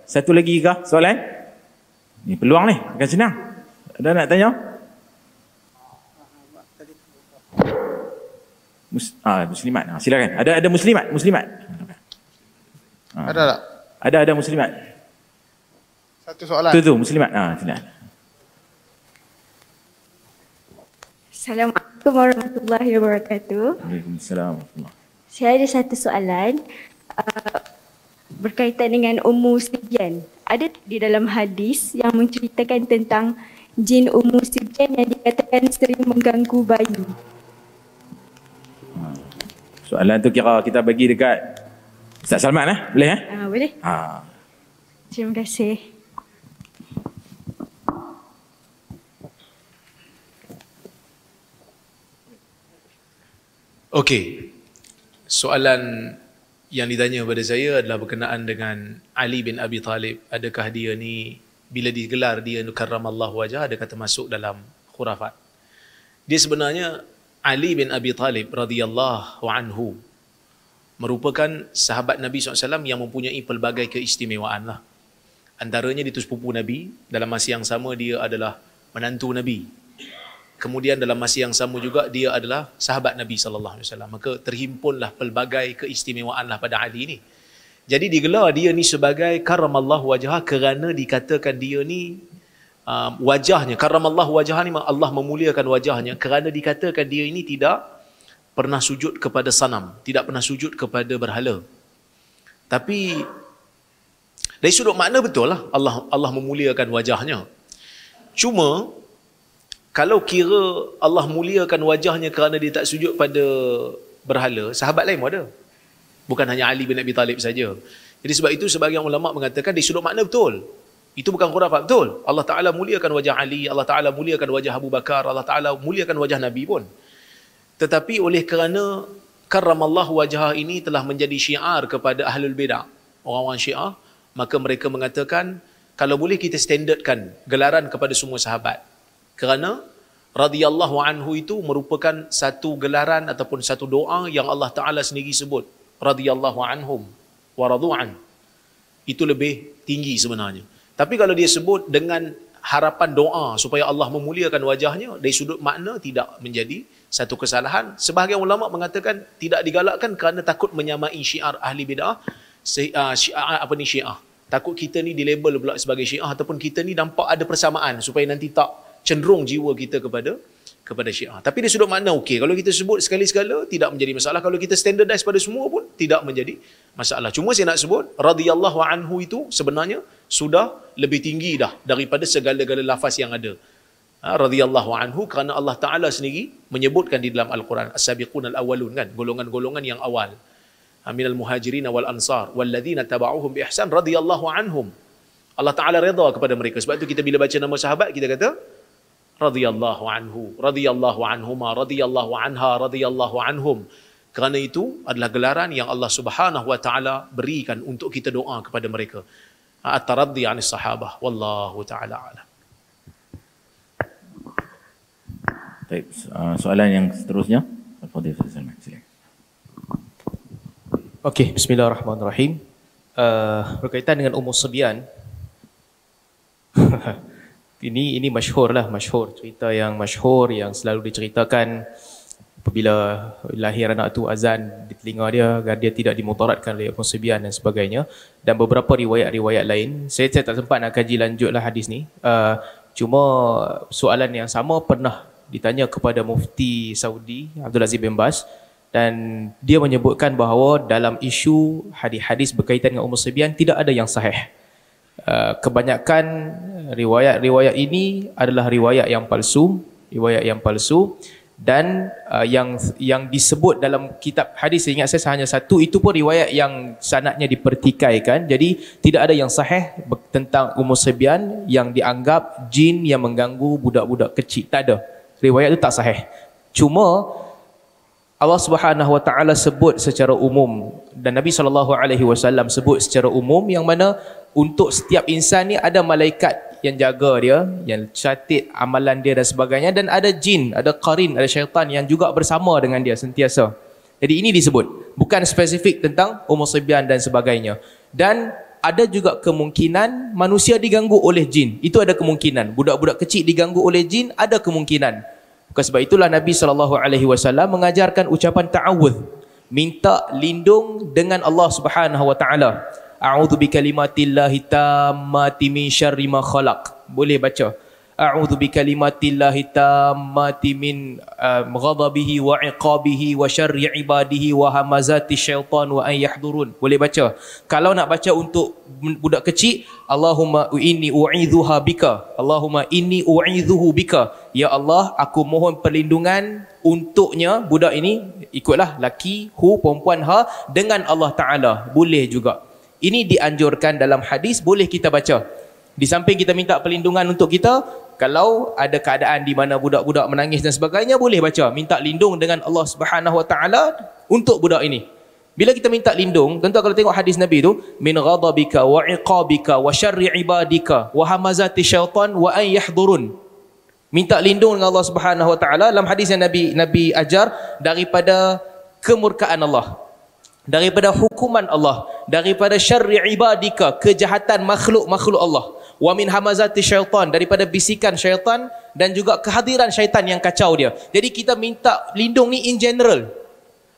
A: Satu lagi ke soalan? Ini peluang ni, akan senang. Ada nak tanya? Mus ah, muslimat. Ah, silakan. Ada ada muslimat, muslimat. Ah. Ada tak? Ada ada muslimat.
B: Satu soalan. Tu tu
A: muslimat. Ah, silakan.
B: Assalamualaikum warahmatullahi wabarakatuh.
A: Waalaikumsalam.
B: Saya ada satu soalan uh, berkaitan dengan Ummu Sibyan. Ada di dalam hadis yang menceritakan tentang jin Ummu Sibyan yang dikatakan sering mengganggu bayi.
A: Ha. Soalan tu kira kita bagi dekat Ustaz Salman lah. Boleh eh? Uh, boleh. Ha.
B: Terima kasih.
C: Okey. Soalan yang ditanya kepada saya adalah berkenaan dengan Ali bin Abi Talib. Adakah dia ni bila digelar dia nukarram Allah wajah kata masuk dalam khurafat? Dia sebenarnya Ali bin Abi Talib radhiyallahu anhu merupakan sahabat Nabi SAW yang mempunyai pelbagai keistimewaan lah. Antaranya dia tu sepupu Nabi, dalam masa yang sama dia adalah menantu Nabi Kemudian dalam masa yang sama juga dia adalah sahabat Nabi sallallahu alaihi wasallam. Maka terhimpunlah pelbagai keistimewaanlah pada Ali ni. Jadi digelar dia ni sebagai karamallah wajah kerana dikatakan dia ni um, wajahnya karamallah wajah ni Allah memuliakan wajahnya kerana dikatakan dia ini tidak pernah sujud kepada sanam, tidak pernah sujud kepada berhala. Tapi dari sudut makna betul lah Allah Allah memuliakan wajahnya. Cuma kalau kira Allah muliakan wajahnya kerana dia tak sujud pada berhala, sahabat lain pun ada. Bukan hanya Ali bin Abi Talib saja. Jadi sebab itu sebahagian ulama mengatakan dia sudut makna betul. Itu bukan khurafat betul. Allah Ta'ala muliakan wajah Ali, Allah Ta'ala muliakan wajah Abu Bakar, Allah Ta'ala muliakan wajah Nabi pun. Tetapi oleh kerana karamallah wajah ini telah menjadi syiar kepada ahlul bidah, orang-orang syiah, maka mereka mengatakan kalau boleh kita standardkan gelaran kepada semua sahabat kerana radhiyallahu anhu itu merupakan satu gelaran ataupun satu doa yang Allah Taala sendiri sebut radhiyallahu anhum wa radu'an itu lebih tinggi sebenarnya tapi kalau dia sebut dengan harapan doa supaya Allah memuliakan wajahnya dari sudut makna tidak menjadi satu kesalahan sebahagian ulama mengatakan tidak digalakkan kerana takut menyamai syiar ahli bidah syiar ah, ah, apa ni syiar? takut kita ni dilabel pula sebagai syiah ataupun kita ni nampak ada persamaan supaya nanti tak cenderung jiwa kita kepada kepada syiah. Tapi dia sudah makna okey. Kalau kita sebut sekali-sekala tidak menjadi masalah. Kalau kita standardize pada semua pun tidak menjadi masalah. Cuma saya nak sebut radhiyallahu anhu itu sebenarnya sudah lebih tinggi dah daripada segala-gala lafaz yang ada. Ha, radhiyallahu anhu kerana Allah Taala sendiri menyebutkan di dalam al-Quran as-sabiqun al awalun kan golongan-golongan yang awal. Aminal ha, muhajirin wal ansar wal ladzina tabauhum bi ihsan radhiyallahu anhum. Allah Taala reda kepada mereka. Sebab itu kita bila baca nama sahabat kita kata radhiyallahu anhu radhiyallahu anhuma radhiyallahu anha radhiyallahu anhum kerana itu adalah gelaran yang Allah Subhanahu wa taala berikan untuk kita doa kepada mereka at-taraddi an sahabah wallahu taala ala
A: Baik, uh, soalan yang seterusnya Okey,
B: bismillahirrahmanirrahim. Uh, berkaitan dengan umur sebian, ini ini masyhur lah masyhur cerita yang masyhur yang selalu diceritakan apabila lahir anak tu azan di telinga dia agar dia tidak dimutaratkan oleh konsebian dan sebagainya dan beberapa riwayat-riwayat lain saya, saya tak sempat nak kaji lanjut lah hadis ni uh, cuma soalan yang sama pernah ditanya kepada mufti Saudi Abdul Aziz bin Bas dan dia menyebutkan bahawa dalam isu hadis-hadis berkaitan dengan umur sebian tidak ada yang sahih. Uh, kebanyakan riwayat-riwayat ini adalah riwayat yang palsu, riwayat yang palsu dan uh, yang yang disebut dalam kitab hadis ingat saya hanya satu itu pun riwayat yang sanadnya dipertikaikan jadi tidak ada yang sahih tentang Ummu Sibyan yang dianggap jin yang mengganggu budak-budak kecil tak ada riwayat itu tak sahih cuma Allah Subhanahu wa taala sebut secara umum dan Nabi sallallahu alaihi wasallam sebut secara umum yang mana untuk setiap insan ni ada malaikat yang jaga dia, yang catit amalan dia dan sebagainya dan ada jin, ada karin, ada syaitan yang juga bersama dengan dia sentiasa. Jadi ini disebut bukan spesifik tentang umur sibian dan sebagainya. Dan ada juga kemungkinan manusia diganggu oleh jin. Itu ada kemungkinan. Budak-budak kecil diganggu oleh jin ada kemungkinan. Bukan sebab itulah Nabi saw mengajarkan ucapan taawud, minta lindung dengan Allah Subhanahu A'udhu bi kalimatillahi tammati min syarri ma khalaq. Boleh baca. A'udhu bi kalimatillahi tammati min uh, ghadabihi wa iqabihi wa syarri ibadihi wa hamazati syaitan wa an yahdurun. Boleh baca. Kalau nak baca untuk budak kecil, Allahumma inni u'idhuha bika. Allahumma inni u'idhuhu bika. Ya Allah, aku mohon perlindungan untuknya budak ini ikutlah laki hu perempuan ha dengan Allah Taala. Boleh juga. Ini dianjurkan dalam hadis boleh kita baca. Di samping kita minta perlindungan untuk kita, kalau ada keadaan di mana budak-budak menangis dan sebagainya boleh baca, minta lindung dengan Allah Subhanahu Wa Taala untuk budak ini. Bila kita minta lindung, tentu kalau tengok hadis Nabi itu, min ghadabika wa iqabika wa syarri ibadika wa hamazati syaitan wa an yahdurun. Minta lindung dengan Allah Subhanahu Wa Taala dalam hadis yang Nabi Nabi ajar daripada kemurkaan Allah, daripada hukuman Allah daripada syarri ibadika kejahatan makhluk-makhluk Allah wa min hamazati syaitan daripada bisikan syaitan dan juga kehadiran syaitan yang kacau dia jadi kita minta lindung ni in general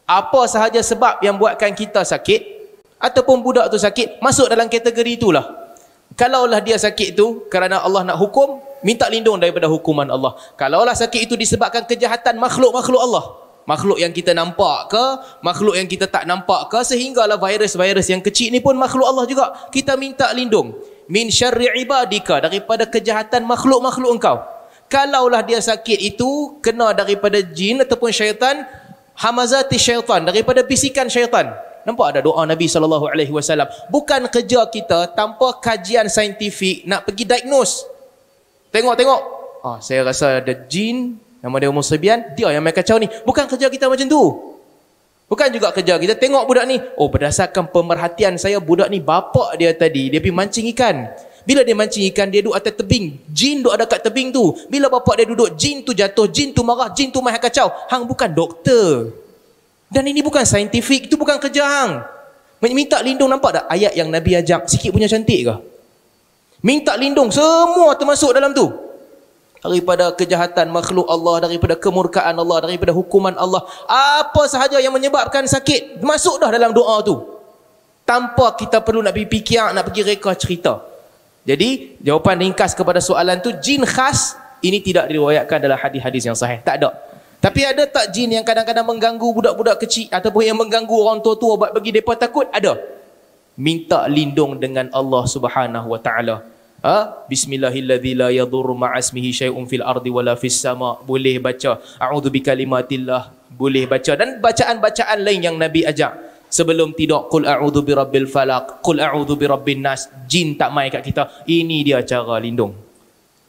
B: apa sahaja sebab yang buatkan kita sakit ataupun budak tu sakit masuk dalam kategori itulah kalaulah dia sakit tu kerana Allah nak hukum minta lindung daripada hukuman Allah kalaulah sakit itu disebabkan kejahatan makhluk-makhluk Allah makhluk yang kita nampak ke makhluk yang kita tak nampak ke sehinggalah virus-virus yang kecil ni pun makhluk Allah juga kita minta lindung min syarri ibadika daripada kejahatan makhluk-makhluk engkau kalaulah dia sakit itu kena daripada jin ataupun syaitan hamazati syaitan daripada bisikan syaitan Nampak ada doa Nabi sallallahu alaihi wasallam. Bukan kerja kita tanpa kajian saintifik nak pergi diagnose. Tengok-tengok. Ah, saya rasa ada jin, Nama dia sebian dia yang main kacau ni. Bukan kerja kita macam tu. Bukan juga kerja kita tengok budak ni. Oh, berdasarkan pemerhatian saya, budak ni bapak dia tadi. Dia pergi mancing ikan. Bila dia mancing ikan, dia duduk atas tebing. Jin duduk dekat tebing tu. Bila bapak dia duduk, jin tu jatuh, jin tu marah, jin tu main kacau. Hang bukan doktor. Dan ini bukan saintifik, itu bukan kerja hang. Minta lindung, nampak tak ayat yang Nabi ajak? Sikit punya cantik ke? Minta lindung, semua termasuk dalam tu daripada kejahatan makhluk Allah daripada kemurkaan Allah daripada hukuman Allah apa sahaja yang menyebabkan sakit masuk dah dalam doa tu tanpa kita perlu nak pergi fikir nak pergi reka cerita jadi jawapan ringkas kepada soalan tu jin khas ini tidak diriwayatkan dalam hadis-hadis yang sahih tak ada tapi ada tak jin yang kadang-kadang mengganggu budak-budak kecil ataupun yang mengganggu orang tua-tua buat bagi depa takut ada minta lindung dengan Allah Subhanahu wa taala Ha? Bismillahilladzi la yadurru ma'asmihi syai'un fil ardi wala fis sama. Boleh baca. A'udzu bikalimatillah. Boleh baca. Dan bacaan-bacaan lain yang Nabi ajak. Sebelum tidur, Qul a'udhu birabbil falak, Qul a'udhu birabbin nas, jin tak main kat kita. Ini dia cara lindung.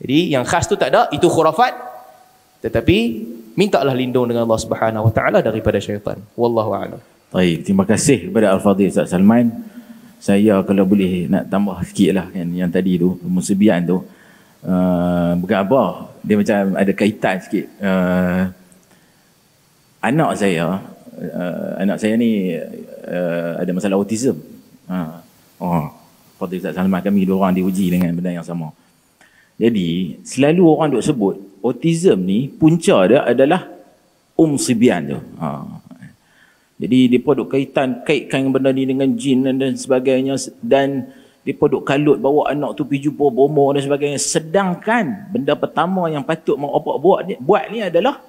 B: Jadi yang khas tu tak ada, itu khurafat. Tetapi, mintalah lindung dengan
A: Allah Subhanahu Wa Taala daripada syaitan. Wallahu a'lam. Baik, terima kasih kepada Al-Fadhil Ustaz Salman saya kalau boleh nak tambah sikit lah kan yang tadi tu musibian tu uh, bukan apa dia macam ada kaitan sikit uh, anak saya uh, anak saya ni uh, ada masalah autism uh, oh Fadli Ustaz Salman kami dua orang diuji dengan benda yang sama jadi selalu orang duk sebut autism ni punca dia adalah umsibian tu uh, jadi depa duk kaitan kaitkan benda ni dengan jin dan, dan sebagainya dan depa duk kalut bawa anak tu pergi jumpa bomo dan sebagainya sedangkan benda pertama yang patut mak opak buat ni buat ni adalah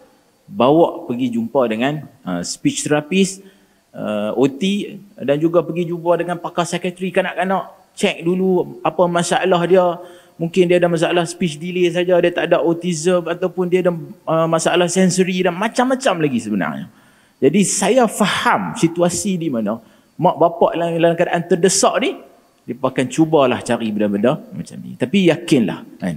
A: bawa pergi jumpa dengan uh, speech therapist uh, OT dan juga pergi jumpa dengan pakar sekretari kanak-kanak check dulu apa masalah dia mungkin dia ada masalah speech delay saja dia tak ada autism ataupun dia ada uh, masalah sensory dan macam-macam lagi sebenarnya uh, jadi saya faham situasi di mana mak bapak dalam, dalam keadaan terdesak ni, dia akan cubalah cari benda-benda macam ni. Tapi yakinlah. Kan?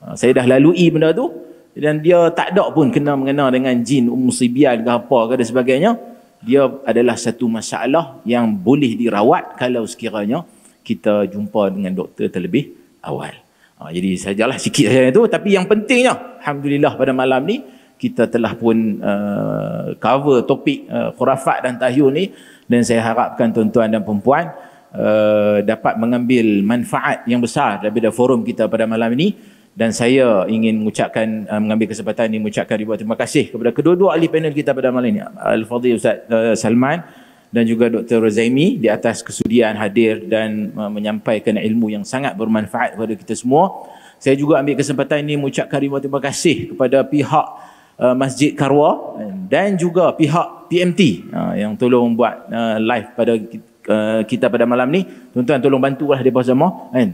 A: Ah, saya dah lalui benda tu dan dia tak ada pun kena mengenal dengan jin umusibial ke apa ke dan sebagainya. Dia adalah satu masalah yang boleh dirawat kalau sekiranya kita jumpa dengan doktor terlebih awal. Ha, jadi sajalah sikit saja itu. Tapi yang pentingnya, Alhamdulillah pada malam ni, kita telah pun uh, cover topik uh, khurafat dan tahyul ni dan saya harapkan tuan-tuan dan puan uh, dapat mengambil manfaat yang besar daripada forum kita pada malam ini dan saya ingin mengucapkan uh, mengambil kesempatan ini mengucapkan ribuan terima kasih kepada kedua-dua ahli panel kita pada malam ini Al-Fadhil Ustaz uh, Salman dan juga Dr. Razaimi di atas kesudian hadir dan uh, menyampaikan ilmu yang sangat bermanfaat kepada kita semua. Saya juga ambil kesempatan ini mengucapkan ribuan terima kasih kepada pihak Uh, Masjid Karwa dan juga pihak PMT uh, yang tolong buat uh, live pada kita pada malam ni. Tuan-tuan tolong bantulah depa semua kan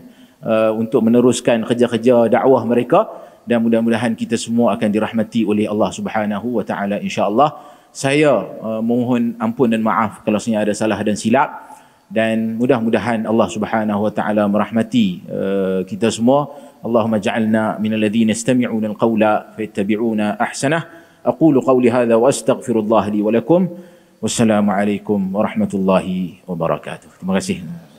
A: untuk meneruskan kerja-kerja dakwah mereka dan mudah-mudahan kita semua akan dirahmati oleh Allah Subhanahu wa taala insya-Allah. Saya mohon ampun dan maaf kalau saya ada salah dan silap dan mudah-mudahan Allah Subhanahu wa taala merahmati kita semua. اللهم اجعلنا من الذين يستمعون القول فيتبعون احسنه اقول قولي هذا واستغفر الله لي ولكم والسلام عليكم ورحمه الله وبركاته terima kasih